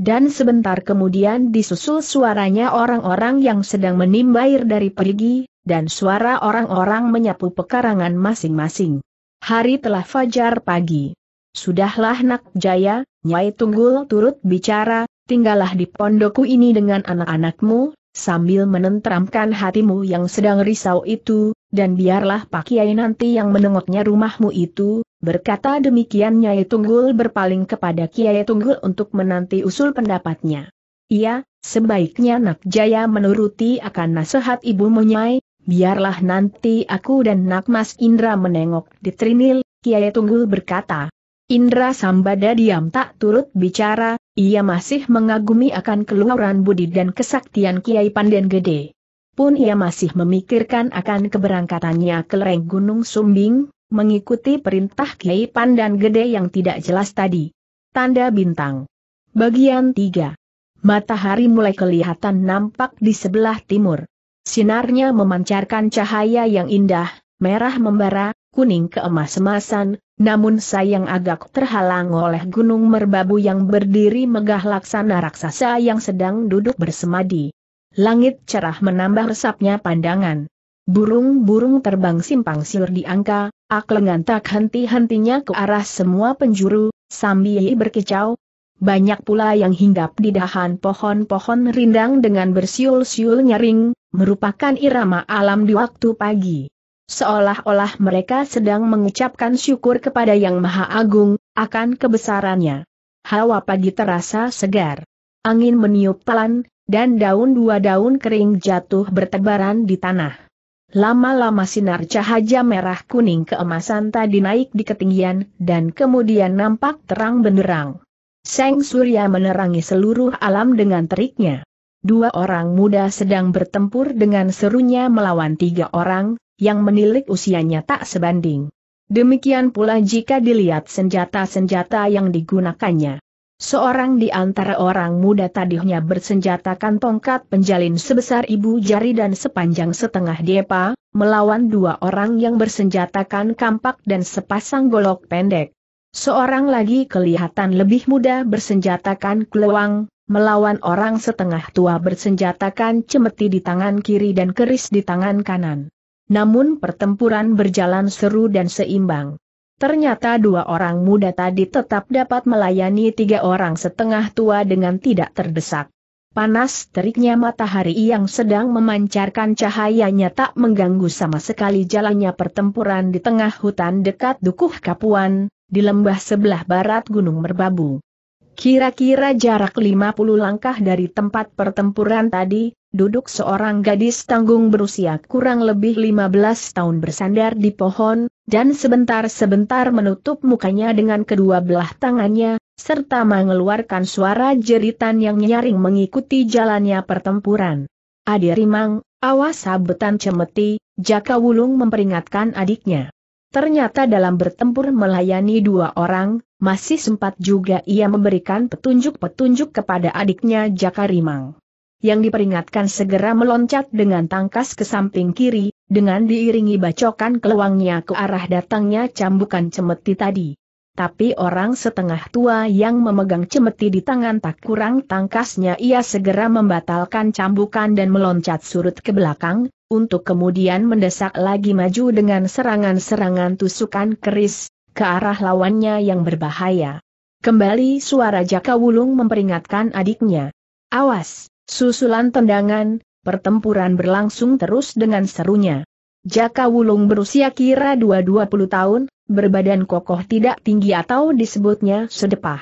Dan sebentar kemudian disusul suaranya orang-orang yang sedang menimba air dari pergi, dan suara orang-orang menyapu pekarangan masing-masing. Hari telah fajar pagi. Sudahlah nak jaya, Nyai Tunggul turut bicara, tinggallah di pondokku ini dengan anak-anakmu, sambil menenteramkan hatimu yang sedang risau itu, dan biarlah Pak Kiai nanti yang menengoknya rumahmu itu, Berkata demikian Nyai Tunggul berpaling kepada Kiai Tunggul untuk menanti usul pendapatnya. Iya, sebaiknya Nak Jaya menuruti akan nasihat ibu Nyai, biarlah nanti aku dan Nak Mas Indra menengok di Trinil, Kiai Tunggul berkata. Indra Sambada diam tak turut bicara, ia masih mengagumi akan keluaran budi dan kesaktian Kiai Panden Gede. Pun ia masih memikirkan akan keberangkatannya ke lereng Gunung Sumbing, mengikuti perintah Kiai Pandan Gede yang tidak jelas tadi. Tanda Bintang Bagian 3 Matahari mulai kelihatan nampak di sebelah timur. Sinarnya memancarkan cahaya yang indah, merah membara, kuning keemas-emasan, namun sayang agak terhalang oleh gunung merbabu yang berdiri megah laksana raksasa yang sedang duduk bersemadi. Langit cerah menambah resapnya pandangan. Burung-burung terbang simpang siur di angka, aklengan tak henti-hentinya ke arah semua penjuru, sambil berkicau. Banyak pula yang hinggap di dahan pohon-pohon rindang dengan bersiul-siul nyaring, merupakan irama alam di waktu pagi. Seolah-olah mereka sedang mengucapkan syukur kepada Yang Maha Agung, akan kebesarannya. Hawa pagi terasa segar. Angin meniup pelan, dan daun dua daun kering jatuh bertebaran di tanah. Lama-lama sinar cahaya merah kuning keemasan tadi naik di ketinggian, dan kemudian nampak terang benderang. Seng Surya menerangi seluruh alam dengan teriknya. Dua orang muda sedang bertempur dengan serunya melawan tiga orang, yang menilik usianya tak sebanding. Demikian pula jika dilihat senjata-senjata yang digunakannya. Seorang di antara orang muda tadinya bersenjatakan tongkat penjalin sebesar ibu jari dan sepanjang setengah depa, melawan dua orang yang bersenjatakan kampak dan sepasang golok pendek. Seorang lagi kelihatan lebih muda bersenjatakan keluang, melawan orang setengah tua bersenjatakan cemeti di tangan kiri dan keris di tangan kanan. Namun pertempuran berjalan seru dan seimbang. Ternyata dua orang muda tadi tetap dapat melayani tiga orang setengah tua dengan tidak terdesak. Panas teriknya matahari yang sedang memancarkan cahayanya tak mengganggu sama sekali jalannya pertempuran di tengah hutan dekat Dukuh Kapuan, di lembah sebelah barat Gunung Merbabu. Kira-kira jarak 50 langkah dari tempat pertempuran tadi, duduk seorang gadis tanggung berusia kurang lebih 15 tahun bersandar di pohon, dan sebentar-sebentar menutup mukanya dengan kedua belah tangannya, serta mengeluarkan suara jeritan yang nyaring mengikuti jalannya pertempuran. Rimang, awas sabetan cemeti, Jaka Wulung memperingatkan adiknya. Ternyata dalam bertempur melayani dua orang, masih sempat juga ia memberikan petunjuk-petunjuk kepada adiknya Jaka Rimang yang diperingatkan segera meloncat dengan tangkas ke samping kiri, dengan diiringi bacokan keluangnya ke arah datangnya cambukan cemeti tadi. Tapi orang setengah tua yang memegang cemeti di tangan tak kurang tangkasnya ia segera membatalkan cambukan dan meloncat surut ke belakang, untuk kemudian mendesak lagi maju dengan serangan-serangan tusukan keris, ke arah lawannya yang berbahaya. Kembali suara Jaka Wulung memperingatkan adiknya. Awas! Susulan tendangan, pertempuran berlangsung terus dengan serunya. Jaka Wulung berusia kira 220 tahun, berbadan kokoh tidak tinggi atau disebutnya sedepah.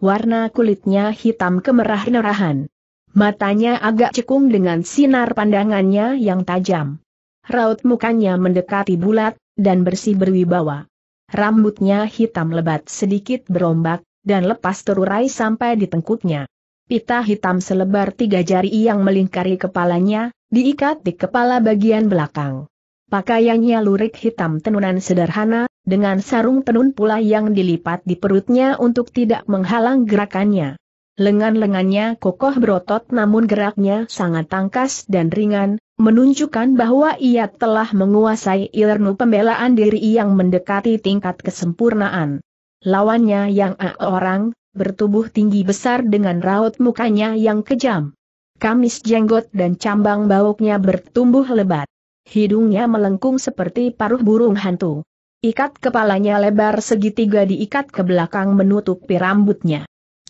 Warna kulitnya hitam kemerah-merahan. Matanya agak cekung dengan sinar pandangannya yang tajam. Raut mukanya mendekati bulat, dan bersih berwibawa. Rambutnya hitam lebat sedikit berombak, dan lepas terurai sampai di tengkuknya. Pita hitam selebar tiga jari yang melingkari kepalanya, diikat di kepala bagian belakang. Pakaiannya lurik hitam tenunan sederhana, dengan sarung tenun pula yang dilipat di perutnya untuk tidak menghalang gerakannya. Lengan-lengannya kokoh berotot namun geraknya sangat tangkas dan ringan, menunjukkan bahwa ia telah menguasai ilmu pembelaan diri yang mendekati tingkat kesempurnaan. Lawannya yang A orang, bertubuh tinggi besar dengan raut mukanya yang kejam. Kamis jenggot dan cambang bauknya bertumbuh lebat. Hidungnya melengkung seperti paruh burung hantu. Ikat kepalanya lebar segitiga diikat ke belakang menutupi rambutnya.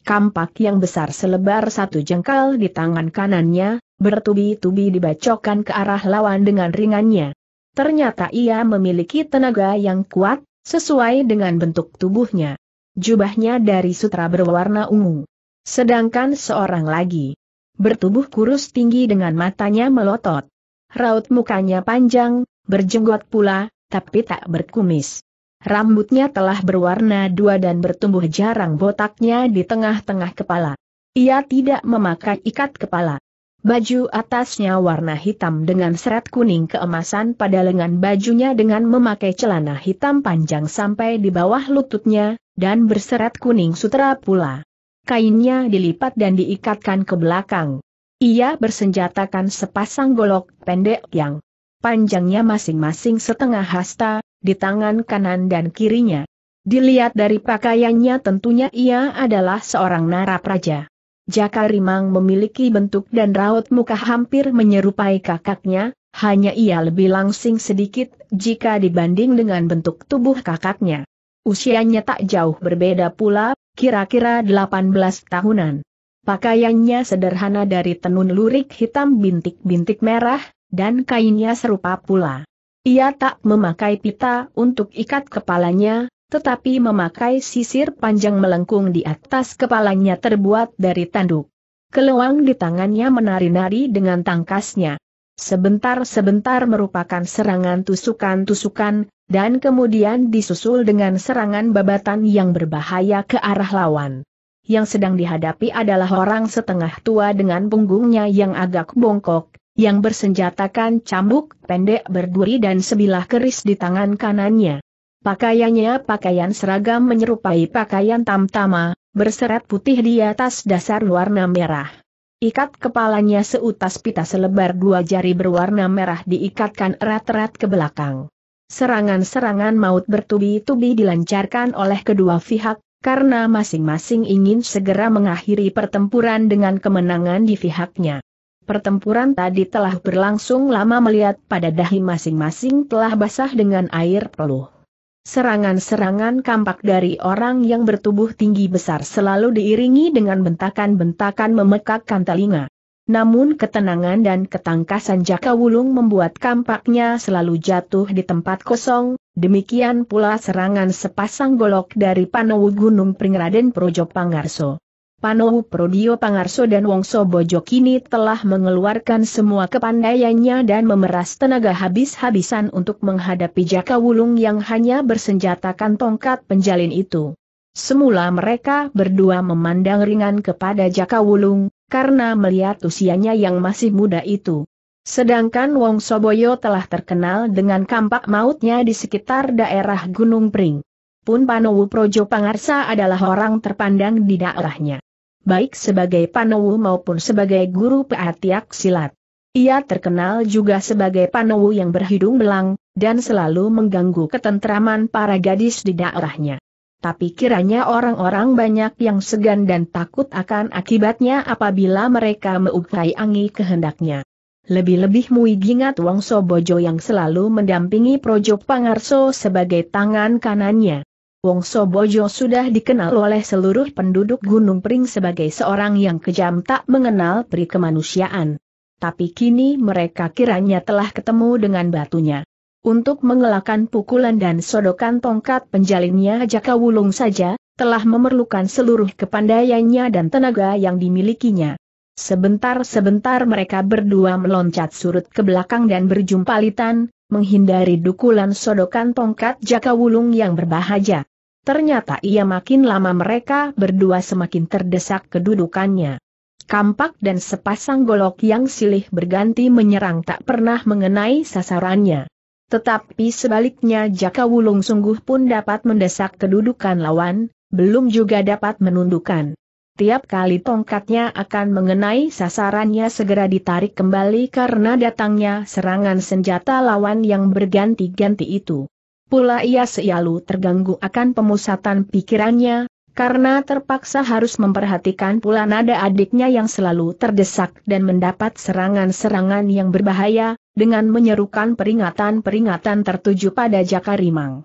Kampak yang besar selebar satu jengkal di tangan kanannya, bertubi-tubi dibacokkan ke arah lawan dengan ringannya. Ternyata ia memiliki tenaga yang kuat, sesuai dengan bentuk tubuhnya jubahnya dari sutra berwarna ungu. Sedangkan seorang lagi, bertubuh kurus tinggi dengan matanya melotot. Raut mukanya panjang, berjenggot pula, tapi tak berkumis. Rambutnya telah berwarna dua dan bertumbuh jarang botaknya di tengah-tengah kepala. Ia tidak memakai ikat kepala. Baju atasnya warna hitam dengan serat kuning keemasan pada lengan bajunya dengan memakai celana hitam panjang sampai di bawah lututnya, dan berserat kuning sutra pula. Kainnya dilipat dan diikatkan ke belakang. Ia bersenjatakan sepasang golok pendek yang panjangnya masing-masing setengah hasta, di tangan kanan dan kirinya. Dilihat dari pakaiannya tentunya ia adalah seorang narapraja. Jaka Rimang memiliki bentuk dan raut muka hampir menyerupai kakaknya, hanya ia lebih langsing sedikit jika dibanding dengan bentuk tubuh kakaknya. Usianya tak jauh berbeda pula, kira-kira 18 tahunan. Pakaiannya sederhana dari tenun lurik hitam bintik-bintik merah, dan kainnya serupa pula. Ia tak memakai pita untuk ikat kepalanya, tetapi memakai sisir panjang melengkung di atas kepalanya terbuat dari tanduk. Keluang di tangannya menari-nari dengan tangkasnya. Sebentar-sebentar merupakan serangan tusukan-tusukan, dan kemudian disusul dengan serangan babatan yang berbahaya ke arah lawan. Yang sedang dihadapi adalah orang setengah tua dengan punggungnya yang agak bongkok, yang bersenjatakan cambuk pendek berduri dan sebilah keris di tangan kanannya. Pakaiannya pakaian seragam menyerupai pakaian tamtama, berserat putih di atas dasar warna merah. Ikat kepalanya seutas pita selebar dua jari berwarna merah diikatkan erat-erat ke belakang. Serangan-serangan maut bertubi-tubi dilancarkan oleh kedua pihak, karena masing-masing ingin segera mengakhiri pertempuran dengan kemenangan di pihaknya. Pertempuran tadi telah berlangsung lama melihat pada dahi masing-masing telah basah dengan air peluh. Serangan-serangan kampak dari orang yang bertubuh tinggi besar selalu diiringi dengan bentakan-bentakan memekakkan telinga. Namun ketenangan dan ketangkasan Jaka Wulung membuat kampaknya selalu jatuh di tempat kosong, demikian pula serangan sepasang golok dari Panowu Gunung Pringraden Projo Pangarso. Panowu Prodio Pangarso dan Wongso Bojo kini telah mengeluarkan semua kepandaiannya dan memeras tenaga habis-habisan untuk menghadapi Jaka Wulung yang hanya bersenjatakan tongkat penjalin itu. Semula mereka berdua memandang ringan kepada Jaka Wulung, karena melihat usianya yang masih muda itu. Sedangkan Wong Soboyo telah terkenal dengan kampak mautnya di sekitar daerah Gunung Pring. Pun Panowu Projo Pangarsa adalah orang terpandang di daerahnya baik sebagai Panowu maupun sebagai guru peatiak silat. Ia terkenal juga sebagai Panowu yang berhidung belang, dan selalu mengganggu ketentraman para gadis di daerahnya. Tapi kiranya orang-orang banyak yang segan dan takut akan akibatnya apabila mereka meukai angi kehendaknya. Lebih-lebih Mui Gingat Wangso Bojo yang selalu mendampingi Projo Pangarso sebagai tangan kanannya. Wong Bojo sudah dikenal oleh seluruh penduduk Gunung Pring sebagai seorang yang kejam tak mengenal peri kemanusiaan. Tapi kini mereka kiranya telah ketemu dengan batunya. Untuk mengelakkan pukulan dan sodokan tongkat penjalinnya Jaka Wulung saja, telah memerlukan seluruh kepandaiannya dan tenaga yang dimilikinya. Sebentar-sebentar mereka berdua meloncat surut ke belakang dan berjumpa litan, menghindari dukulan sodokan tongkat jaka wulung yang berbahaya. Ternyata ia makin lama mereka berdua semakin terdesak kedudukannya. Kampak dan sepasang golok yang silih berganti menyerang tak pernah mengenai sasarannya. Tetapi sebaliknya Jaka Wulung sungguh pun dapat mendesak kedudukan lawan, belum juga dapat menundukkan. Tiap kali tongkatnya akan mengenai sasarannya segera ditarik kembali karena datangnya serangan senjata lawan yang berganti-ganti itu. Pula ia selalu terganggu akan pemusatan pikirannya, karena terpaksa harus memperhatikan pula nada adiknya yang selalu terdesak dan mendapat serangan-serangan yang berbahaya, dengan menyerukan peringatan-peringatan tertuju pada Jakarimang.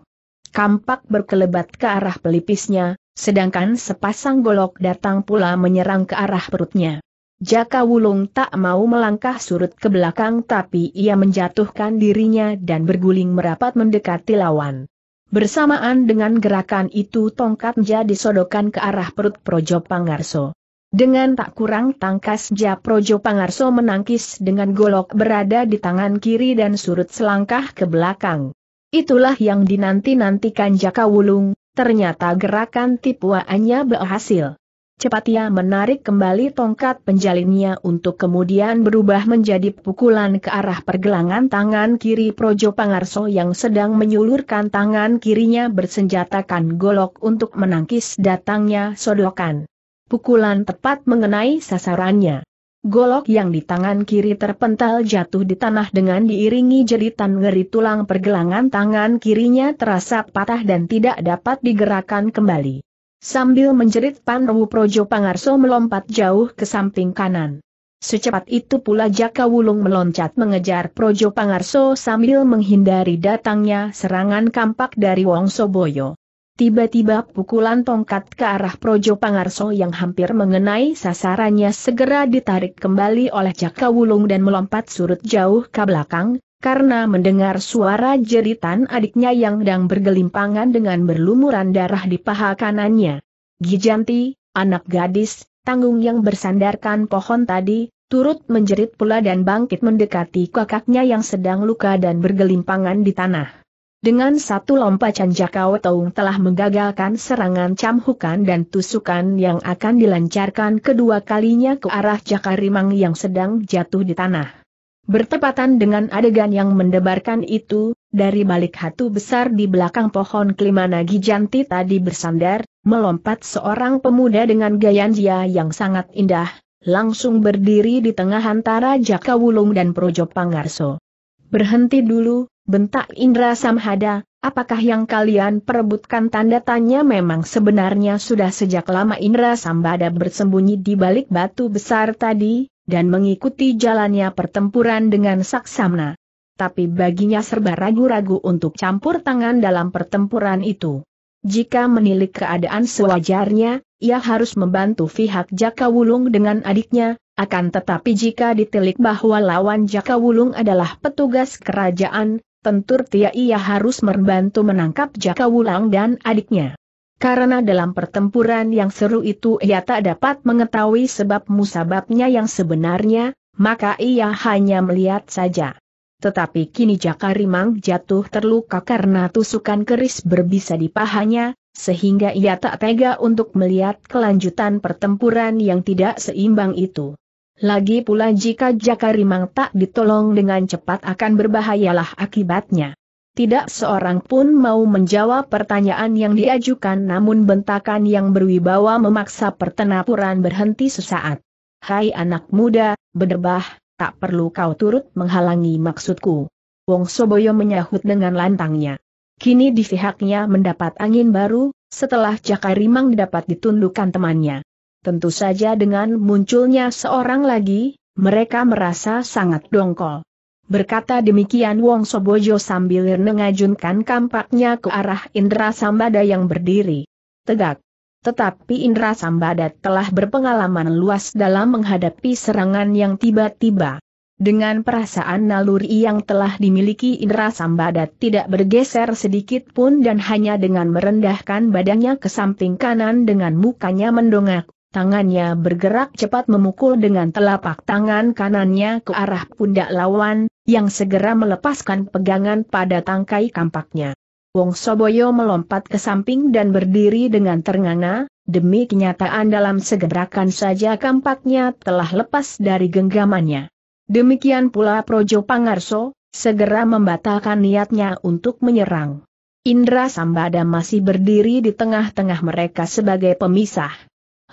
Kampak berkelebat ke arah pelipisnya, Sedangkan sepasang golok datang pula menyerang ke arah perutnya. Jaka Wulung tak mau melangkah surut ke belakang tapi ia menjatuhkan dirinya dan berguling merapat mendekati lawan. Bersamaan dengan gerakan itu tongkat jadi sodokan ke arah perut Projo Pangarso. Dengan tak kurang tangkas Ja Projo Pangarso menangkis dengan golok berada di tangan kiri dan surut selangkah ke belakang. Itulah yang dinanti-nantikan Jaka Wulung, Ternyata gerakan tipuannya berhasil. Cepat ia menarik kembali tongkat penjalinnya untuk kemudian berubah menjadi pukulan ke arah pergelangan tangan kiri Projo Pangarso yang sedang menyulurkan tangan kirinya bersenjatakan golok untuk menangkis datangnya sodokan. Pukulan tepat mengenai sasarannya. Golok yang di tangan kiri terpental jatuh di tanah dengan diiringi jeritan ngeri tulang pergelangan tangan kirinya terasa patah dan tidak dapat digerakkan kembali. Sambil menjerit Panru Projo Pangarso melompat jauh ke samping kanan. Secepat itu pula Jaka Wulung meloncat mengejar Projo Pangarso sambil menghindari datangnya serangan kampak dari Wong Soboyo. Tiba-tiba pukulan tongkat ke arah Projo Pangarso yang hampir mengenai sasarannya segera ditarik kembali oleh Jaka Wulung dan melompat surut jauh ke belakang, karena mendengar suara jeritan adiknya yang sedang bergelimpangan dengan berlumuran darah di paha kanannya. Gijanti, anak gadis, tanggung yang bersandarkan pohon tadi, turut menjerit pula dan bangkit mendekati kakaknya yang sedang luka dan bergelimpangan di tanah. Dengan satu lompatan Jaka Teung telah menggagalkan serangan camhukan dan tusukan yang akan dilancarkan kedua kalinya ke arah Jakarimang yang sedang jatuh di tanah. Bertepatan dengan adegan yang mendebarkan itu, dari balik hatu besar di belakang pohon Klimana Gijanti tadi bersandar, melompat seorang pemuda dengan gayanjia yang sangat indah, langsung berdiri di tengah antara Jakawulung dan Projo Pangarso. Berhenti dulu, Bentak Indra Samhada, apakah yang kalian perebutkan tanda tanya memang sebenarnya sudah sejak lama Indra Samhada bersembunyi di balik batu besar tadi, dan mengikuti jalannya pertempuran dengan Saksamna. Tapi baginya serba ragu-ragu untuk campur tangan dalam pertempuran itu. Jika menilik keadaan sewajarnya, ia harus membantu pihak Jaka Wulung dengan adiknya, akan tetapi jika ditilik bahwa lawan Jaka Wulung adalah petugas kerajaan, tentu tia ia harus membantu menangkap Jaka Wulang dan adiknya. Karena dalam pertempuran yang seru itu ia tak dapat mengetahui sebab musababnya yang sebenarnya, maka ia hanya melihat saja. Tetapi kini Jaka Rimang jatuh terluka karena tusukan keris berbisa di pahanya, sehingga ia tak tega untuk melihat kelanjutan pertempuran yang tidak seimbang itu. Lagi pula jika Jaka Rimang tak ditolong dengan cepat akan berbahayalah akibatnya. Tidak seorang pun mau menjawab pertanyaan yang diajukan namun bentakan yang berwibawa memaksa pertenapuran berhenti sesaat. Hai anak muda, berdebah, tak perlu kau turut menghalangi maksudku. Wong Soboyo menyahut dengan lantangnya. Kini di pihaknya mendapat angin baru, setelah Jaka Rimang dapat ditundukkan temannya. Tentu saja dengan munculnya seorang lagi, mereka merasa sangat dongkol. Berkata demikian Wong Sobojo sambil mengajunkan kampaknya ke arah Indra Sambada yang berdiri. Tegak. Tetapi Indra Sambada telah berpengalaman luas dalam menghadapi serangan yang tiba-tiba. Dengan perasaan naluri yang telah dimiliki Indra Sambada tidak bergeser sedikit pun dan hanya dengan merendahkan badannya ke samping kanan dengan mukanya mendongak, Tangannya bergerak cepat memukul dengan telapak tangan kanannya ke arah pundak lawan, yang segera melepaskan pegangan pada tangkai kampaknya. Wong Soboyo melompat ke samping dan berdiri dengan ternganga, demi kenyataan dalam segerakan saja kampaknya telah lepas dari genggamannya. Demikian pula Projo Pangarso, segera membatalkan niatnya untuk menyerang. Indra Sambada masih berdiri di tengah-tengah mereka sebagai pemisah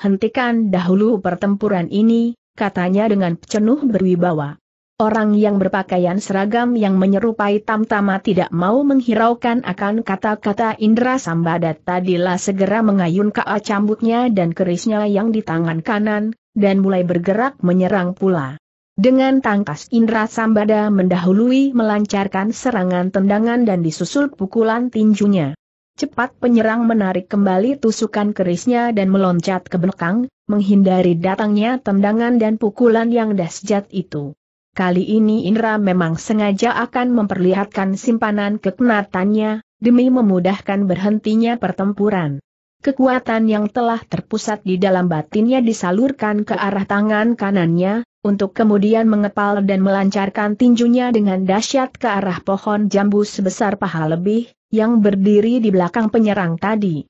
hentikan dahulu pertempuran ini, katanya dengan penuh berwibawa. Orang yang berpakaian seragam yang menyerupai tamtama tidak mau menghiraukan akan kata-kata Indra Sambadat tadilah segera mengayun kaa cambuknya dan kerisnya yang di tangan kanan, dan mulai bergerak menyerang pula. Dengan tangkas Indra Sambada mendahului melancarkan serangan tendangan dan disusul pukulan tinjunya. Cepat penyerang menarik kembali tusukan kerisnya dan meloncat ke belakang, menghindari datangnya tendangan dan pukulan yang dahsyat itu. Kali ini Indra memang sengaja akan memperlihatkan simpanan kekenatannya, demi memudahkan berhentinya pertempuran. Kekuatan yang telah terpusat di dalam batinnya disalurkan ke arah tangan kanannya, untuk kemudian mengepal dan melancarkan tinjunya dengan dahsyat ke arah pohon jambu sebesar paha lebih, yang berdiri di belakang penyerang tadi.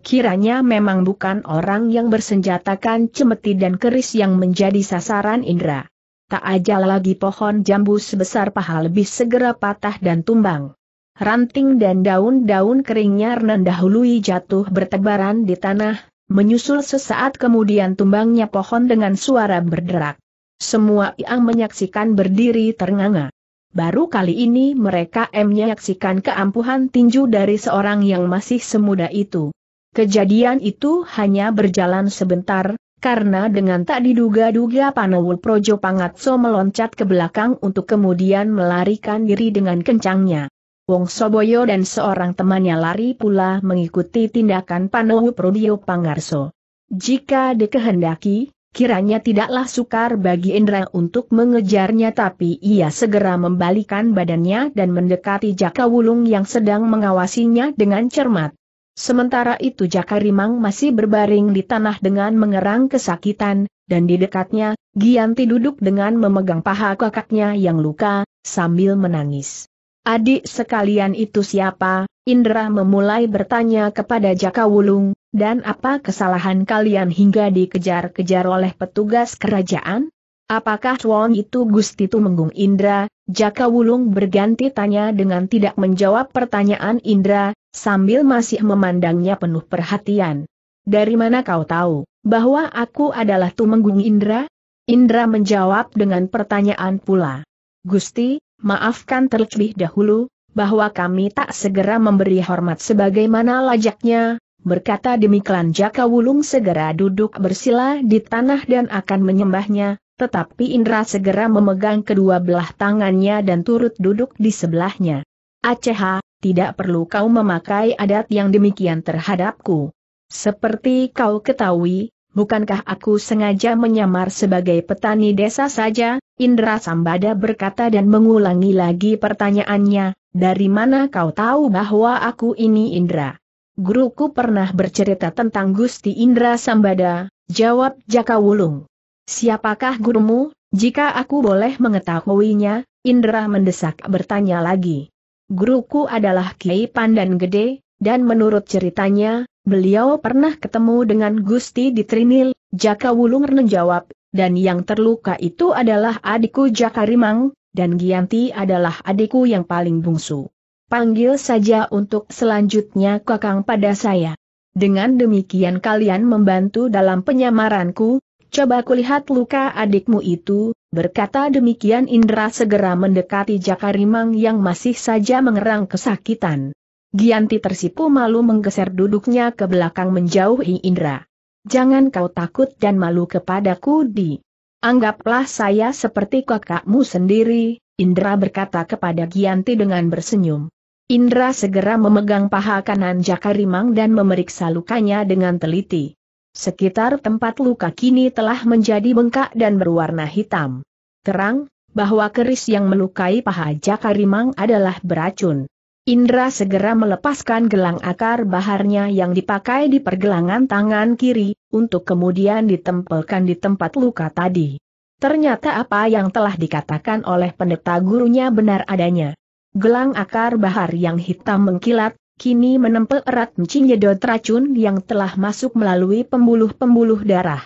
Kiranya memang bukan orang yang bersenjatakan cemeti dan keris yang menjadi sasaran indra. Tak ajal lagi pohon jambu sebesar paha lebih segera patah dan tumbang. Ranting dan daun-daun keringnya rendahului jatuh bertebaran di tanah, menyusul sesaat kemudian tumbangnya pohon dengan suara berderak. Semua yang menyaksikan berdiri ternganga. Baru kali ini mereka menyaksikan keampuhan tinju dari seorang yang masih semuda itu. Kejadian itu hanya berjalan sebentar, karena dengan tak diduga-duga Panewul Projo Pangatso meloncat ke belakang untuk kemudian melarikan diri dengan kencangnya. Wong Soboyo dan seorang temannya lari pula mengikuti tindakan Panewul Projo Pangarso. Jika dikehendaki, Kiranya tidaklah sukar bagi Indra untuk mengejarnya tapi ia segera membalikan badannya dan mendekati Jaka Wulung yang sedang mengawasinya dengan cermat. Sementara itu Jaka Rimang masih berbaring di tanah dengan mengerang kesakitan, dan di dekatnya, Gianti duduk dengan memegang paha kakaknya yang luka, sambil menangis. Adik sekalian itu siapa? Indra memulai bertanya kepada Jaka Wulung, dan apa kesalahan kalian hingga dikejar-kejar oleh petugas kerajaan? Apakah Tuan itu Gusti Tumenggung Indra? Jaka Wulung berganti tanya dengan tidak menjawab pertanyaan Indra, sambil masih memandangnya penuh perhatian. Dari mana kau tahu, bahwa aku adalah Tumenggung Indra? Indra menjawab dengan pertanyaan pula. Gusti, maafkan terlebih dahulu, bahwa kami tak segera memberi hormat sebagaimana lajaknya, Berkata demikian Jaka Wulung segera duduk bersila di tanah dan akan menyembahnya, tetapi Indra segera memegang kedua belah tangannya dan turut duduk di sebelahnya. Aceh, tidak perlu kau memakai adat yang demikian terhadapku. Seperti kau ketahui, bukankah aku sengaja menyamar sebagai petani desa saja? Indra Sambada berkata dan mengulangi lagi pertanyaannya, dari mana kau tahu bahwa aku ini Indra? Guruku pernah bercerita tentang Gusti Indra Sambada, jawab Jaka Wulung. Siapakah gurumu? Jika aku boleh mengetahuinya, Indra mendesak bertanya lagi. Guruku adalah Kiai Pandan Gede, dan menurut ceritanya, Beliau pernah ketemu dengan Gusti di Trinil, Jaka Wulung menjawab, dan yang terluka itu adalah adikku Jaka Rimang, dan Gianti adalah adikku yang paling bungsu. Panggil saja untuk selanjutnya kakang pada saya. Dengan demikian kalian membantu dalam penyamaranku, coba kulihat luka adikmu itu, berkata demikian Indra segera mendekati Jaka Rimang yang masih saja mengerang kesakitan. Gianti tersipu malu menggeser duduknya ke belakang menjauhi Indra. Jangan kau takut dan malu kepadaku di. Anggaplah saya seperti kakakmu sendiri, Indra berkata kepada Gianti dengan bersenyum. Indra segera memegang paha kanan Jakarimang dan memeriksa lukanya dengan teliti. Sekitar tempat luka kini telah menjadi bengkak dan berwarna hitam. Terang, bahwa keris yang melukai paha Jakarimang adalah beracun. Indra segera melepaskan gelang akar baharnya yang dipakai di pergelangan tangan kiri, untuk kemudian ditempelkan di tempat luka tadi. Ternyata apa yang telah dikatakan oleh pendeta gurunya benar adanya. Gelang akar bahar yang hitam mengkilat, kini menempel erat mcinyedot racun yang telah masuk melalui pembuluh-pembuluh darah.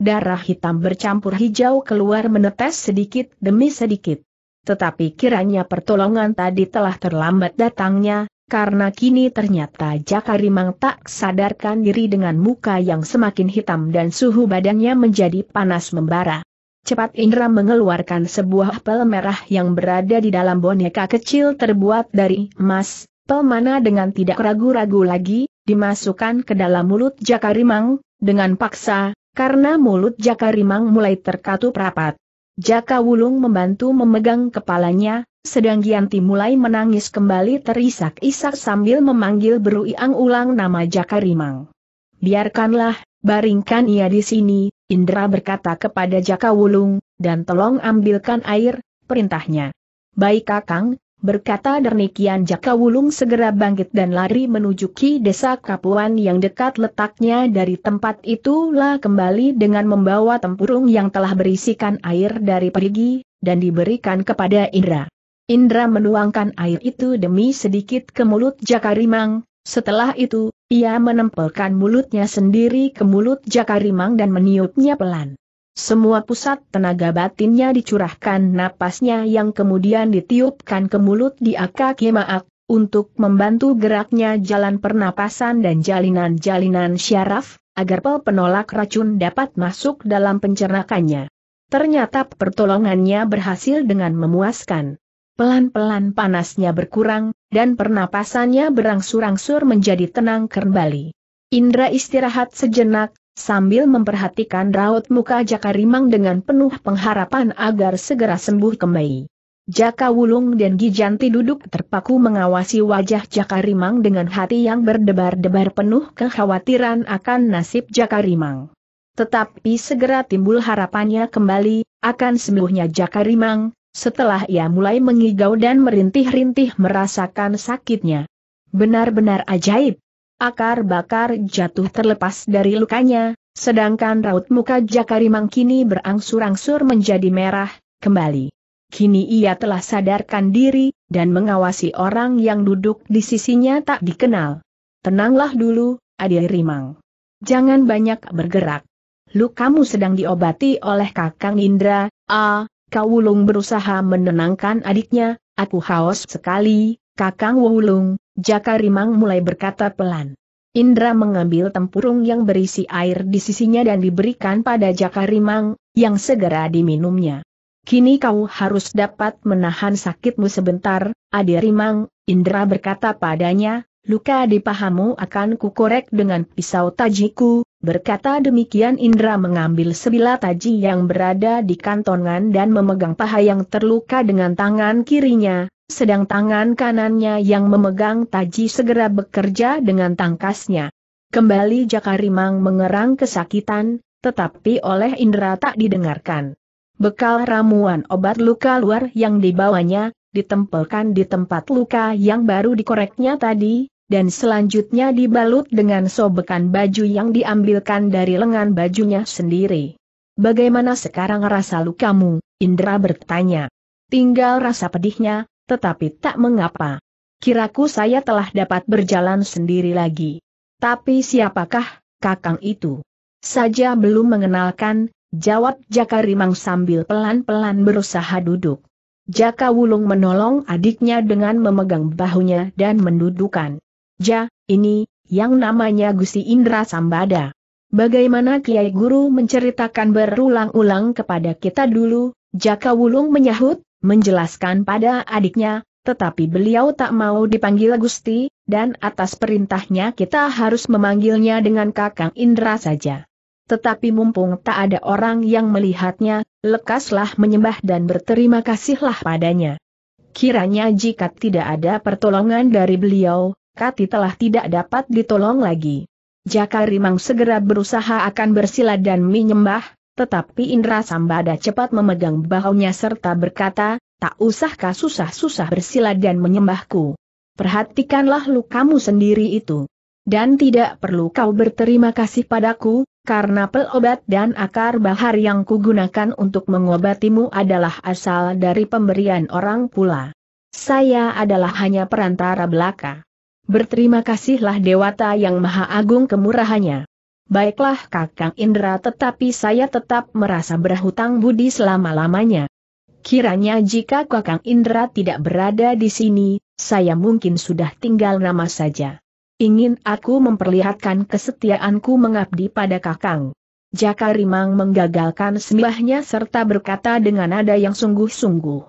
Darah hitam bercampur hijau keluar menetes sedikit demi sedikit tetapi kiranya pertolongan tadi telah terlambat datangnya, karena kini ternyata Jakarimang tak sadarkan diri dengan muka yang semakin hitam dan suhu badannya menjadi panas membara. Cepat Indra mengeluarkan sebuah pel merah yang berada di dalam boneka kecil terbuat dari emas, pel mana dengan tidak ragu-ragu lagi, dimasukkan ke dalam mulut Jakarimang, dengan paksa, karena mulut Jakarimang mulai terkatup rapat. Jaka Wulung membantu memegang kepalanya, sedang Gianti mulai menangis kembali terisak-isak sambil memanggil berulang ulang nama Jaka Rimang. Biarkanlah, baringkan ia di sini, Indra berkata kepada Jaka Wulung, dan tolong ambilkan air, perintahnya. Baik Kakang, Berkata demikian Jaka Wulung segera bangkit dan lari menuju Ki Desa Kapuan yang dekat letaknya dari tempat itulah kembali dengan membawa tempurung yang telah berisikan air dari perigi, dan diberikan kepada Indra. Indra menuangkan air itu demi sedikit ke mulut Jaka Rimang, setelah itu, ia menempelkan mulutnya sendiri ke mulut Jaka Rimang dan meniupnya pelan. Semua pusat tenaga batinnya dicurahkan napasnya yang kemudian ditiupkan ke mulut di Yemaak, untuk membantu geraknya jalan pernapasan dan jalinan-jalinan syaraf, agar pel penolak racun dapat masuk dalam pencernakannya. Ternyata pertolongannya berhasil dengan memuaskan. Pelan-pelan panasnya berkurang, dan pernapasannya berangsur-angsur menjadi tenang kembali. Indra istirahat sejenak, Sambil memperhatikan raut muka Jaka Rimang dengan penuh pengharapan agar segera sembuh kembali. Jaka Wulung dan Gijanti duduk terpaku mengawasi wajah Jaka Rimang dengan hati yang berdebar-debar penuh kekhawatiran akan nasib Jaka Rimang. Tetapi segera timbul harapannya kembali, akan sembuhnya Jaka Rimang, setelah ia mulai mengigau dan merintih-rintih merasakan sakitnya. Benar-benar ajaib, akar bakar jatuh terlepas dari lukanya, sedangkan raut muka Jakarimang kini berangsur-angsur menjadi merah, kembali. Kini ia telah sadarkan diri, dan mengawasi orang yang duduk di sisinya tak dikenal. Tenanglah dulu, adik Rimang. Jangan banyak bergerak. Lukamu sedang diobati oleh kakang Indra, ah, kau Wulung berusaha menenangkan adiknya, aku haus sekali, kakang Wulung, Jaka Rimang mulai berkata pelan. Indra mengambil tempurung yang berisi air di sisinya dan diberikan pada Jaka Rimang, yang segera diminumnya. Kini kau harus dapat menahan sakitmu sebentar, Adi Rimang, Indra berkata padanya, luka di pahamu akan kukorek dengan pisau tajiku, berkata demikian Indra mengambil sebilah taji yang berada di kantongan dan memegang paha yang terluka dengan tangan kirinya, sedang tangan kanannya yang memegang taji segera bekerja dengan tangkasnya. Kembali Jakarimang mengerang kesakitan, tetapi oleh Indra tak didengarkan. Bekal ramuan obat luka luar yang dibawanya, ditempelkan di tempat luka yang baru dikoreknya tadi, dan selanjutnya dibalut dengan sobekan baju yang diambilkan dari lengan bajunya sendiri. Bagaimana sekarang rasa lukamu? Indra bertanya. Tinggal rasa pedihnya, tetapi tak mengapa. Kiraku saya telah dapat berjalan sendiri lagi. Tapi siapakah kakang itu? Saja belum mengenalkan, jawab Jaka Rimang sambil pelan-pelan berusaha duduk. Jaka Wulung menolong adiknya dengan memegang bahunya dan mendudukan. Ja, ini, yang namanya Gusi Indra Sambada. Bagaimana Kiai Guru menceritakan berulang-ulang kepada kita dulu, Jaka Wulung menyahut, menjelaskan pada adiknya, tetapi beliau tak mau dipanggil Gusti, dan atas perintahnya kita harus memanggilnya dengan Kakang Indra saja. Tetapi mumpung tak ada orang yang melihatnya, lekaslah menyembah dan berterima kasihlah padanya. Kiranya jika tidak ada pertolongan dari beliau, Kati telah tidak dapat ditolong lagi. Jaka Rimang segera berusaha akan bersila dan menyembah, tetapi Indra Sambada cepat memegang bahunya serta berkata, tak usahkah susah-susah bersila dan menyembahku. Perhatikanlah lukamu sendiri itu. Dan tidak perlu kau berterima kasih padaku, karena pelobat dan akar bahar yang kugunakan untuk mengobatimu adalah asal dari pemberian orang pula. Saya adalah hanya perantara belaka. Berterima kasihlah Dewata yang Maha Agung kemurahannya. Baiklah Kakang Indra tetapi saya tetap merasa berhutang budi selama-lamanya. Kiranya jika Kakang Indra tidak berada di sini, saya mungkin sudah tinggal nama saja. Ingin aku memperlihatkan kesetiaanku mengabdi pada Kakang. Jaka Rimang menggagalkan sembahnya serta berkata dengan nada yang sungguh-sungguh.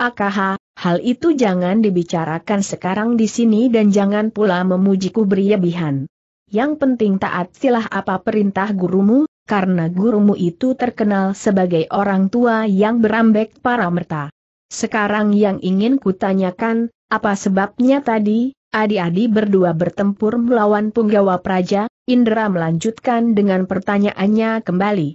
Akaha, hal itu jangan dibicarakan sekarang di sini dan jangan pula memujiku berlebihan. Yang penting taat silah apa perintah gurumu, karena gurumu itu terkenal sebagai orang tua yang berambek para merta. Sekarang yang ingin kutanyakan, apa sebabnya tadi, adi-adi berdua bertempur melawan punggawa praja, Indra melanjutkan dengan pertanyaannya kembali.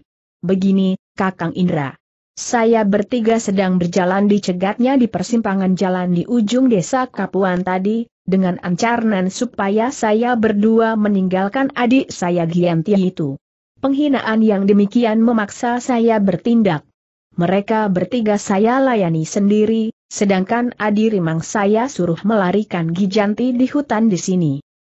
Begini, Kakang Indra. Saya bertiga sedang berjalan dicegatnya di persimpangan jalan di ujung desa Kapuan tadi, dengan ancarnan supaya saya berdua meninggalkan adik saya Gianti itu. Penghinaan yang demikian memaksa saya bertindak. Mereka bertiga saya layani sendiri, sedangkan Adi Rimang saya suruh melarikan Gijanti di hutan di sini.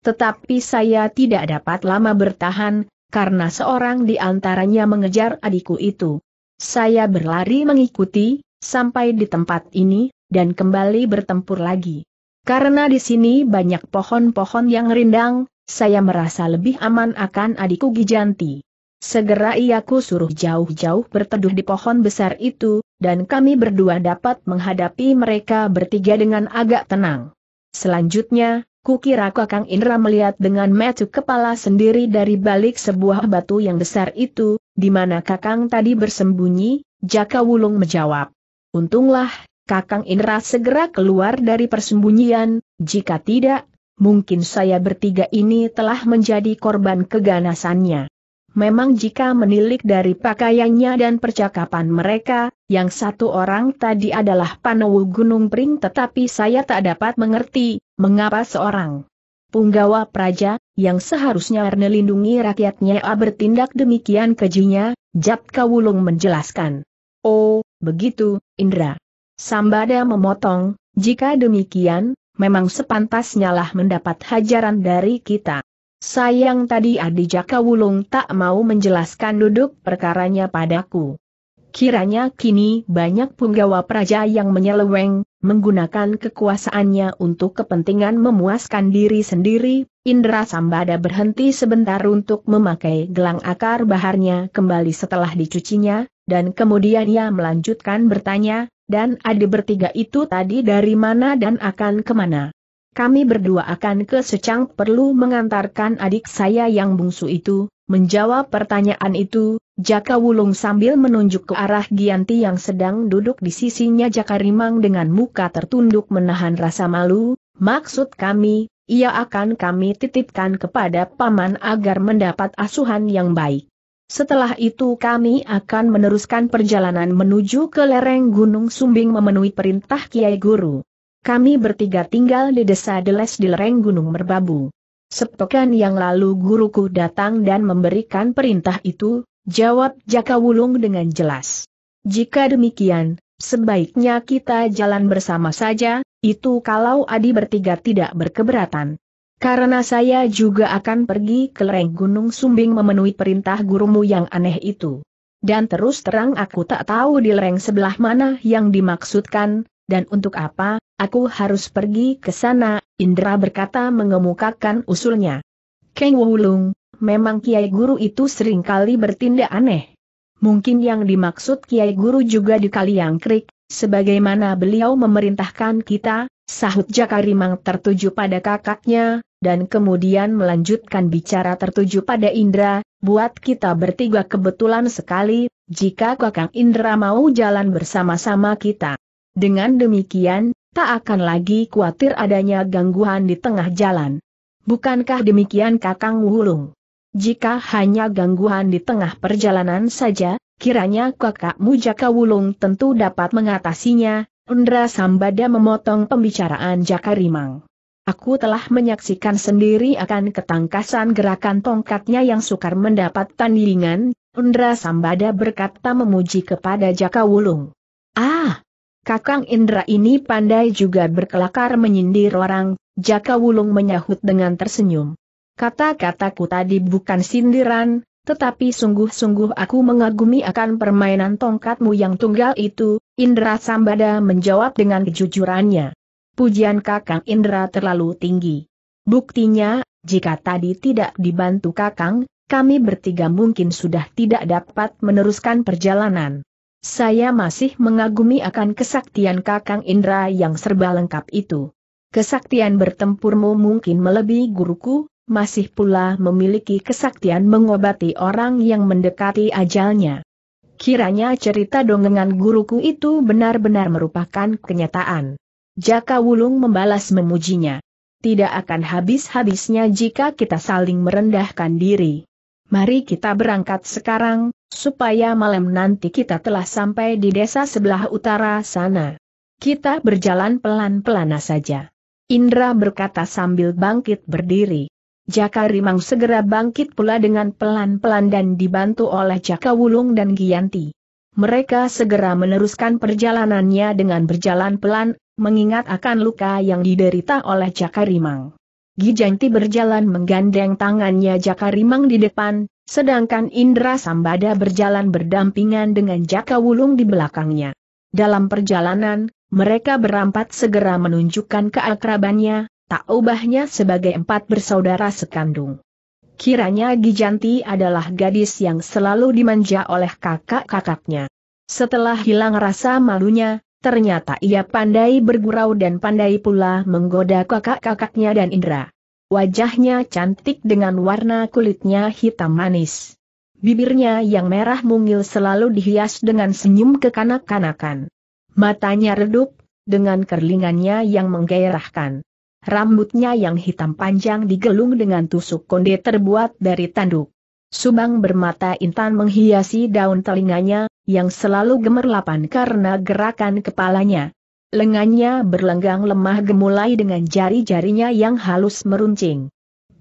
Tetapi saya tidak dapat lama bertahan, karena seorang di antaranya mengejar adikku itu. Saya berlari mengikuti, sampai di tempat ini, dan kembali bertempur lagi. Karena di sini banyak pohon-pohon yang rindang, saya merasa lebih aman akan adikku Gijanti. Segera ia ku suruh jauh-jauh berteduh di pohon besar itu, dan kami berdua dapat menghadapi mereka bertiga dengan agak tenang. Selanjutnya, kukira Kakang Indra melihat dengan metu kepala sendiri dari balik sebuah batu yang besar itu, di mana Kakang tadi bersembunyi? Jaka Wulung menjawab. Untunglah, Kakang Indra segera keluar dari persembunyian, jika tidak, mungkin saya bertiga ini telah menjadi korban keganasannya. Memang jika menilik dari pakaiannya dan percakapan mereka, yang satu orang tadi adalah Panowo Gunung Pring tetapi saya tak dapat mengerti, mengapa seorang Punggawa Praja, yang seharusnya melindungi rakyatnya A bertindak demikian kejinya, Jap Kawulung menjelaskan. Oh, begitu, Indra. Sambada memotong, jika demikian, memang sepantasnya lah mendapat hajaran dari kita. Sayang tadi Adi Jaka Wulung tak mau menjelaskan duduk perkaranya padaku. Kiranya kini banyak punggawa praja yang menyeleweng, menggunakan kekuasaannya untuk kepentingan memuaskan diri sendiri, Indra Sambada berhenti sebentar untuk memakai gelang akar baharnya kembali setelah dicucinya, dan kemudian ia melanjutkan bertanya, dan adik bertiga itu tadi dari mana dan akan kemana? kami berdua akan ke secang perlu mengantarkan adik saya yang bungsu itu, menjawab pertanyaan itu, Jaka Wulung sambil menunjuk ke arah Gianti yang sedang duduk di sisinya Jaka Rimang dengan muka tertunduk menahan rasa malu, maksud kami, ia akan kami titipkan kepada Paman agar mendapat asuhan yang baik. Setelah itu kami akan meneruskan perjalanan menuju ke lereng Gunung Sumbing memenuhi perintah Kiai Guru. Kami bertiga tinggal di desa Deles di lereng Gunung Merbabu. Sepekan yang lalu guruku datang dan memberikan perintah itu, jawab Jaka Wulung dengan jelas. Jika demikian, sebaiknya kita jalan bersama saja, itu kalau Adi bertiga tidak berkeberatan. Karena saya juga akan pergi ke lereng Gunung Sumbing memenuhi perintah gurumu yang aneh itu. Dan terus terang aku tak tahu di lereng sebelah mana yang dimaksudkan, dan untuk apa, aku harus pergi ke sana, Indra berkata mengemukakan usulnya. Keng Wulung, memang Kiai Guru itu seringkali bertindak aneh. Mungkin yang dimaksud Kiai Guru juga di Kaliangkrik, sebagaimana beliau memerintahkan kita, sahut Jakarimang tertuju pada kakaknya, dan kemudian melanjutkan bicara tertuju pada Indra, buat kita bertiga kebetulan sekali, jika kakak Indra mau jalan bersama-sama kita. Dengan demikian, tak akan lagi khawatir adanya gangguan di tengah jalan. Bukankah demikian Kakang Wulung? Jika hanya gangguan di tengah perjalanan saja, kiranya kakakmu Jaka Wulung tentu dapat mengatasinya, Undra Sambada memotong pembicaraan Jaka Rimang. Aku telah menyaksikan sendiri akan ketangkasan gerakan tongkatnya yang sukar mendapat tandingan, Undra Sambada berkata memuji kepada Jaka Wulung. Ah, Kakang Indra ini pandai juga berkelakar menyindir orang, Jaka Wulung menyahut dengan tersenyum. Kata-kataku tadi bukan sindiran, tetapi sungguh-sungguh aku mengagumi akan permainan tongkatmu yang tunggal itu, Indra Sambada menjawab dengan kejujurannya. Pujian Kakang Indra terlalu tinggi. Buktinya, jika tadi tidak dibantu Kakang, kami bertiga mungkin sudah tidak dapat meneruskan perjalanan. Saya masih mengagumi akan kesaktian Kakang Indra yang serba lengkap itu. Kesaktian bertempurmu mungkin melebihi guruku, masih pula memiliki kesaktian mengobati orang yang mendekati ajalnya. Kiranya cerita dongengan guruku itu benar-benar merupakan kenyataan. Jaka Wulung membalas memujinya. Tidak akan habis-habisnya jika kita saling merendahkan diri. Mari kita berangkat sekarang, supaya malam nanti kita telah sampai di desa sebelah utara sana. Kita berjalan pelan-pelan saja. Indra berkata sambil bangkit berdiri. Jaka Rimang segera bangkit pula dengan pelan-pelan dan dibantu oleh Jaka Wulung dan Giyanti. Mereka segera meneruskan perjalanannya dengan berjalan pelan, mengingat akan luka yang diderita oleh Jaka Rimang. Giyanti berjalan menggandeng tangannya Jaka Rimang di depan, Sedangkan Indra Sambada berjalan berdampingan dengan Jaka Wulung di belakangnya. Dalam perjalanan, mereka berempat segera menunjukkan keakrabannya, tak ubahnya sebagai empat bersaudara sekandung. Kiranya Gijanti adalah gadis yang selalu dimanja oleh kakak-kakaknya. Setelah hilang rasa malunya, ternyata ia pandai bergurau dan pandai pula menggoda kakak-kakaknya dan Indra. Wajahnya cantik dengan warna kulitnya hitam manis. Bibirnya yang merah mungil selalu dihias dengan senyum kekanak-kanakan. Matanya redup, dengan kerlingannya yang menggairahkan. Rambutnya yang hitam panjang digelung dengan tusuk konde terbuat dari tanduk. Subang bermata intan menghiasi daun telinganya, yang selalu gemerlapan karena gerakan kepalanya lengannya berlenggang lemah gemulai dengan jari-jarinya yang halus meruncing.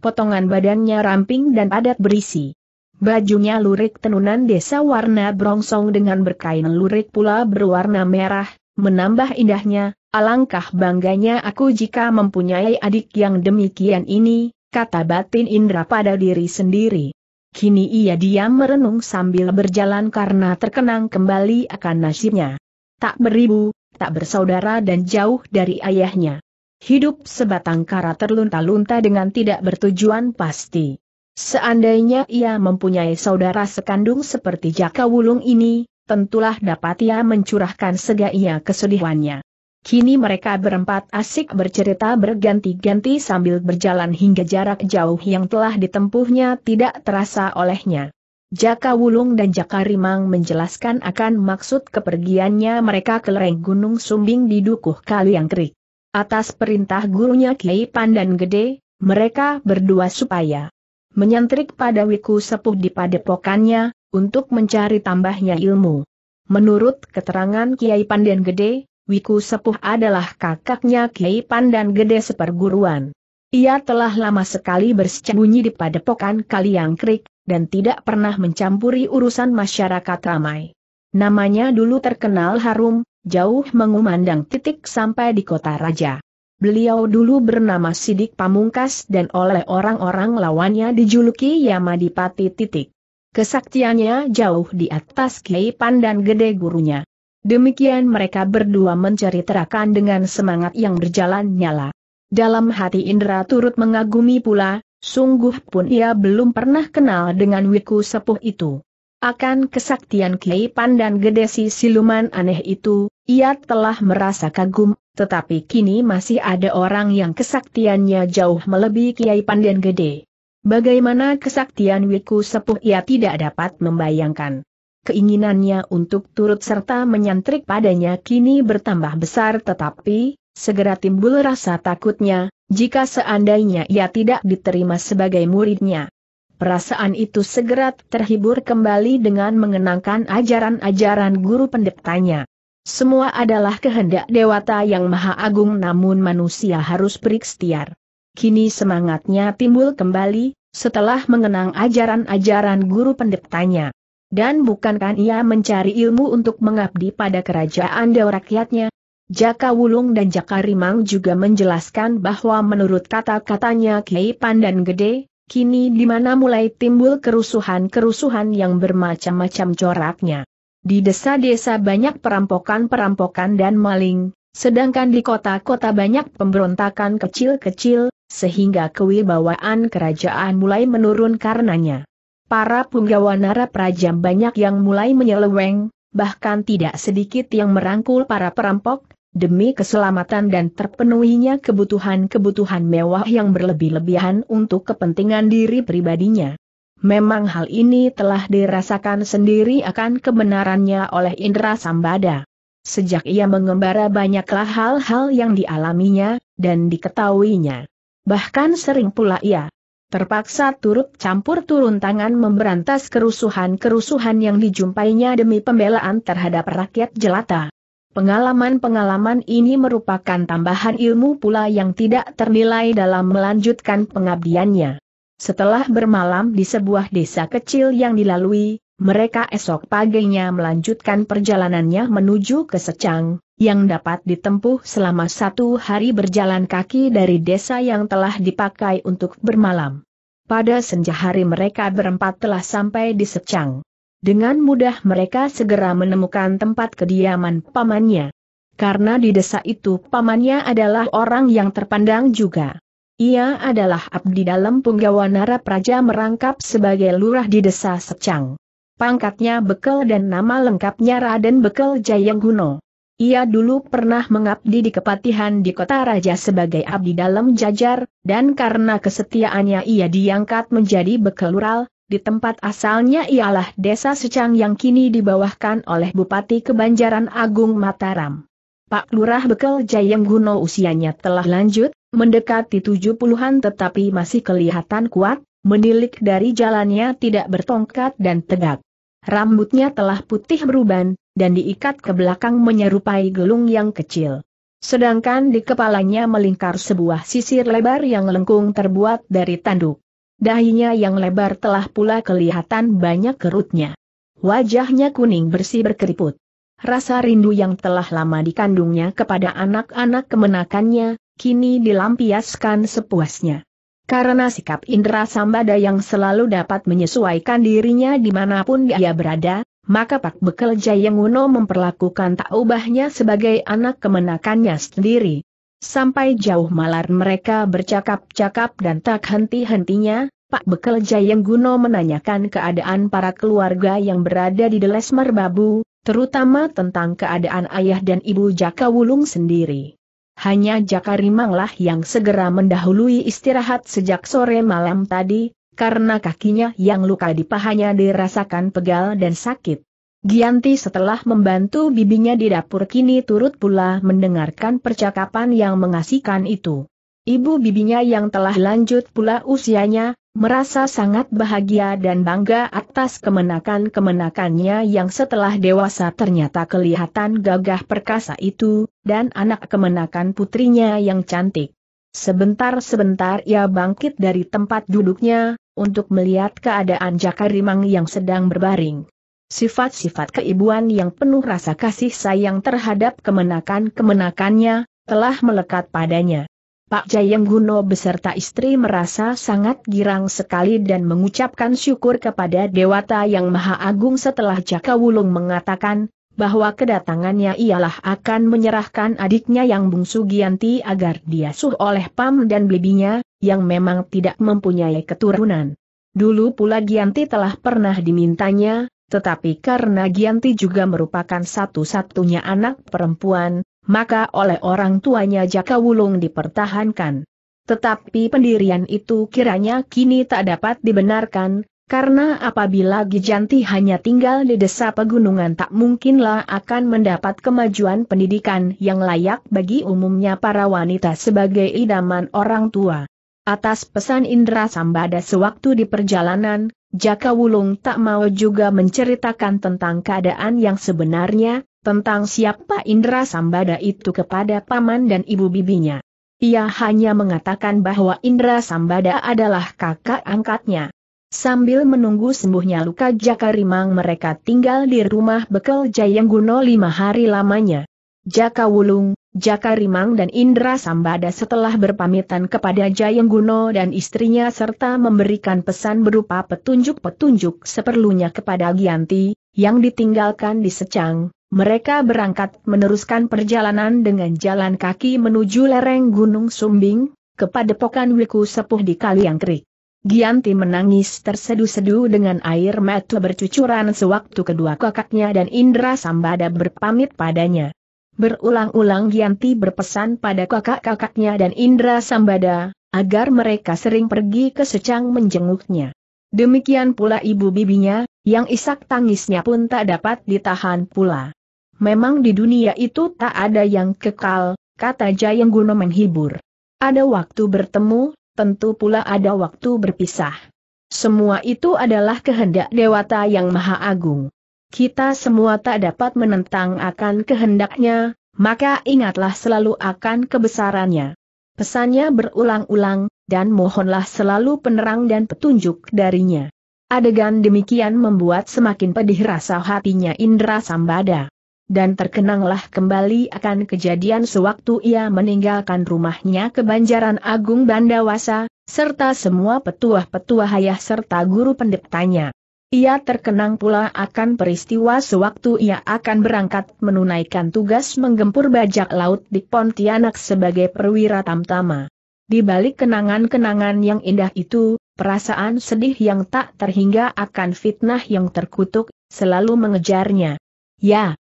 Potongan badannya ramping dan padat berisi. Bajunya lurik tenunan desa warna brongsong dengan berkain lurik pula berwarna merah, menambah indahnya, alangkah bangganya aku jika mempunyai adik yang demikian ini, kata batin Indra pada diri sendiri. Kini ia diam merenung sambil berjalan karena terkenang kembali akan nasibnya. Tak beribu, tak bersaudara dan jauh dari ayahnya. Hidup sebatang kara terlunta-lunta dengan tidak bertujuan pasti. Seandainya ia mempunyai saudara sekandung seperti Jaka Wulung ini, tentulah dapat ia mencurahkan sega segala kesedihannya. Kini mereka berempat asik bercerita berganti-ganti sambil berjalan hingga jarak jauh yang telah ditempuhnya tidak terasa olehnya. Jaka Wulung dan Jaka Rimang menjelaskan akan maksud kepergiannya mereka ke lereng Gunung Sumbing di Dukuh Kaliangkrik. Atas perintah gurunya Kiai Pandan Gede, mereka berdua supaya menyentrik pada wiku sepuh di padepokannya, untuk mencari tambahnya ilmu. Menurut keterangan Kiai Pandan Gede, wiku sepuh adalah kakaknya Kiai Pandan Gede seperguruan. Ia telah lama sekali bersembunyi di padepokan Kaliangkrik, dan tidak pernah mencampuri urusan masyarakat ramai. Namanya dulu terkenal harum, jauh mengumandang titik sampai di kota raja. Beliau dulu bernama Sidik Pamungkas dan oleh orang-orang lawannya dijuluki Yamadipati titik. Kesaktiannya jauh di atas Kiai Pandan Gede gurunya. Demikian mereka berdua menceritakan dengan semangat yang berjalan nyala. Dalam hati Indra turut mengagumi pula, Sungguh pun ia belum pernah kenal dengan wiku sepuh itu. Akan kesaktian Kiai Pandan Gedesi siluman aneh itu, ia telah merasa kagum, tetapi kini masih ada orang yang kesaktiannya jauh melebihi Kiai Pandan Gede. Bagaimana kesaktian wiku sepuh ia tidak dapat membayangkan. Keinginannya untuk turut serta menyantrik padanya kini bertambah besar tetapi, segera timbul rasa takutnya, jika seandainya ia tidak diterima sebagai muridnya. Perasaan itu segera terhibur kembali dengan mengenangkan ajaran-ajaran guru pendetanya. Semua adalah kehendak dewata yang maha agung namun manusia harus berikhtiar. Kini semangatnya timbul kembali, setelah mengenang ajaran-ajaran guru pendetanya. Dan bukankah ia mencari ilmu untuk mengabdi pada kerajaan dan rakyatnya? Jaka Wulung dan Jaka Rimang juga menjelaskan bahwa menurut kata-katanya Kiai Pandan Gede, kini di mana mulai timbul kerusuhan-kerusuhan yang bermacam-macam coraknya. Di desa-desa banyak perampokan-perampokan dan maling, sedangkan di kota-kota banyak pemberontakan kecil-kecil, sehingga kewibawaan kerajaan mulai menurun karenanya. Para punggawa nara prajam banyak yang mulai menyeleweng, bahkan tidak sedikit yang merangkul para perampok, demi keselamatan dan terpenuhinya kebutuhan-kebutuhan mewah yang berlebih-lebihan untuk kepentingan diri pribadinya. Memang hal ini telah dirasakan sendiri akan kebenarannya oleh Indra Sambada. Sejak ia mengembara banyaklah hal-hal yang dialaminya, dan diketahuinya. Bahkan sering pula ia terpaksa turut campur turun tangan memberantas kerusuhan-kerusuhan yang dijumpainya demi pembelaan terhadap rakyat jelata. Pengalaman-pengalaman ini merupakan tambahan ilmu pula yang tidak ternilai dalam melanjutkan pengabdiannya. Setelah bermalam di sebuah desa kecil yang dilalui, mereka esok paginya melanjutkan perjalanannya menuju ke Secang, yang dapat ditempuh selama satu hari berjalan kaki dari desa yang telah dipakai untuk bermalam. Pada senja hari mereka berempat telah sampai di Secang. Dengan mudah mereka segera menemukan tempat kediaman pamannya. Karena di desa itu pamannya adalah orang yang terpandang juga. Ia adalah abdi dalam punggawa Nara Praja merangkap sebagai lurah di desa Secang. Pangkatnya Bekel dan nama lengkapnya Raden Bekel Jayangguno. Ia dulu pernah mengabdi di kepatihan di kota raja sebagai abdi dalam jajar, dan karena kesetiaannya ia diangkat menjadi Bekel bekelural, di tempat asalnya ialah desa Secang yang kini dibawahkan oleh Bupati Kebanjaran Agung Mataram. Pak Lurah Bekel Jayang Guno usianya telah lanjut, mendekati tujuh puluhan tetapi masih kelihatan kuat, menilik dari jalannya tidak bertongkat dan tegak. Rambutnya telah putih beruban, dan diikat ke belakang menyerupai gelung yang kecil. Sedangkan di kepalanya melingkar sebuah sisir lebar yang lengkung terbuat dari tanduk dahinya yang lebar telah pula kelihatan banyak kerutnya. Wajahnya kuning bersih berkeriput. Rasa rindu yang telah lama dikandungnya kepada anak-anak kemenakannya, kini dilampiaskan sepuasnya. Karena sikap Indra Sambada yang selalu dapat menyesuaikan dirinya dimanapun dia berada, maka Pak Bekel Uno memperlakukan tak ubahnya sebagai anak kemenakannya sendiri. Sampai jauh malar mereka bercakap-cakap dan tak henti-hentinya, Pak Bekel Jayeng Guno menanyakan keadaan para keluarga yang berada di Delesmer Babu, terutama tentang keadaan ayah dan ibu Jaka Wulung sendiri. Hanya Jaka Rimanglah yang segera mendahului istirahat sejak sore malam tadi, karena kakinya yang luka di pahanya dirasakan pegal dan sakit. Gianti setelah membantu bibinya di dapur kini turut pula mendengarkan percakapan yang mengasihkan itu. Ibu bibinya yang telah lanjut pula usianya, Merasa sangat bahagia dan bangga atas kemenakan-kemenakannya yang setelah dewasa ternyata kelihatan gagah perkasa itu, dan anak kemenakan putrinya yang cantik. Sebentar-sebentar ia bangkit dari tempat duduknya, untuk melihat keadaan Jakarimang yang sedang berbaring. Sifat-sifat keibuan yang penuh rasa kasih sayang terhadap kemenakan-kemenakannya, telah melekat padanya. Pak Jayeng Guno beserta istri merasa sangat girang sekali dan mengucapkan syukur kepada Dewata Yang Maha Agung setelah Jaka Wulung mengatakan, bahwa kedatangannya ialah akan menyerahkan adiknya yang bungsu Gianti agar diasuh oleh Pam dan bibinya, yang memang tidak mempunyai keturunan. Dulu pula Gianti telah pernah dimintanya, tetapi karena Gianti juga merupakan satu-satunya anak perempuan, maka oleh orang tuanya Jaka Wulung dipertahankan. Tetapi pendirian itu kiranya kini tak dapat dibenarkan, karena apabila Gijanti hanya tinggal di desa pegunungan tak mungkinlah akan mendapat kemajuan pendidikan yang layak bagi umumnya para wanita sebagai idaman orang tua. Atas pesan Indra Sambada sewaktu di perjalanan, Jaka Wulung tak mau juga menceritakan tentang keadaan yang sebenarnya, tentang siapa Indra Sambada itu kepada paman dan ibu bibinya. Ia hanya mengatakan bahwa Indra Sambada adalah kakak angkatnya. Sambil menunggu sembuhnya luka Jaka Rimang, mereka tinggal di rumah bekal Jayangguno lima hari lamanya. Jaka Wulung, Jaka Rimang dan Indra Sambada setelah berpamitan kepada Jayengguno dan istrinya serta memberikan pesan berupa petunjuk-petunjuk seperlunya kepada Gianti, yang ditinggalkan di Secang, mereka berangkat meneruskan perjalanan dengan jalan kaki menuju lereng Gunung Sumbing, kepada pokan Wiku Sepuh di Kaliangkrik. Gianti menangis tersedu-sedu dengan air mata bercucuran sewaktu kedua kakaknya dan Indra Sambada berpamit padanya. Berulang-ulang Gianti berpesan pada kakak-kakaknya dan Indra Sambada, agar mereka sering pergi ke secang menjenguknya. Demikian pula ibu bibinya, yang isak tangisnya pun tak dapat ditahan pula. Memang di dunia itu tak ada yang kekal, kata Jayeng Guno menghibur. Ada waktu bertemu, tentu pula ada waktu berpisah. Semua itu adalah kehendak Dewata yang Maha Agung. Kita semua tak dapat menentang akan kehendaknya, maka ingatlah selalu akan kebesarannya. Pesannya berulang-ulang, dan mohonlah selalu penerang dan petunjuk darinya. Adegan demikian membuat semakin pedih rasa hatinya Indra Sambada dan terkenanglah kembali akan kejadian sewaktu ia meninggalkan rumahnya ke Banjaran Agung Bandawasa, serta semua petuah-petuah ayah serta guru pendetanya. Ia terkenang pula akan peristiwa sewaktu ia akan berangkat menunaikan tugas menggempur bajak laut di Pontianak sebagai perwira tamtama. Di balik kenangan-kenangan yang indah itu, perasaan sedih yang tak terhingga akan fitnah yang terkutuk, selalu mengejarnya. Ya,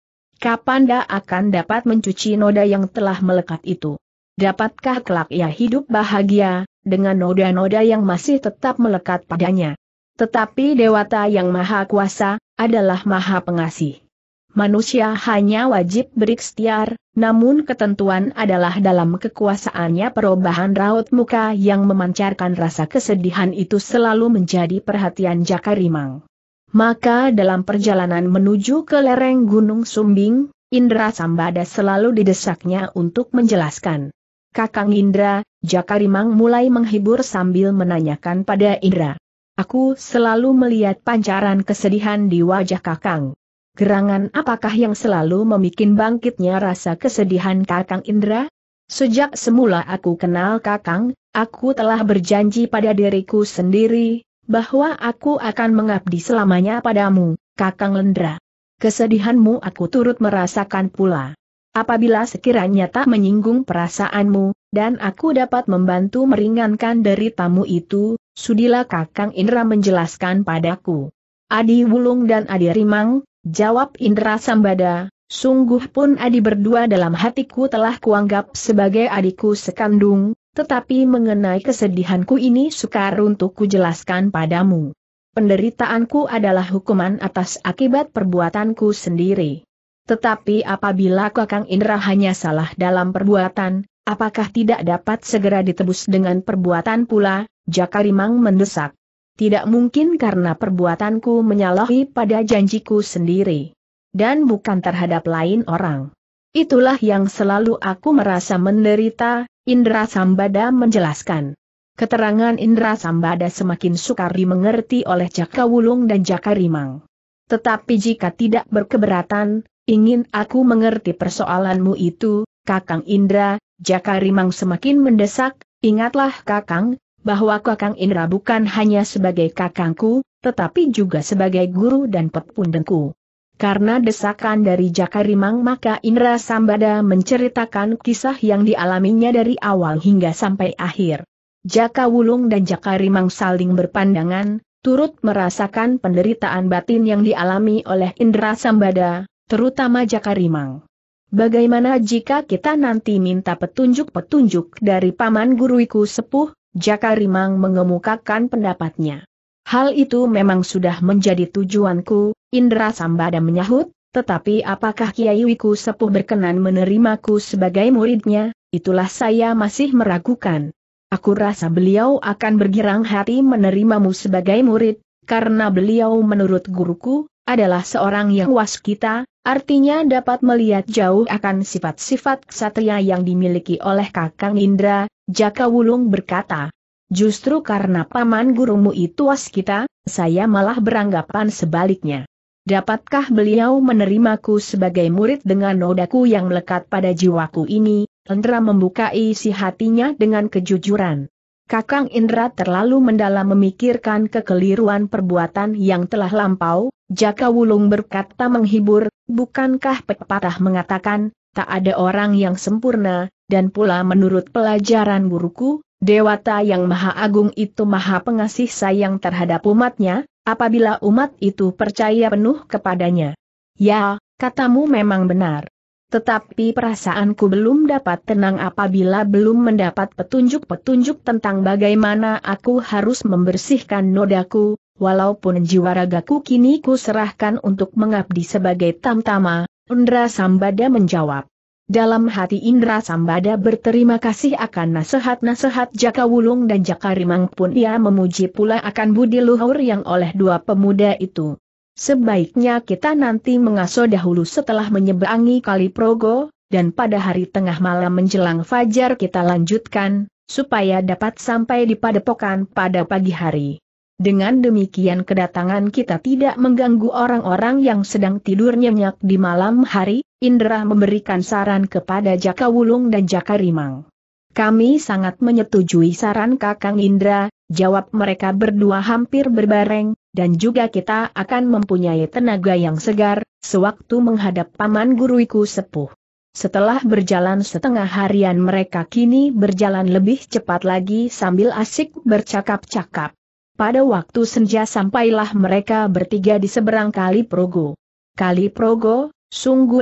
Kapan dia akan dapat mencuci noda yang telah melekat itu? Dapatkah kelak ia hidup bahagia, dengan noda-noda yang masih tetap melekat padanya? Tetapi Dewata yang Maha Kuasa, adalah Maha Pengasih. Manusia hanya wajib berikhtiar, namun ketentuan adalah dalam kekuasaannya perubahan raut muka yang memancarkan rasa kesedihan itu selalu menjadi perhatian Jakarimang. Maka dalam perjalanan menuju ke lereng Gunung Sumbing, Indra Sambada selalu didesaknya untuk menjelaskan. Kakang Indra, Jakarimang mulai menghibur sambil menanyakan pada Indra. Aku selalu melihat pancaran kesedihan di wajah Kakang. Gerangan apakah yang selalu memikin bangkitnya rasa kesedihan Kakang Indra? Sejak semula aku kenal Kakang, aku telah berjanji pada diriku sendiri, bahwa aku akan mengabdi selamanya padamu, Kakang Lendra. Kesedihanmu aku turut merasakan pula. Apabila sekiranya tak menyinggung perasaanmu, dan aku dapat membantu meringankan dari tamu itu, sudilah Kakang Indra menjelaskan padaku. Adi Wulung dan Adi Rimang, jawab Indra Sambada, sungguh pun Adi berdua dalam hatiku telah kuanggap sebagai adikku sekandung, tetapi mengenai kesedihanku ini sukar untuk kujelaskan padamu. Penderitaanku adalah hukuman atas akibat perbuatanku sendiri. Tetapi apabila Kakang Indra hanya salah dalam perbuatan, apakah tidak dapat segera ditebus dengan perbuatan pula, Jakarimang mendesak. Tidak mungkin karena perbuatanku menyalahi pada janjiku sendiri. Dan bukan terhadap lain orang. Itulah yang selalu aku merasa menderita, Indra Sambada menjelaskan. Keterangan Indra Sambada semakin sukar dimengerti oleh Jaka Wulung dan Jaka Rimang. Tetapi jika tidak berkeberatan, ingin aku mengerti persoalanmu itu, Kakang Indra, Jaka Rimang semakin mendesak, ingatlah Kakang, bahwa Kakang Indra bukan hanya sebagai kakangku, tetapi juga sebagai guru dan pepundengku. Karena desakan dari Jakarimang maka Indra Sambada menceritakan kisah yang dialaminya dari awal hingga sampai akhir. Jaka Wulung dan Jakarimang saling berpandangan, turut merasakan penderitaan batin yang dialami oleh Indra Sambada, terutama Jakarimang. Bagaimana jika kita nanti minta petunjuk-petunjuk dari Paman Guruiku Sepuh, Jakarimang mengemukakan pendapatnya. Hal itu memang sudah menjadi tujuanku, Indra Sambada menyahut, tetapi apakah Kiai Wiku Sepuh berkenan menerimaku sebagai muridnya, itulah saya masih meragukan. Aku rasa beliau akan bergirang hati menerimamu sebagai murid, karena beliau menurut guruku, adalah seorang yang waskita, artinya dapat melihat jauh akan sifat-sifat ksatria yang dimiliki oleh Kakang Indra, Jaka Wulung berkata. Justru karena paman gurumu itu kita, saya malah beranggapan sebaliknya. Dapatkah beliau menerimaku sebagai murid dengan nodaku yang melekat pada jiwaku ini? Indra membuka isi hatinya dengan kejujuran. Kakang Indra terlalu mendalam memikirkan kekeliruan perbuatan yang telah lampau, Jaka Wulung berkata menghibur, bukankah pepatah mengatakan, tak ada orang yang sempurna, dan pula menurut pelajaran guruku, Dewata yang maha agung itu maha pengasih sayang terhadap umatnya, apabila umat itu percaya penuh kepadanya. Ya, katamu memang benar. Tetapi perasaanku belum dapat tenang apabila belum mendapat petunjuk-petunjuk tentang bagaimana aku harus membersihkan nodaku, walaupun jiwa ragaku kini kuserahkan untuk mengabdi sebagai tamtama, Undra Sambada menjawab. Dalam hati Indra Sambada berterima kasih akan nasihat-nasihat Jaka Wulung dan Jaka Rimang pun ia memuji pula akan budi luhur yang oleh dua pemuda itu. Sebaiknya kita nanti mengasuh dahulu setelah menyeberangi Kali Progo, dan pada hari tengah malam menjelang fajar kita lanjutkan, supaya dapat sampai di padepokan pada pagi hari. Dengan demikian kedatangan kita tidak mengganggu orang-orang yang sedang tidur nyenyak di malam hari, Indra memberikan saran kepada Jaka Wulung dan Jaka Rimang. Kami sangat menyetujui saran Kakang Indra, jawab mereka berdua hampir berbareng, dan juga kita akan mempunyai tenaga yang segar, sewaktu menghadap paman guruiku sepuh. Setelah berjalan setengah harian mereka kini berjalan lebih cepat lagi sambil asik bercakap-cakap. Pada waktu senja sampailah mereka bertiga di seberang Kali Progo. Kali Progo,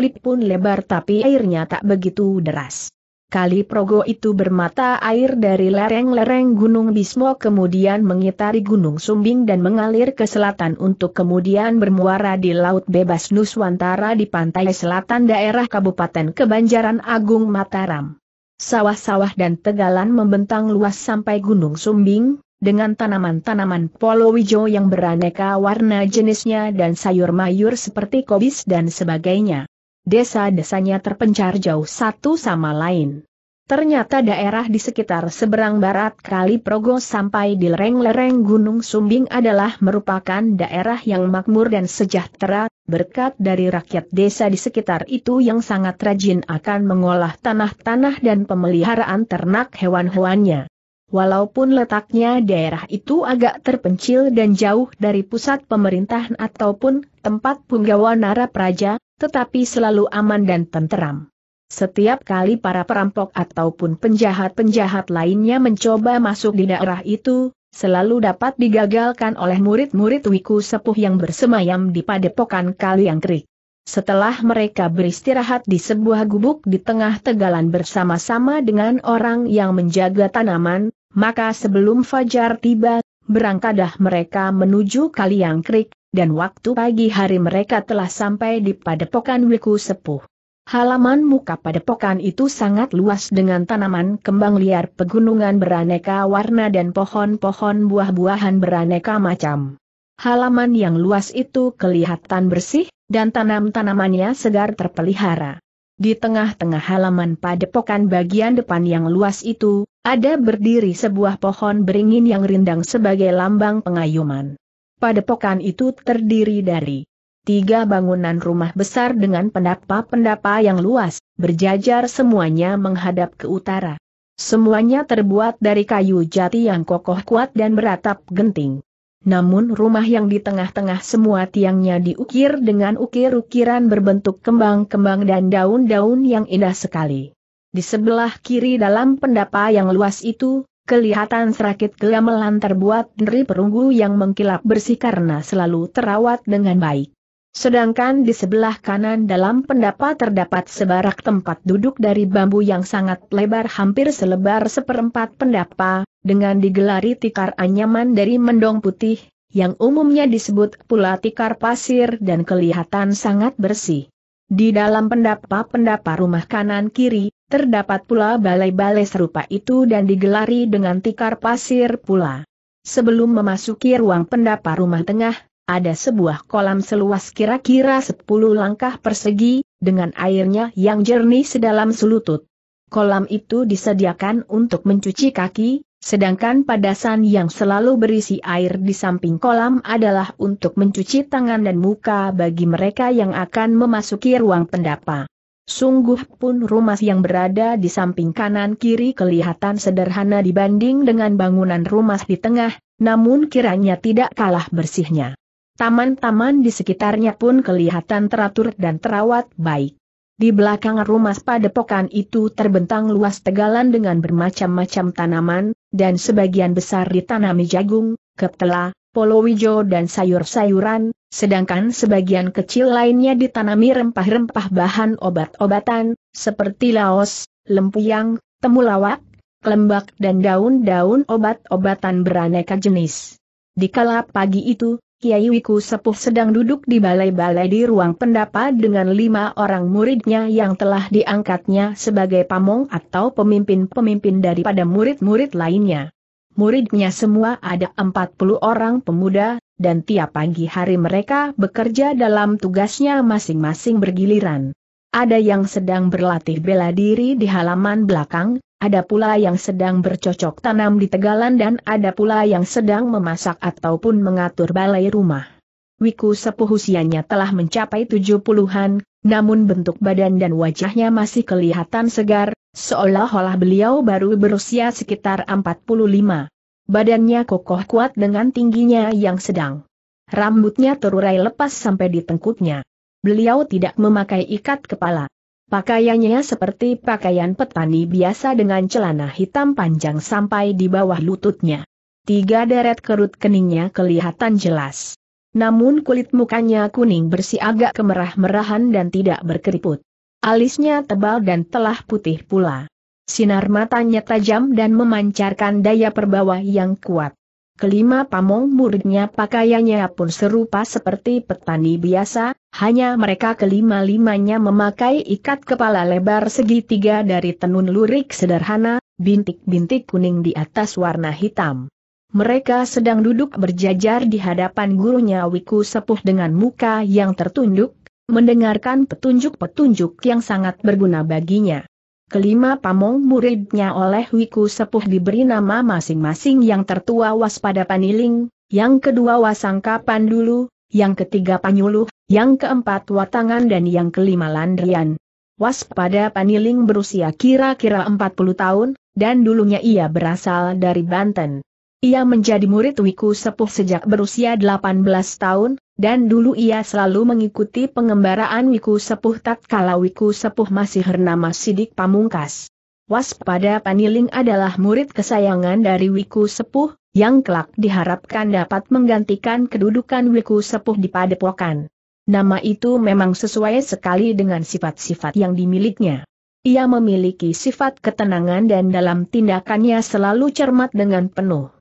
lip pun lebar tapi airnya tak begitu deras. Kali Progo itu bermata air dari lereng-lereng Gunung Bismo kemudian mengitari Gunung Sumbing dan mengalir ke selatan untuk kemudian bermuara di Laut Bebas Nuswantara di pantai selatan daerah Kabupaten Kebanjaran Agung Mataram. Sawah-sawah dan tegalan membentang luas sampai Gunung Sumbing, dengan tanaman-tanaman polowijo yang beraneka warna jenisnya dan sayur-mayur seperti kobis dan sebagainya. Desa-desanya terpencar jauh satu sama lain. Ternyata daerah di sekitar seberang barat Kali Progo sampai di lereng-lereng Gunung Sumbing adalah merupakan daerah yang makmur dan sejahtera, berkat dari rakyat desa di sekitar itu yang sangat rajin akan mengolah tanah-tanah dan pemeliharaan ternak hewan-hewannya. Walaupun letaknya daerah itu agak terpencil dan jauh dari pusat pemerintahan ataupun tempat punggawa nara praja, tetapi selalu aman dan tenteram. Setiap kali para perampok ataupun penjahat-penjahat lainnya mencoba masuk di daerah itu, selalu dapat digagalkan oleh murid-murid wiku sepuh yang bersemayam di padepokan kali Kaliangkrik. Setelah mereka beristirahat di sebuah gubuk di tengah tegalan bersama-sama dengan orang yang menjaga tanaman, maka sebelum fajar tiba, berangkadah mereka menuju Kaliang Krik, dan waktu pagi hari mereka telah sampai di padepokan Wiku Sepuh. Halaman muka padepokan itu sangat luas dengan tanaman kembang liar pegunungan beraneka warna dan pohon-pohon buah-buahan beraneka macam. Halaman yang luas itu kelihatan bersih, dan tanam-tanamannya segar terpelihara. Di tengah-tengah halaman padepokan bagian depan yang luas itu, ada berdiri sebuah pohon beringin yang rindang sebagai lambang pengayuman. Padepokan itu terdiri dari tiga bangunan rumah besar dengan pendapa-pendapa yang luas, berjajar semuanya menghadap ke utara. Semuanya terbuat dari kayu jati yang kokoh kuat dan beratap genting. Namun rumah yang di tengah-tengah semua tiangnya diukir dengan ukir-ukiran berbentuk kembang-kembang dan daun-daun yang indah sekali. Di sebelah kiri dalam pendapa yang luas itu, kelihatan serakit gamelan terbuat dari perunggu yang mengkilap bersih karena selalu terawat dengan baik. Sedangkan di sebelah kanan dalam pendapa terdapat sebarak tempat duduk dari bambu yang sangat lebar hampir selebar seperempat pendapa, dengan digelari tikar anyaman dari mendong putih, yang umumnya disebut pula tikar pasir dan kelihatan sangat bersih. Di dalam pendapa-pendapa rumah kanan kiri, terdapat pula balai-balai serupa itu dan digelari dengan tikar pasir pula. Sebelum memasuki ruang pendapa rumah tengah, ada sebuah kolam seluas kira-kira 10 langkah persegi, dengan airnya yang jernih sedalam selutut. Kolam itu disediakan untuk mencuci kaki, Sedangkan padasan yang selalu berisi air di samping kolam adalah untuk mencuci tangan dan muka bagi mereka yang akan memasuki ruang pendapa. Sungguh pun rumah yang berada di samping kanan kiri kelihatan sederhana dibanding dengan bangunan rumah di tengah, namun kiranya tidak kalah bersihnya. Taman-taman di sekitarnya pun kelihatan teratur dan terawat baik. Di belakang rumah padepokan itu terbentang luas tegalan dengan bermacam-macam tanaman, dan sebagian besar ditanami jagung, ketela, polowijo dan sayur-sayuran, sedangkan sebagian kecil lainnya ditanami rempah-rempah bahan obat-obatan, seperti laos, lempuyang, temulawak, kelembak dan daun-daun obat-obatan beraneka jenis. Di kala pagi itu, Kiai Wiku Sepuh sedang duduk di balai-balai di ruang pendapat dengan lima orang muridnya yang telah diangkatnya sebagai pamong atau pemimpin-pemimpin daripada murid-murid lainnya. Muridnya semua ada empat puluh orang pemuda, dan tiap pagi hari mereka bekerja dalam tugasnya masing-masing bergiliran. Ada yang sedang berlatih bela diri di halaman belakang, ada pula yang sedang bercocok tanam di tegalan dan ada pula yang sedang memasak ataupun mengatur balai rumah. Wiku sepuh usianya telah mencapai tujuh puluhan, namun bentuk badan dan wajahnya masih kelihatan segar, seolah-olah beliau baru berusia sekitar 45. Badannya kokoh kuat dengan tingginya yang sedang. Rambutnya terurai lepas sampai di tengkuknya. Beliau tidak memakai ikat kepala. Pakaiannya seperti pakaian petani biasa dengan celana hitam panjang sampai di bawah lututnya. Tiga deret kerut keningnya kelihatan jelas. Namun kulit mukanya kuning bersih agak kemerah-merahan dan tidak berkeriput. Alisnya tebal dan telah putih pula. Sinar matanya tajam dan memancarkan daya perbawa yang kuat. Kelima pamong muridnya pakaiannya pun serupa seperti petani biasa, hanya mereka kelima-limanya memakai ikat kepala lebar segitiga dari tenun lurik sederhana, bintik-bintik kuning di atas warna hitam. Mereka sedang duduk berjajar di hadapan gurunya Wiku Sepuh dengan muka yang tertunduk, mendengarkan petunjuk-petunjuk yang sangat berguna baginya. Kelima pamong muridnya oleh Wiku Sepuh diberi nama masing-masing yang tertua waspada paniling, yang kedua wasangka pandulu, yang ketiga panyuluh, yang keempat watangan dan yang kelima landrian. Waspada paniling berusia kira-kira 40 tahun, dan dulunya ia berasal dari Banten. Ia menjadi murid Wiku Sepuh sejak berusia 18 tahun, dan dulu ia selalu mengikuti pengembaraan Wiku Sepuh tatkala Wiku Sepuh masih bernama Sidik Pamungkas. Waspada Paniling adalah murid kesayangan dari Wiku Sepuh, yang kelak diharapkan dapat menggantikan kedudukan Wiku Sepuh di padepokan. Nama itu memang sesuai sekali dengan sifat-sifat yang dimilikinya. Ia memiliki sifat ketenangan dan dalam tindakannya selalu cermat dengan penuh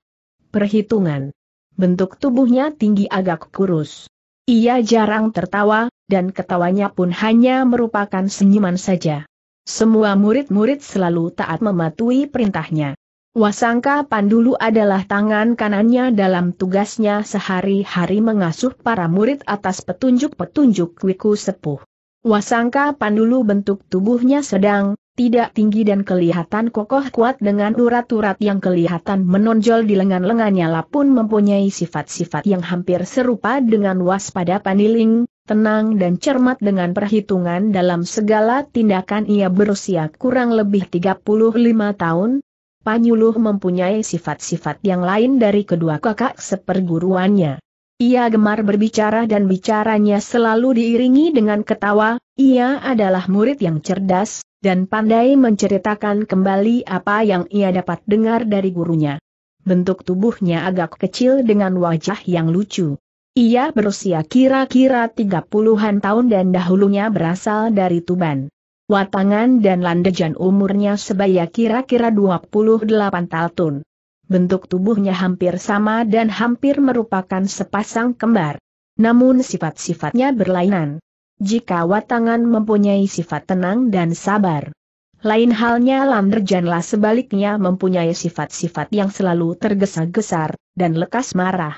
perhitungan. Bentuk tubuhnya tinggi agak kurus. Ia jarang tertawa, dan ketawanya pun hanya merupakan senyuman saja. Semua murid-murid selalu taat mematuhi perintahnya. Wasangka Pandulu adalah tangan kanannya dalam tugasnya sehari-hari mengasuh para murid atas petunjuk-petunjuk Wiku Sepuh. Wasangka Pandulu bentuk tubuhnya sedang, tidak tinggi dan kelihatan kokoh kuat dengan urat-urat yang kelihatan menonjol di lengan-lengannya lah pun mempunyai sifat-sifat yang hampir serupa dengan waspada paniling, tenang dan cermat dengan perhitungan dalam segala tindakan ia berusia kurang lebih 35 tahun. Panyuluh mempunyai sifat-sifat yang lain dari kedua kakak seperguruannya. Ia gemar berbicara dan bicaranya selalu diiringi dengan ketawa, ia adalah murid yang cerdas, dan pandai menceritakan kembali apa yang ia dapat dengar dari gurunya. Bentuk tubuhnya agak kecil dengan wajah yang lucu. Ia berusia kira-kira 30 puluhan tahun dan dahulunya berasal dari Tuban. Watangan dan landejan umurnya sebaya kira-kira 28 tahun. Bentuk tubuhnya hampir sama dan hampir merupakan sepasang kembar. Namun sifat-sifatnya berlainan jika watangan mempunyai sifat tenang dan sabar. Lain halnya Lamderjanlah sebaliknya mempunyai sifat-sifat yang selalu tergesa-gesar, dan lekas marah.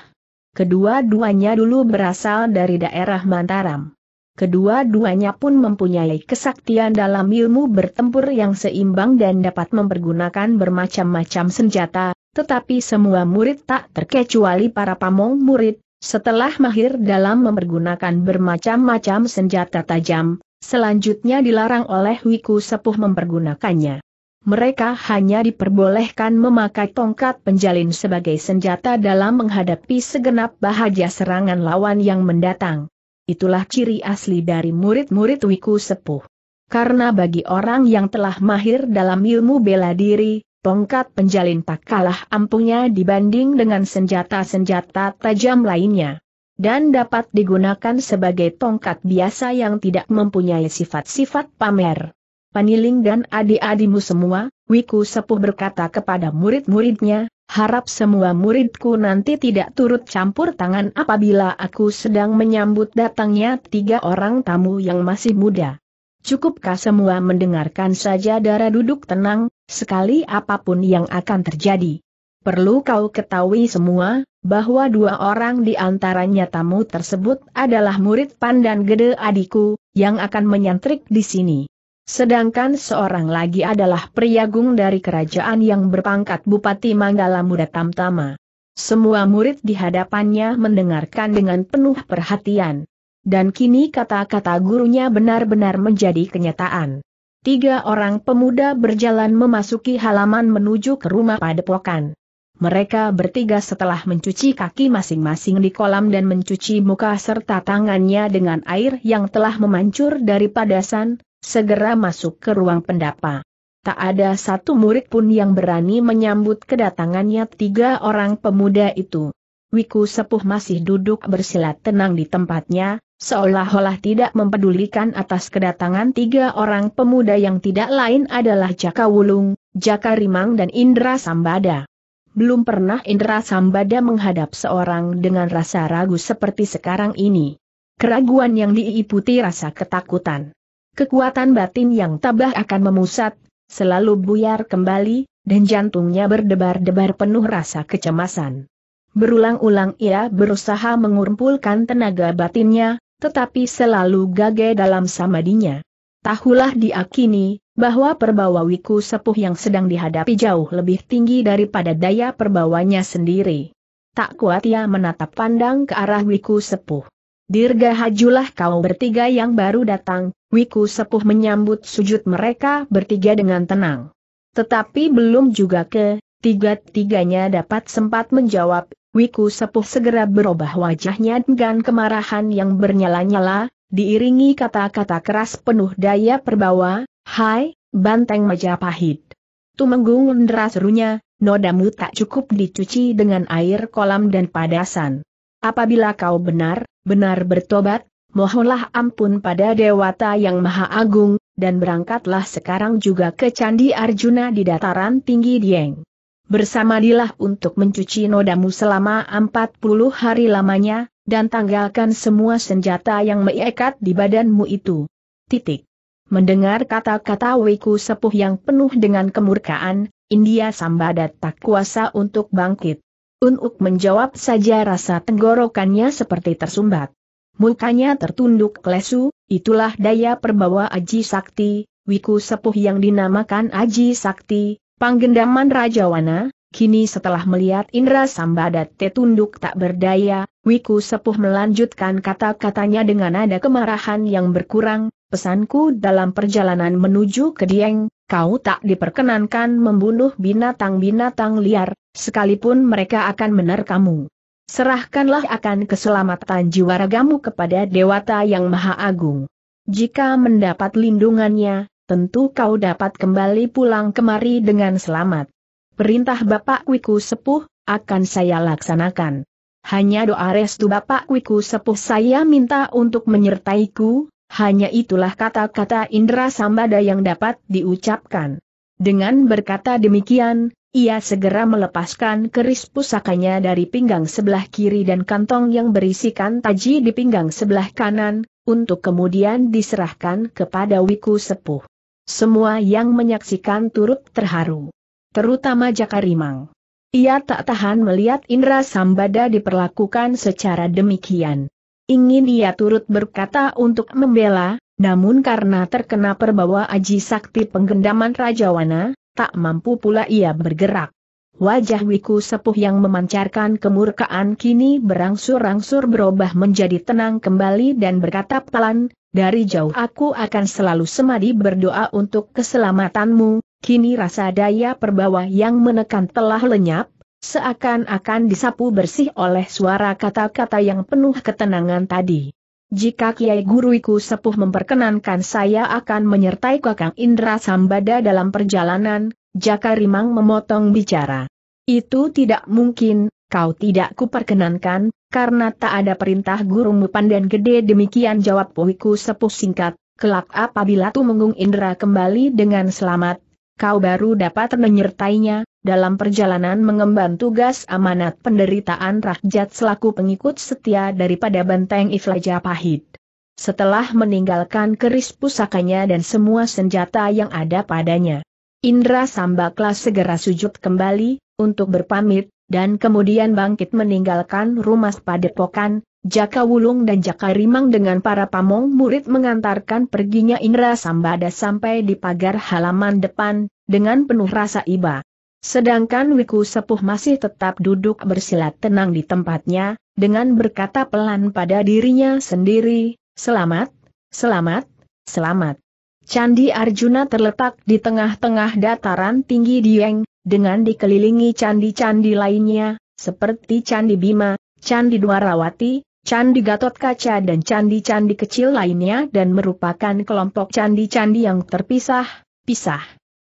Kedua-duanya dulu berasal dari daerah Mantaram. Kedua-duanya pun mempunyai kesaktian dalam ilmu bertempur yang seimbang dan dapat mempergunakan bermacam-macam senjata, tetapi semua murid tak terkecuali para pamong murid, setelah mahir dalam mempergunakan bermacam-macam senjata tajam, selanjutnya dilarang oleh Wiku Sepuh mempergunakannya. Mereka hanya diperbolehkan memakai tongkat penjalin sebagai senjata dalam menghadapi segenap bahaya serangan lawan yang mendatang. Itulah ciri asli dari murid-murid Wiku Sepuh. Karena bagi orang yang telah mahir dalam ilmu bela diri, Tongkat penjalin tak kalah ampuhnya dibanding dengan senjata-senjata tajam lainnya. Dan dapat digunakan sebagai tongkat biasa yang tidak mempunyai sifat-sifat pamer. Paniling dan adik-adikmu semua, Wiku Sepuh berkata kepada murid-muridnya, harap semua muridku nanti tidak turut campur tangan apabila aku sedang menyambut datangnya tiga orang tamu yang masih muda. Cukupkah semua mendengarkan saja darah duduk tenang, sekali apapun yang akan terjadi. Perlu kau ketahui semua, bahwa dua orang di antaranya tamu tersebut adalah murid pandan gede adikku, yang akan menyantrik di sini. Sedangkan seorang lagi adalah priagung dari kerajaan yang berpangkat Bupati Manggala Muda Tamtama. Semua murid di hadapannya mendengarkan dengan penuh perhatian. Dan kini kata-kata gurunya benar-benar menjadi kenyataan. Tiga orang pemuda berjalan memasuki halaman menuju ke rumah padepokan. Mereka bertiga setelah mencuci kaki masing-masing di kolam dan mencuci muka serta tangannya dengan air yang telah memancur dari padasan, segera masuk ke ruang pendapa. Tak ada satu murid pun yang berani menyambut kedatangannya tiga orang pemuda itu. Wiku Sepuh masih duduk bersilat tenang di tempatnya, seolah-olah tidak mempedulikan atas kedatangan tiga orang pemuda yang tidak lain adalah Jaka Wulung, Jaka Rimang dan Indra Sambada. Belum pernah Indra Sambada menghadap seorang dengan rasa ragu seperti sekarang ini. Keraguan yang diiputi rasa ketakutan. Kekuatan batin yang tabah akan memusat, selalu buyar kembali, dan jantungnya berdebar-debar penuh rasa kecemasan. Berulang-ulang ia berusaha mengumpulkan tenaga batinnya, tetapi selalu gage dalam samadinya. Tahulah diakini, kini, bahwa perbawawiku sepuh yang sedang dihadapi jauh lebih tinggi daripada daya perbawanya sendiri. Tak kuat ia menatap pandang ke arah wiku sepuh. Dirgahajulah hajulah kau bertiga yang baru datang, wiku sepuh menyambut sujud mereka bertiga dengan tenang. Tetapi belum juga ke, tiga-tiganya dapat sempat menjawab, Wiku Sepuh segera berubah wajahnya dengan kemarahan yang bernyala-nyala, diiringi kata-kata keras penuh daya perbawa, Hai, Banteng Majapahit. Tumenggung Ndra serunya, nodamu tak cukup dicuci dengan air kolam dan padasan. Apabila kau benar, benar bertobat, mohonlah ampun pada Dewata yang Maha Agung, dan berangkatlah sekarang juga ke Candi Arjuna di dataran tinggi Dieng bersamadilah untuk mencuci nodamu selama 40 hari lamanya, dan tanggalkan semua senjata yang meikat di badanmu itu. Titik. Mendengar kata-kata Wiku Sepuh yang penuh dengan kemurkaan, India Sambada tak kuasa untuk bangkit. Unuk menjawab saja rasa tenggorokannya seperti tersumbat. Mukanya tertunduk lesu, itulah daya perbawa Aji Sakti, Wiku Sepuh yang dinamakan Aji Sakti, Panggendaman Raja Wana, kini setelah melihat Indra Sambada tetunduk tak berdaya, Wiku Sepuh melanjutkan kata-katanya dengan nada kemarahan yang berkurang, pesanku dalam perjalanan menuju ke Dieng, kau tak diperkenankan membunuh binatang-binatang liar, sekalipun mereka akan menerkamu. Serahkanlah akan keselamatan jiwa ragamu kepada Dewata Yang Maha Agung. Jika mendapat lindungannya, tentu kau dapat kembali pulang kemari dengan selamat. Perintah Bapak Wiku Sepuh, akan saya laksanakan. Hanya doa restu Bapak Wiku Sepuh saya minta untuk menyertaiku, hanya itulah kata-kata Indra Sambada yang dapat diucapkan. Dengan berkata demikian, ia segera melepaskan keris pusakanya dari pinggang sebelah kiri dan kantong yang berisikan taji di pinggang sebelah kanan, untuk kemudian diserahkan kepada Wiku Sepuh. Semua yang menyaksikan turut terharu. Terutama Jaka Rimang. Ia tak tahan melihat Indra Sambada diperlakukan secara demikian. Ingin ia turut berkata untuk membela, namun karena terkena perbawa aji sakti penggendaman Rajawana, tak mampu pula ia bergerak. Wajah Wiku Sepuh yang memancarkan kemurkaan kini berangsur-angsur berubah menjadi tenang kembali dan berkata pelan, dari jauh aku akan selalu semadi berdoa untuk keselamatanmu, kini rasa daya perbawa yang menekan telah lenyap, seakan-akan disapu bersih oleh suara kata-kata yang penuh ketenangan tadi. Jika Kiai Guruiku Sepuh memperkenankan saya akan menyertai Kakang Indra Sambada dalam perjalanan, Jaka Rimang memotong bicara. Itu tidak mungkin, kau tidak kuperkenankan, karena tak ada perintah guru Mupan dan gede demikian jawab Pohiku sepuh singkat, kelak apabila tu mengung Indra kembali dengan selamat, kau baru dapat menyertainya, dalam perjalanan mengemban tugas amanat penderitaan rakyat selaku pengikut setia daripada benteng Iflaja Pahit. Setelah meninggalkan keris pusakanya dan semua senjata yang ada padanya, Indra sambaklah segera sujud kembali, untuk berpamit, dan kemudian bangkit meninggalkan rumah padepokan, Jaka Wulung dan Jaka Rimang dengan para pamong murid mengantarkan perginya Indra Sambada sampai di pagar halaman depan, dengan penuh rasa iba. Sedangkan Wiku Sepuh masih tetap duduk bersilat tenang di tempatnya, dengan berkata pelan pada dirinya sendiri, selamat, selamat, selamat. Candi Arjuna terletak di tengah-tengah dataran tinggi Dieng, dengan dikelilingi candi-candi lainnya, seperti Candi Bima, Candi Dwarawati, Candi Gatot Kaca dan candi-candi kecil lainnya dan merupakan kelompok candi-candi yang terpisah-pisah.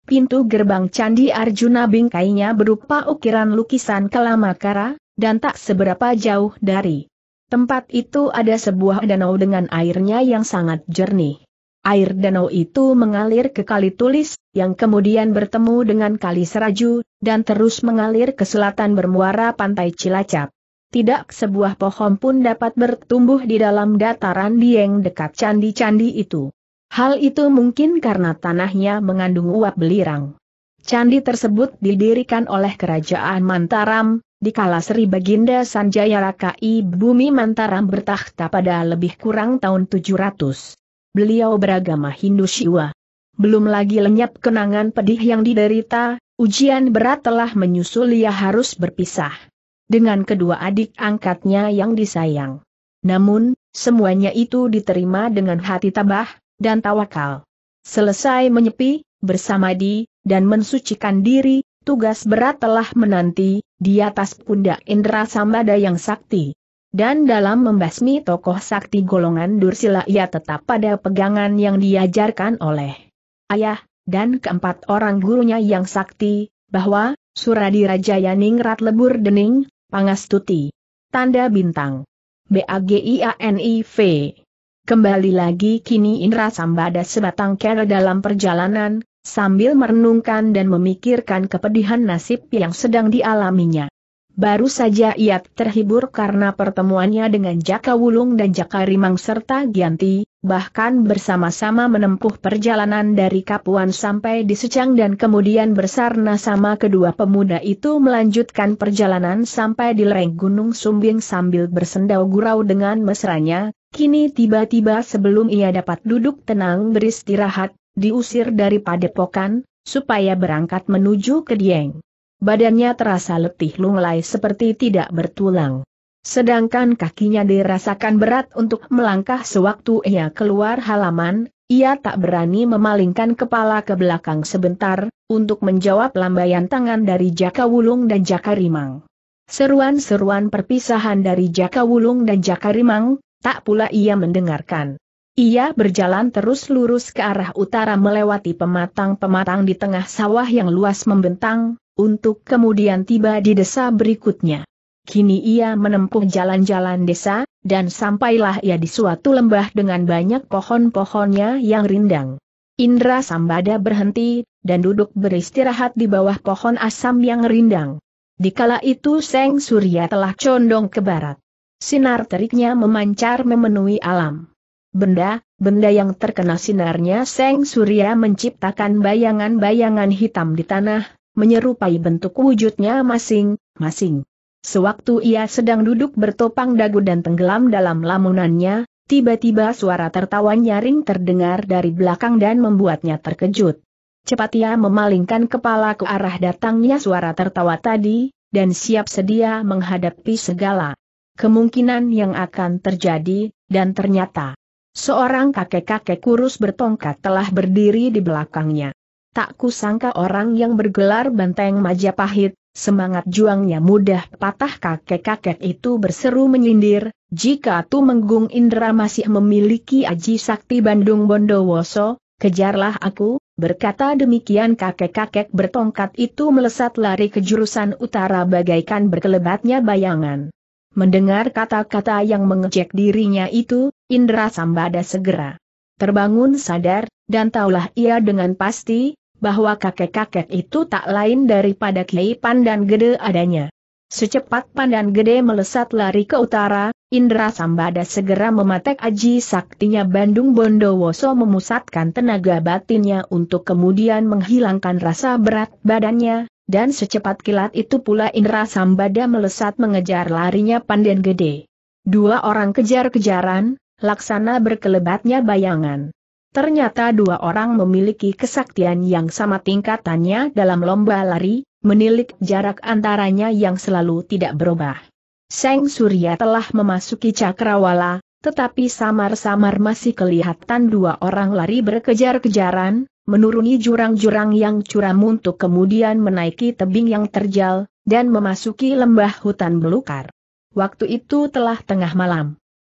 Pintu gerbang Candi Arjuna bingkainya berupa ukiran lukisan Kalamakara, dan tak seberapa jauh dari tempat itu ada sebuah danau dengan airnya yang sangat jernih. Air danau itu mengalir ke Kali Tulis, yang kemudian bertemu dengan Kali Seraju, dan terus mengalir ke selatan bermuara pantai Cilacap. Tidak sebuah pohon pun dapat bertumbuh di dalam dataran dieng dekat candi-candi itu. Hal itu mungkin karena tanahnya mengandung uap belirang. Candi tersebut didirikan oleh Kerajaan Mantaram, di kala Sri Baginda Sanjaya Rakai Bumi Mantaram bertakhta pada lebih kurang tahun 700 beliau beragama Hindu Siwa. Belum lagi lenyap kenangan pedih yang diderita, ujian berat telah menyusul ia harus berpisah. Dengan kedua adik angkatnya yang disayang. Namun, semuanya itu diterima dengan hati tabah, dan tawakal. Selesai menyepi, bersamadi, dan mensucikan diri, tugas berat telah menanti, di atas pundak Indra Sambada yang sakti. Dan dalam membasmi tokoh sakti golongan Dursila ia tetap pada pegangan yang diajarkan oleh ayah, dan keempat orang gurunya yang sakti, bahwa, suradi Rajayaningrat Lebur Dening, Pangastuti. Tanda Bintang. BAGIANIV. Kembali lagi kini Indra Sambada sebatang kera dalam perjalanan, sambil merenungkan dan memikirkan kepedihan nasib yang sedang dialaminya. Baru saja ia terhibur karena pertemuannya dengan Jaka Wulung dan Jaka Rimang serta Gianti, bahkan bersama-sama menempuh perjalanan dari Kapuan sampai di Secang dan kemudian bersarna sama kedua pemuda itu melanjutkan perjalanan sampai di lereng Gunung Sumbing sambil bersendau gurau dengan mesranya, kini tiba-tiba sebelum ia dapat duduk tenang beristirahat, diusir dari padepokan, supaya berangkat menuju ke Dieng. Badannya terasa letih lunglai seperti tidak bertulang. Sedangkan kakinya dirasakan berat untuk melangkah sewaktu ia keluar halaman, ia tak berani memalingkan kepala ke belakang sebentar, untuk menjawab lambaian tangan dari Jaka Wulung dan Jaka Rimang. Seruan-seruan perpisahan dari Jaka Wulung dan Jaka Rimang, tak pula ia mendengarkan. Ia berjalan terus lurus ke arah utara melewati pematang-pematang di tengah sawah yang luas membentang, untuk kemudian tiba di desa berikutnya. Kini ia menempuh jalan-jalan desa, dan sampailah ia di suatu lembah dengan banyak pohon-pohonnya yang rindang. Indra Sambada berhenti, dan duduk beristirahat di bawah pohon asam yang rindang. Dikala itu Seng Surya telah condong ke barat. Sinar teriknya memancar memenuhi alam. Benda, benda yang terkena sinarnya Seng Surya menciptakan bayangan-bayangan hitam di tanah, menyerupai bentuk wujudnya masing-masing. Sewaktu ia sedang duduk bertopang dagu dan tenggelam dalam lamunannya, tiba-tiba suara tertawa nyaring terdengar dari belakang dan membuatnya terkejut. Cepat ia memalingkan kepala ke arah datangnya suara tertawa tadi, dan siap sedia menghadapi segala kemungkinan yang akan terjadi, dan ternyata, seorang kakek-kakek kurus bertongkat telah berdiri di belakangnya. Tak kusangka orang yang bergelar Banteng Majapahit, semangat juangnya mudah patah kakek-kakek itu berseru menyindir, jika Tu Menggung Indra masih memiliki aji sakti Bandung Bondowoso, kejarlah aku, berkata demikian kakek-kakek bertongkat itu melesat lari ke jurusan utara bagaikan berkelebatnya bayangan. Mendengar kata-kata yang mengejek dirinya itu, Indra Sambada segera terbangun sadar, dan taulah ia dengan pasti, bahwa kakek-kakek itu tak lain daripada Kiai Pandan Gede adanya. Secepat Pandan Gede melesat lari ke utara, Indra Sambada segera mematek aji saktinya Bandung Bondowoso memusatkan tenaga batinnya untuk kemudian menghilangkan rasa berat badannya, dan secepat kilat itu pula Indra Sambada melesat mengejar larinya Pandan Gede. Dua orang kejar-kejaran, laksana berkelebatnya bayangan. Ternyata dua orang memiliki kesaktian yang sama tingkatannya dalam lomba lari, menilik jarak antaranya yang selalu tidak berubah. Seng Surya telah memasuki cakrawala, tetapi samar-samar masih kelihatan dua orang lari berkejar-kejaran, menuruni jurang-jurang yang curam untuk kemudian menaiki tebing yang terjal, dan memasuki lembah hutan belukar. Waktu itu telah tengah malam.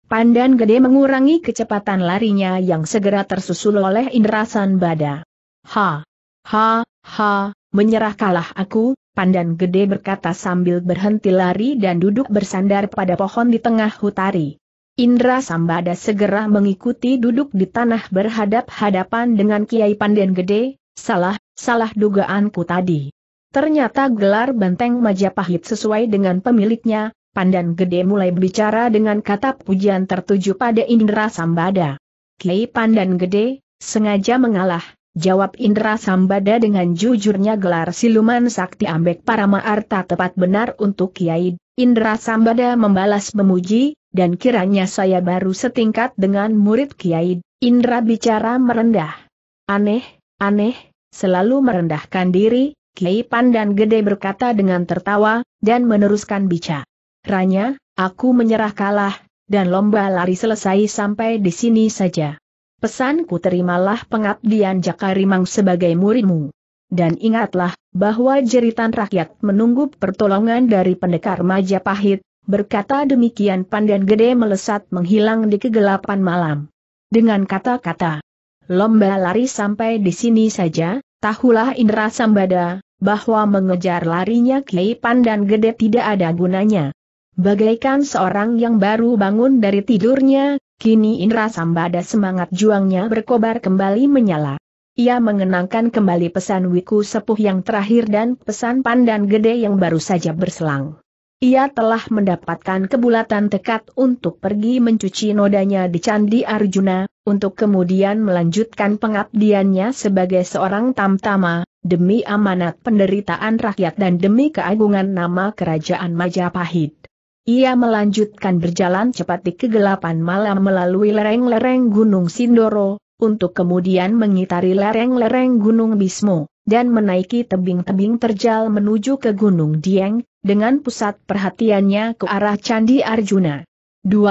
Pandan Gede mengurangi kecepatan larinya yang segera tersusul oleh Indrasan Bada. Ha! Ha! Ha! Menyerah kalah aku, Pandan Gede berkata sambil berhenti lari dan duduk bersandar pada pohon di tengah hutari. Indra Sambada segera mengikuti duduk di tanah berhadap-hadapan dengan Kiai Pandan Gede, salah, salah dugaanku tadi. Ternyata gelar benteng Majapahit sesuai dengan pemiliknya, Pandan Gede mulai berbicara dengan kata pujian tertuju pada Indra Sambada. Kiai Pandan Gede, sengaja mengalah, jawab Indra Sambada dengan jujurnya gelar siluman sakti ambek para ma'arta tepat benar untuk Kiai. Indra Sambada membalas memuji, dan kiranya saya baru setingkat dengan murid Kiai. Indra bicara merendah. Aneh, aneh, selalu merendahkan diri, Kiai Pandan Gede berkata dengan tertawa, dan meneruskan bicara. Ranya, aku menyerah kalah, dan lomba lari selesai sampai di sini saja. Pesanku terimalah pengabdian Jakarimang sebagai muridmu. Dan ingatlah, bahwa jeritan rakyat menunggu pertolongan dari pendekar Majapahit, berkata demikian Pandan Gede melesat menghilang di kegelapan malam. Dengan kata-kata, lomba lari sampai di sini saja, tahulah Indra Sambada, bahwa mengejar larinya Kiai Pandan Gede tidak ada gunanya. Bagaikan seorang yang baru bangun dari tidurnya, kini Indra Sambada semangat juangnya berkobar kembali menyala. Ia mengenangkan kembali pesan Wiku Sepuh yang terakhir dan pesan Pandan Gede yang baru saja berselang. Ia telah mendapatkan kebulatan tekad untuk pergi mencuci nodanya di Candi Arjuna, untuk kemudian melanjutkan pengabdiannya sebagai seorang tamtama, demi amanat penderitaan rakyat dan demi keagungan nama Kerajaan Majapahit. Ia melanjutkan berjalan cepat di kegelapan malam melalui lereng-lereng Gunung Sindoro, untuk kemudian mengitari lereng-lereng Gunung Bismo, dan menaiki tebing-tebing terjal menuju ke Gunung Dieng, dengan pusat perhatiannya ke arah Candi Arjuna. 12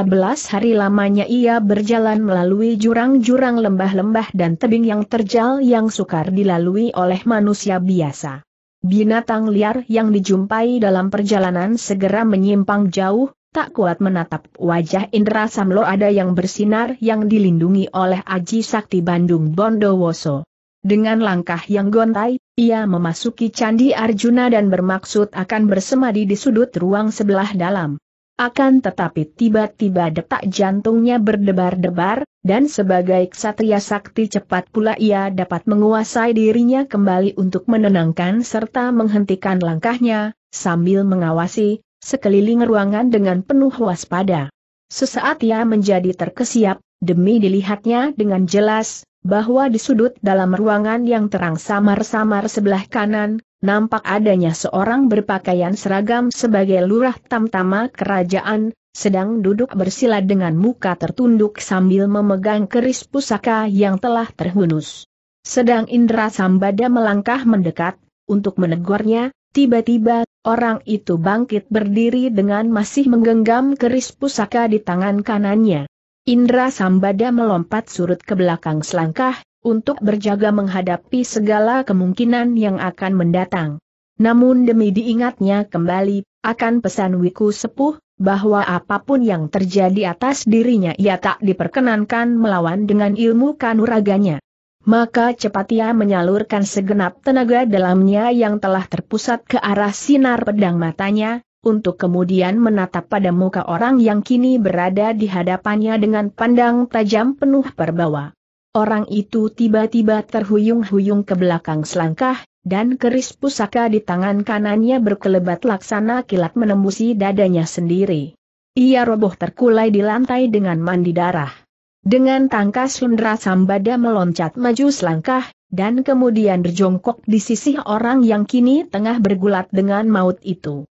hari lamanya ia berjalan melalui jurang-jurang lembah-lembah dan tebing yang terjal yang sukar dilalui oleh manusia biasa. Binatang liar yang dijumpai dalam perjalanan segera menyimpang jauh, tak kuat menatap wajah Indra Samlo ada yang bersinar yang dilindungi oleh Aji Sakti Bandung Bondowoso. Dengan langkah yang gontai, ia memasuki Candi Arjuna dan bermaksud akan bersemadi di sudut ruang sebelah dalam. Akan tetapi tiba-tiba detak jantungnya berdebar-debar, dan sebagai ksatria sakti cepat pula ia dapat menguasai dirinya kembali untuk menenangkan serta menghentikan langkahnya, sambil mengawasi sekeliling ruangan dengan penuh waspada. Sesaat ia menjadi terkesiap, demi dilihatnya dengan jelas, bahwa di sudut dalam ruangan yang terang samar-samar sebelah kanan, nampak adanya seorang berpakaian seragam sebagai lurah tamtama kerajaan, sedang duduk bersila dengan muka tertunduk sambil memegang keris pusaka yang telah terhunus. Sedang Indra Sambada melangkah mendekat, untuk menegurnya, tiba-tiba, orang itu bangkit berdiri dengan masih menggenggam keris pusaka di tangan kanannya. Indra Sambada melompat surut ke belakang selangkah, untuk berjaga menghadapi segala kemungkinan yang akan mendatang. Namun demi diingatnya kembali, akan pesan Wiku Sepuh, bahwa apapun yang terjadi atas dirinya ia tak diperkenankan melawan dengan ilmu kanuraganya. Maka cepat ia menyalurkan segenap tenaga dalamnya yang telah terpusat ke arah sinar pedang matanya, untuk kemudian menatap pada muka orang yang kini berada di hadapannya dengan pandang tajam penuh perbawa orang itu tiba-tiba terhuyung-huyung ke belakang selangkah, dan keris pusaka di tangan kanannya berkelebat laksana kilat menembusi dadanya sendiri. Ia roboh terkulai di lantai dengan mandi darah. Dengan tangkas lendra sambada meloncat maju selangkah, dan kemudian berjongkok di sisi orang yang kini tengah bergulat dengan maut itu.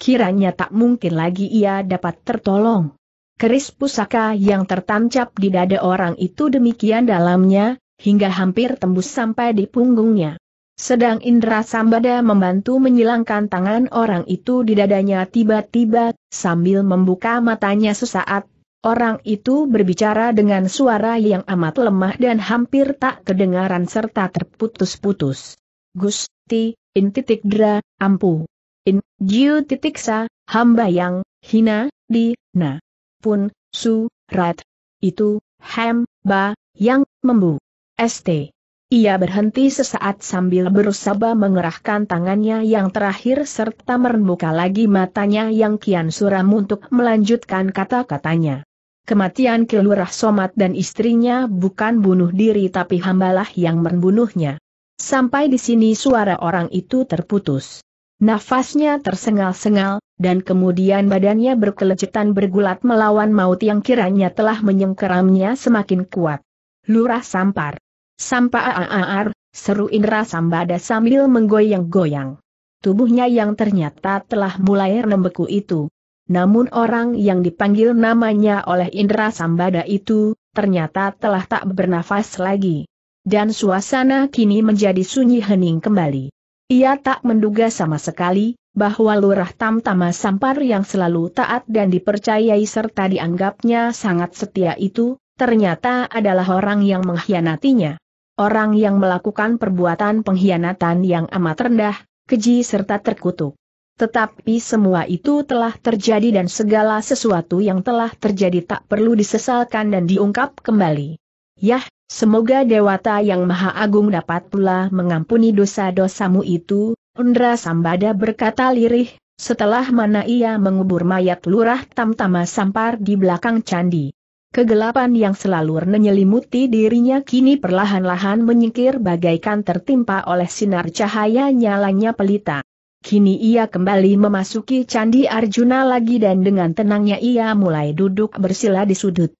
Kiranya tak mungkin lagi ia dapat tertolong. Keris pusaka yang tertancap di dada orang itu demikian dalamnya, hingga hampir tembus sampai di punggungnya. Sedang Indra Sambada membantu menyilangkan tangan orang itu di dadanya tiba-tiba, sambil membuka matanya sesaat, orang itu berbicara dengan suara yang amat lemah dan hampir tak kedengaran serta terputus-putus. Gusti, in titik dra, ampu. In, jiu titik sa, hamba yang, hina, di, na pun, su, rat, itu, hem, ba, yang, membu. St. Ia berhenti sesaat sambil berusaha mengerahkan tangannya yang terakhir serta merembuka lagi matanya yang kian suram untuk melanjutkan kata-katanya. Kematian kelurah Somat dan istrinya bukan bunuh diri tapi hambalah yang membunuhnya. Sampai di sini suara orang itu terputus. Nafasnya tersengal-sengal, dan kemudian badannya berkelejetan bergulat melawan maut yang kiranya telah menyengkeramnya semakin kuat. Lurah sampar. Sampa aar, seru Indra Sambada sambil menggoyang-goyang. Tubuhnya yang ternyata telah mulai rembeku itu. Namun orang yang dipanggil namanya oleh Indra Sambada itu, ternyata telah tak bernafas lagi. Dan suasana kini menjadi sunyi hening kembali. Ia tak menduga sama sekali, bahwa Lurah Tamtama Sampar yang selalu taat dan dipercayai serta dianggapnya sangat setia itu, ternyata adalah orang yang mengkhianatinya. Orang yang melakukan perbuatan pengkhianatan yang amat rendah, keji serta terkutuk. Tetapi semua itu telah terjadi dan segala sesuatu yang telah terjadi tak perlu disesalkan dan diungkap kembali. Yah, Semoga Dewata yang Maha Agung dapat pula mengampuni dosa-dosamu itu, Undra Sambada berkata lirih, setelah mana ia mengubur mayat lurah Tamtama Sampar di belakang candi. Kegelapan yang selalu menyelimuti dirinya kini perlahan-lahan menyingkir bagaikan tertimpa oleh sinar cahaya nyalanya pelita. Kini ia kembali memasuki Candi Arjuna lagi dan dengan tenangnya ia mulai duduk bersila di sudut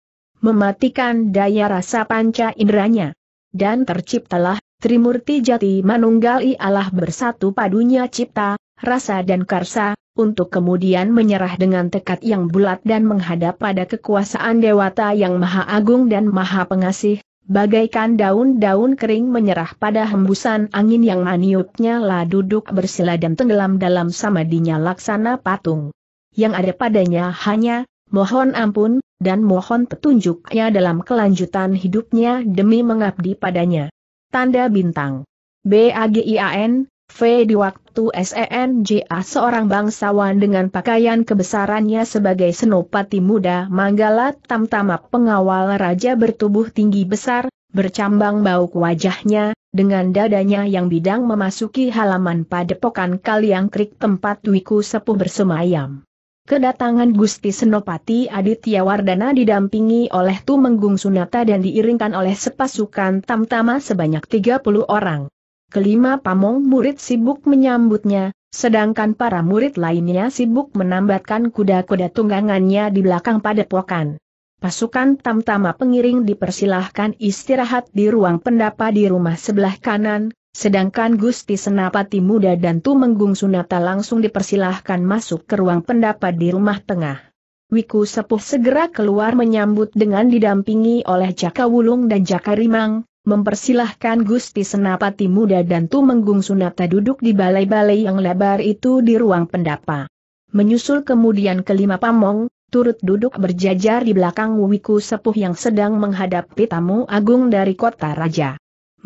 mematikan daya rasa panca inderanya. Dan terciptalah, Trimurti Jati manunggali Allah bersatu padunya cipta, rasa dan karsa, untuk kemudian menyerah dengan tekad yang bulat dan menghadap pada kekuasaan Dewata yang Maha Agung dan Maha Pengasih, bagaikan daun-daun kering menyerah pada hembusan angin yang maniupnya lah duduk bersila dan tenggelam dalam samadinya laksana patung. Yang ada padanya hanya, mohon ampun, dan mohon petunjuknya dalam kelanjutan hidupnya demi mengabdi padanya. Tanda bintang. BAGIAN, V di waktu SENJA seorang bangsawan dengan pakaian kebesarannya sebagai senopati muda Manggala Tamtama pengawal raja bertubuh tinggi besar, bercambang bauk wajahnya, dengan dadanya yang bidang memasuki halaman padepokan Kaliangkrik tempat Wiku Sepuh bersemayam. Kedatangan Gusti Senopati Aditya Wardana didampingi oleh Tumenggung Sunata dan diiringkan oleh sepasukan tamtama sebanyak 30 orang. Kelima pamong murid sibuk menyambutnya, sedangkan para murid lainnya sibuk menambatkan kuda-kuda tunggangannya di belakang padepokan. Pasukan tamtama pengiring dipersilahkan istirahat di ruang pendapa di rumah sebelah kanan, Sedangkan Gusti Senapati Muda dan Tumenggung Sunata langsung dipersilahkan masuk ke ruang pendapat di rumah tengah. Wiku Sepuh segera keluar menyambut dengan didampingi oleh Jaka Wulung dan Jaka Rimang, mempersilahkan Gusti Senapati Muda dan Tumenggung Sunata duduk di balai-balai yang lebar itu di ruang pendapat. Menyusul kemudian kelima pamong, turut duduk berjajar di belakang Wiku Sepuh yang sedang menghadapi tamu agung dari kota raja.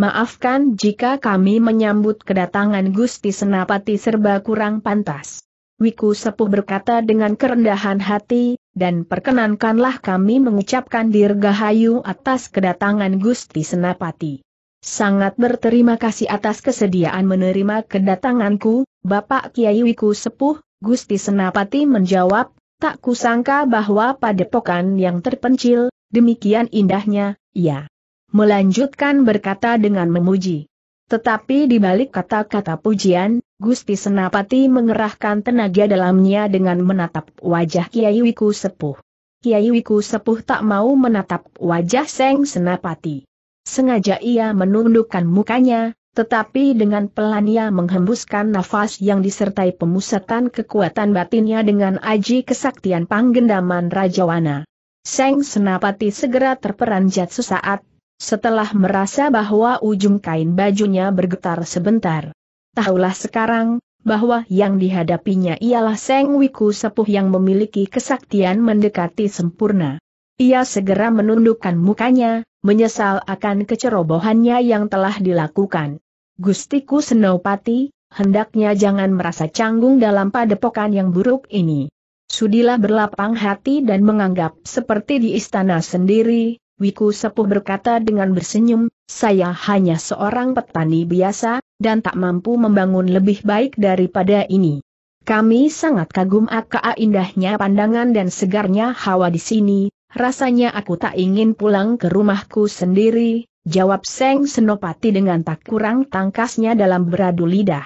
Maafkan jika kami menyambut kedatangan Gusti Senapati serba kurang pantas. Wiku Sepuh berkata dengan kerendahan hati, dan perkenankanlah kami mengucapkan dirgahayu atas kedatangan Gusti Senapati. Sangat berterima kasih atas kesediaan menerima kedatanganku, Bapak Kiai Wiku Sepuh, Gusti Senapati menjawab, tak kusangka bahwa padepokan yang terpencil, demikian indahnya, ya melanjutkan berkata dengan memuji. Tetapi di balik kata-kata pujian, Gusti Senapati mengerahkan tenaga dalamnya dengan menatap wajah Kiai Wiku Sepuh. Kiai Wiku Sepuh tak mau menatap wajah Seng Senapati. Sengaja ia menundukkan mukanya, tetapi dengan pelan ia menghembuskan nafas yang disertai pemusatan kekuatan batinnya dengan aji kesaktian panggendaman Rajawana. Seng Senapati segera terperanjat sesaat, setelah merasa bahwa ujung kain bajunya bergetar sebentar. Tahulah sekarang, bahwa yang dihadapinya ialah Seng Wiku Sepuh yang memiliki kesaktian mendekati sempurna. Ia segera menundukkan mukanya, menyesal akan kecerobohannya yang telah dilakukan. Gustiku Senopati, hendaknya jangan merasa canggung dalam padepokan yang buruk ini. Sudilah berlapang hati dan menganggap seperti di istana sendiri, Wiku Sepuh berkata dengan bersenyum, saya hanya seorang petani biasa, dan tak mampu membangun lebih baik daripada ini. Kami sangat kagum akan indahnya pandangan dan segarnya hawa di sini, rasanya aku tak ingin pulang ke rumahku sendiri, jawab Seng Senopati dengan tak kurang tangkasnya dalam beradu lidah.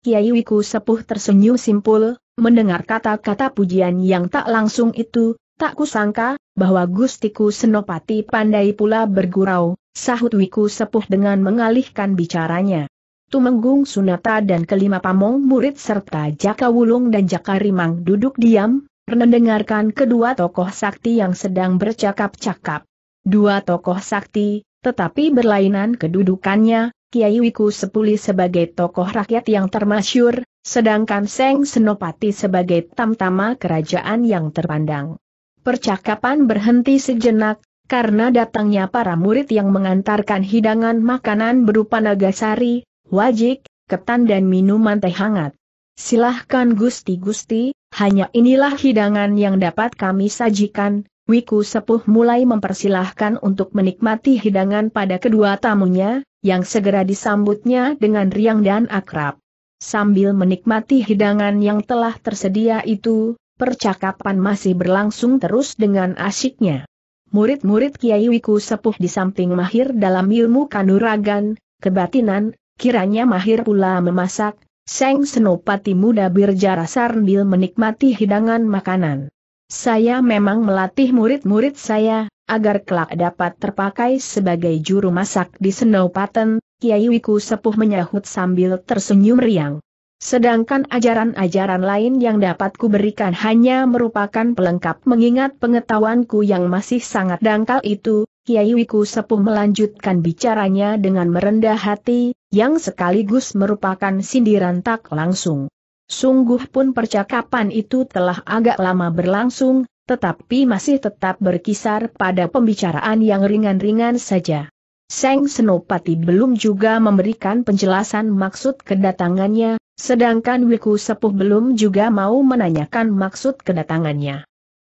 Kiai Wiku Sepuh tersenyum simpul, mendengar kata-kata pujian yang tak langsung itu, Tak kusangka, bahwa Gustiku Senopati pandai pula bergurau, sahut Wiku Sepuh dengan mengalihkan bicaranya. Tumenggung Sunata dan kelima pamong murid serta Jaka Wulung dan Jaka Rimang duduk diam, mendengarkan kedua tokoh sakti yang sedang bercakap-cakap. Dua tokoh sakti, tetapi berlainan kedudukannya, Kiai Wiku Sepuli sebagai tokoh rakyat yang termasyur, sedangkan Seng Senopati sebagai tamtama kerajaan yang terpandang. Percakapan berhenti sejenak, karena datangnya para murid yang mengantarkan hidangan makanan berupa nagasari, wajik, ketan dan minuman teh hangat. Silahkan Gusti-Gusti, hanya inilah hidangan yang dapat kami sajikan, Wiku Sepuh mulai mempersilahkan untuk menikmati hidangan pada kedua tamunya, yang segera disambutnya dengan riang dan akrab. Sambil menikmati hidangan yang telah tersedia itu, Percakapan masih berlangsung terus dengan asyiknya. Murid-murid Kiai Wiku sepuh di samping mahir dalam ilmu kanuragan, kebatinan, kiranya mahir pula memasak, Seng Senopati muda berjara sarnbil menikmati hidangan makanan. Saya memang melatih murid-murid saya, agar kelak dapat terpakai sebagai juru masak di Senopaten, Kiai Wiku Sepuh menyahut sambil tersenyum riang. Sedangkan ajaran-ajaran lain yang dapat kuberikan hanya merupakan pelengkap mengingat pengetahuanku yang masih sangat dangkal itu, Kiai Wiku Sepuh melanjutkan bicaranya dengan merendah hati, yang sekaligus merupakan sindiran tak langsung. Sungguh pun percakapan itu telah agak lama berlangsung, tetapi masih tetap berkisar pada pembicaraan yang ringan-ringan saja. Seng Senopati belum juga memberikan penjelasan maksud kedatangannya, sedangkan Wiku Sepuh belum juga mau menanyakan maksud kedatangannya.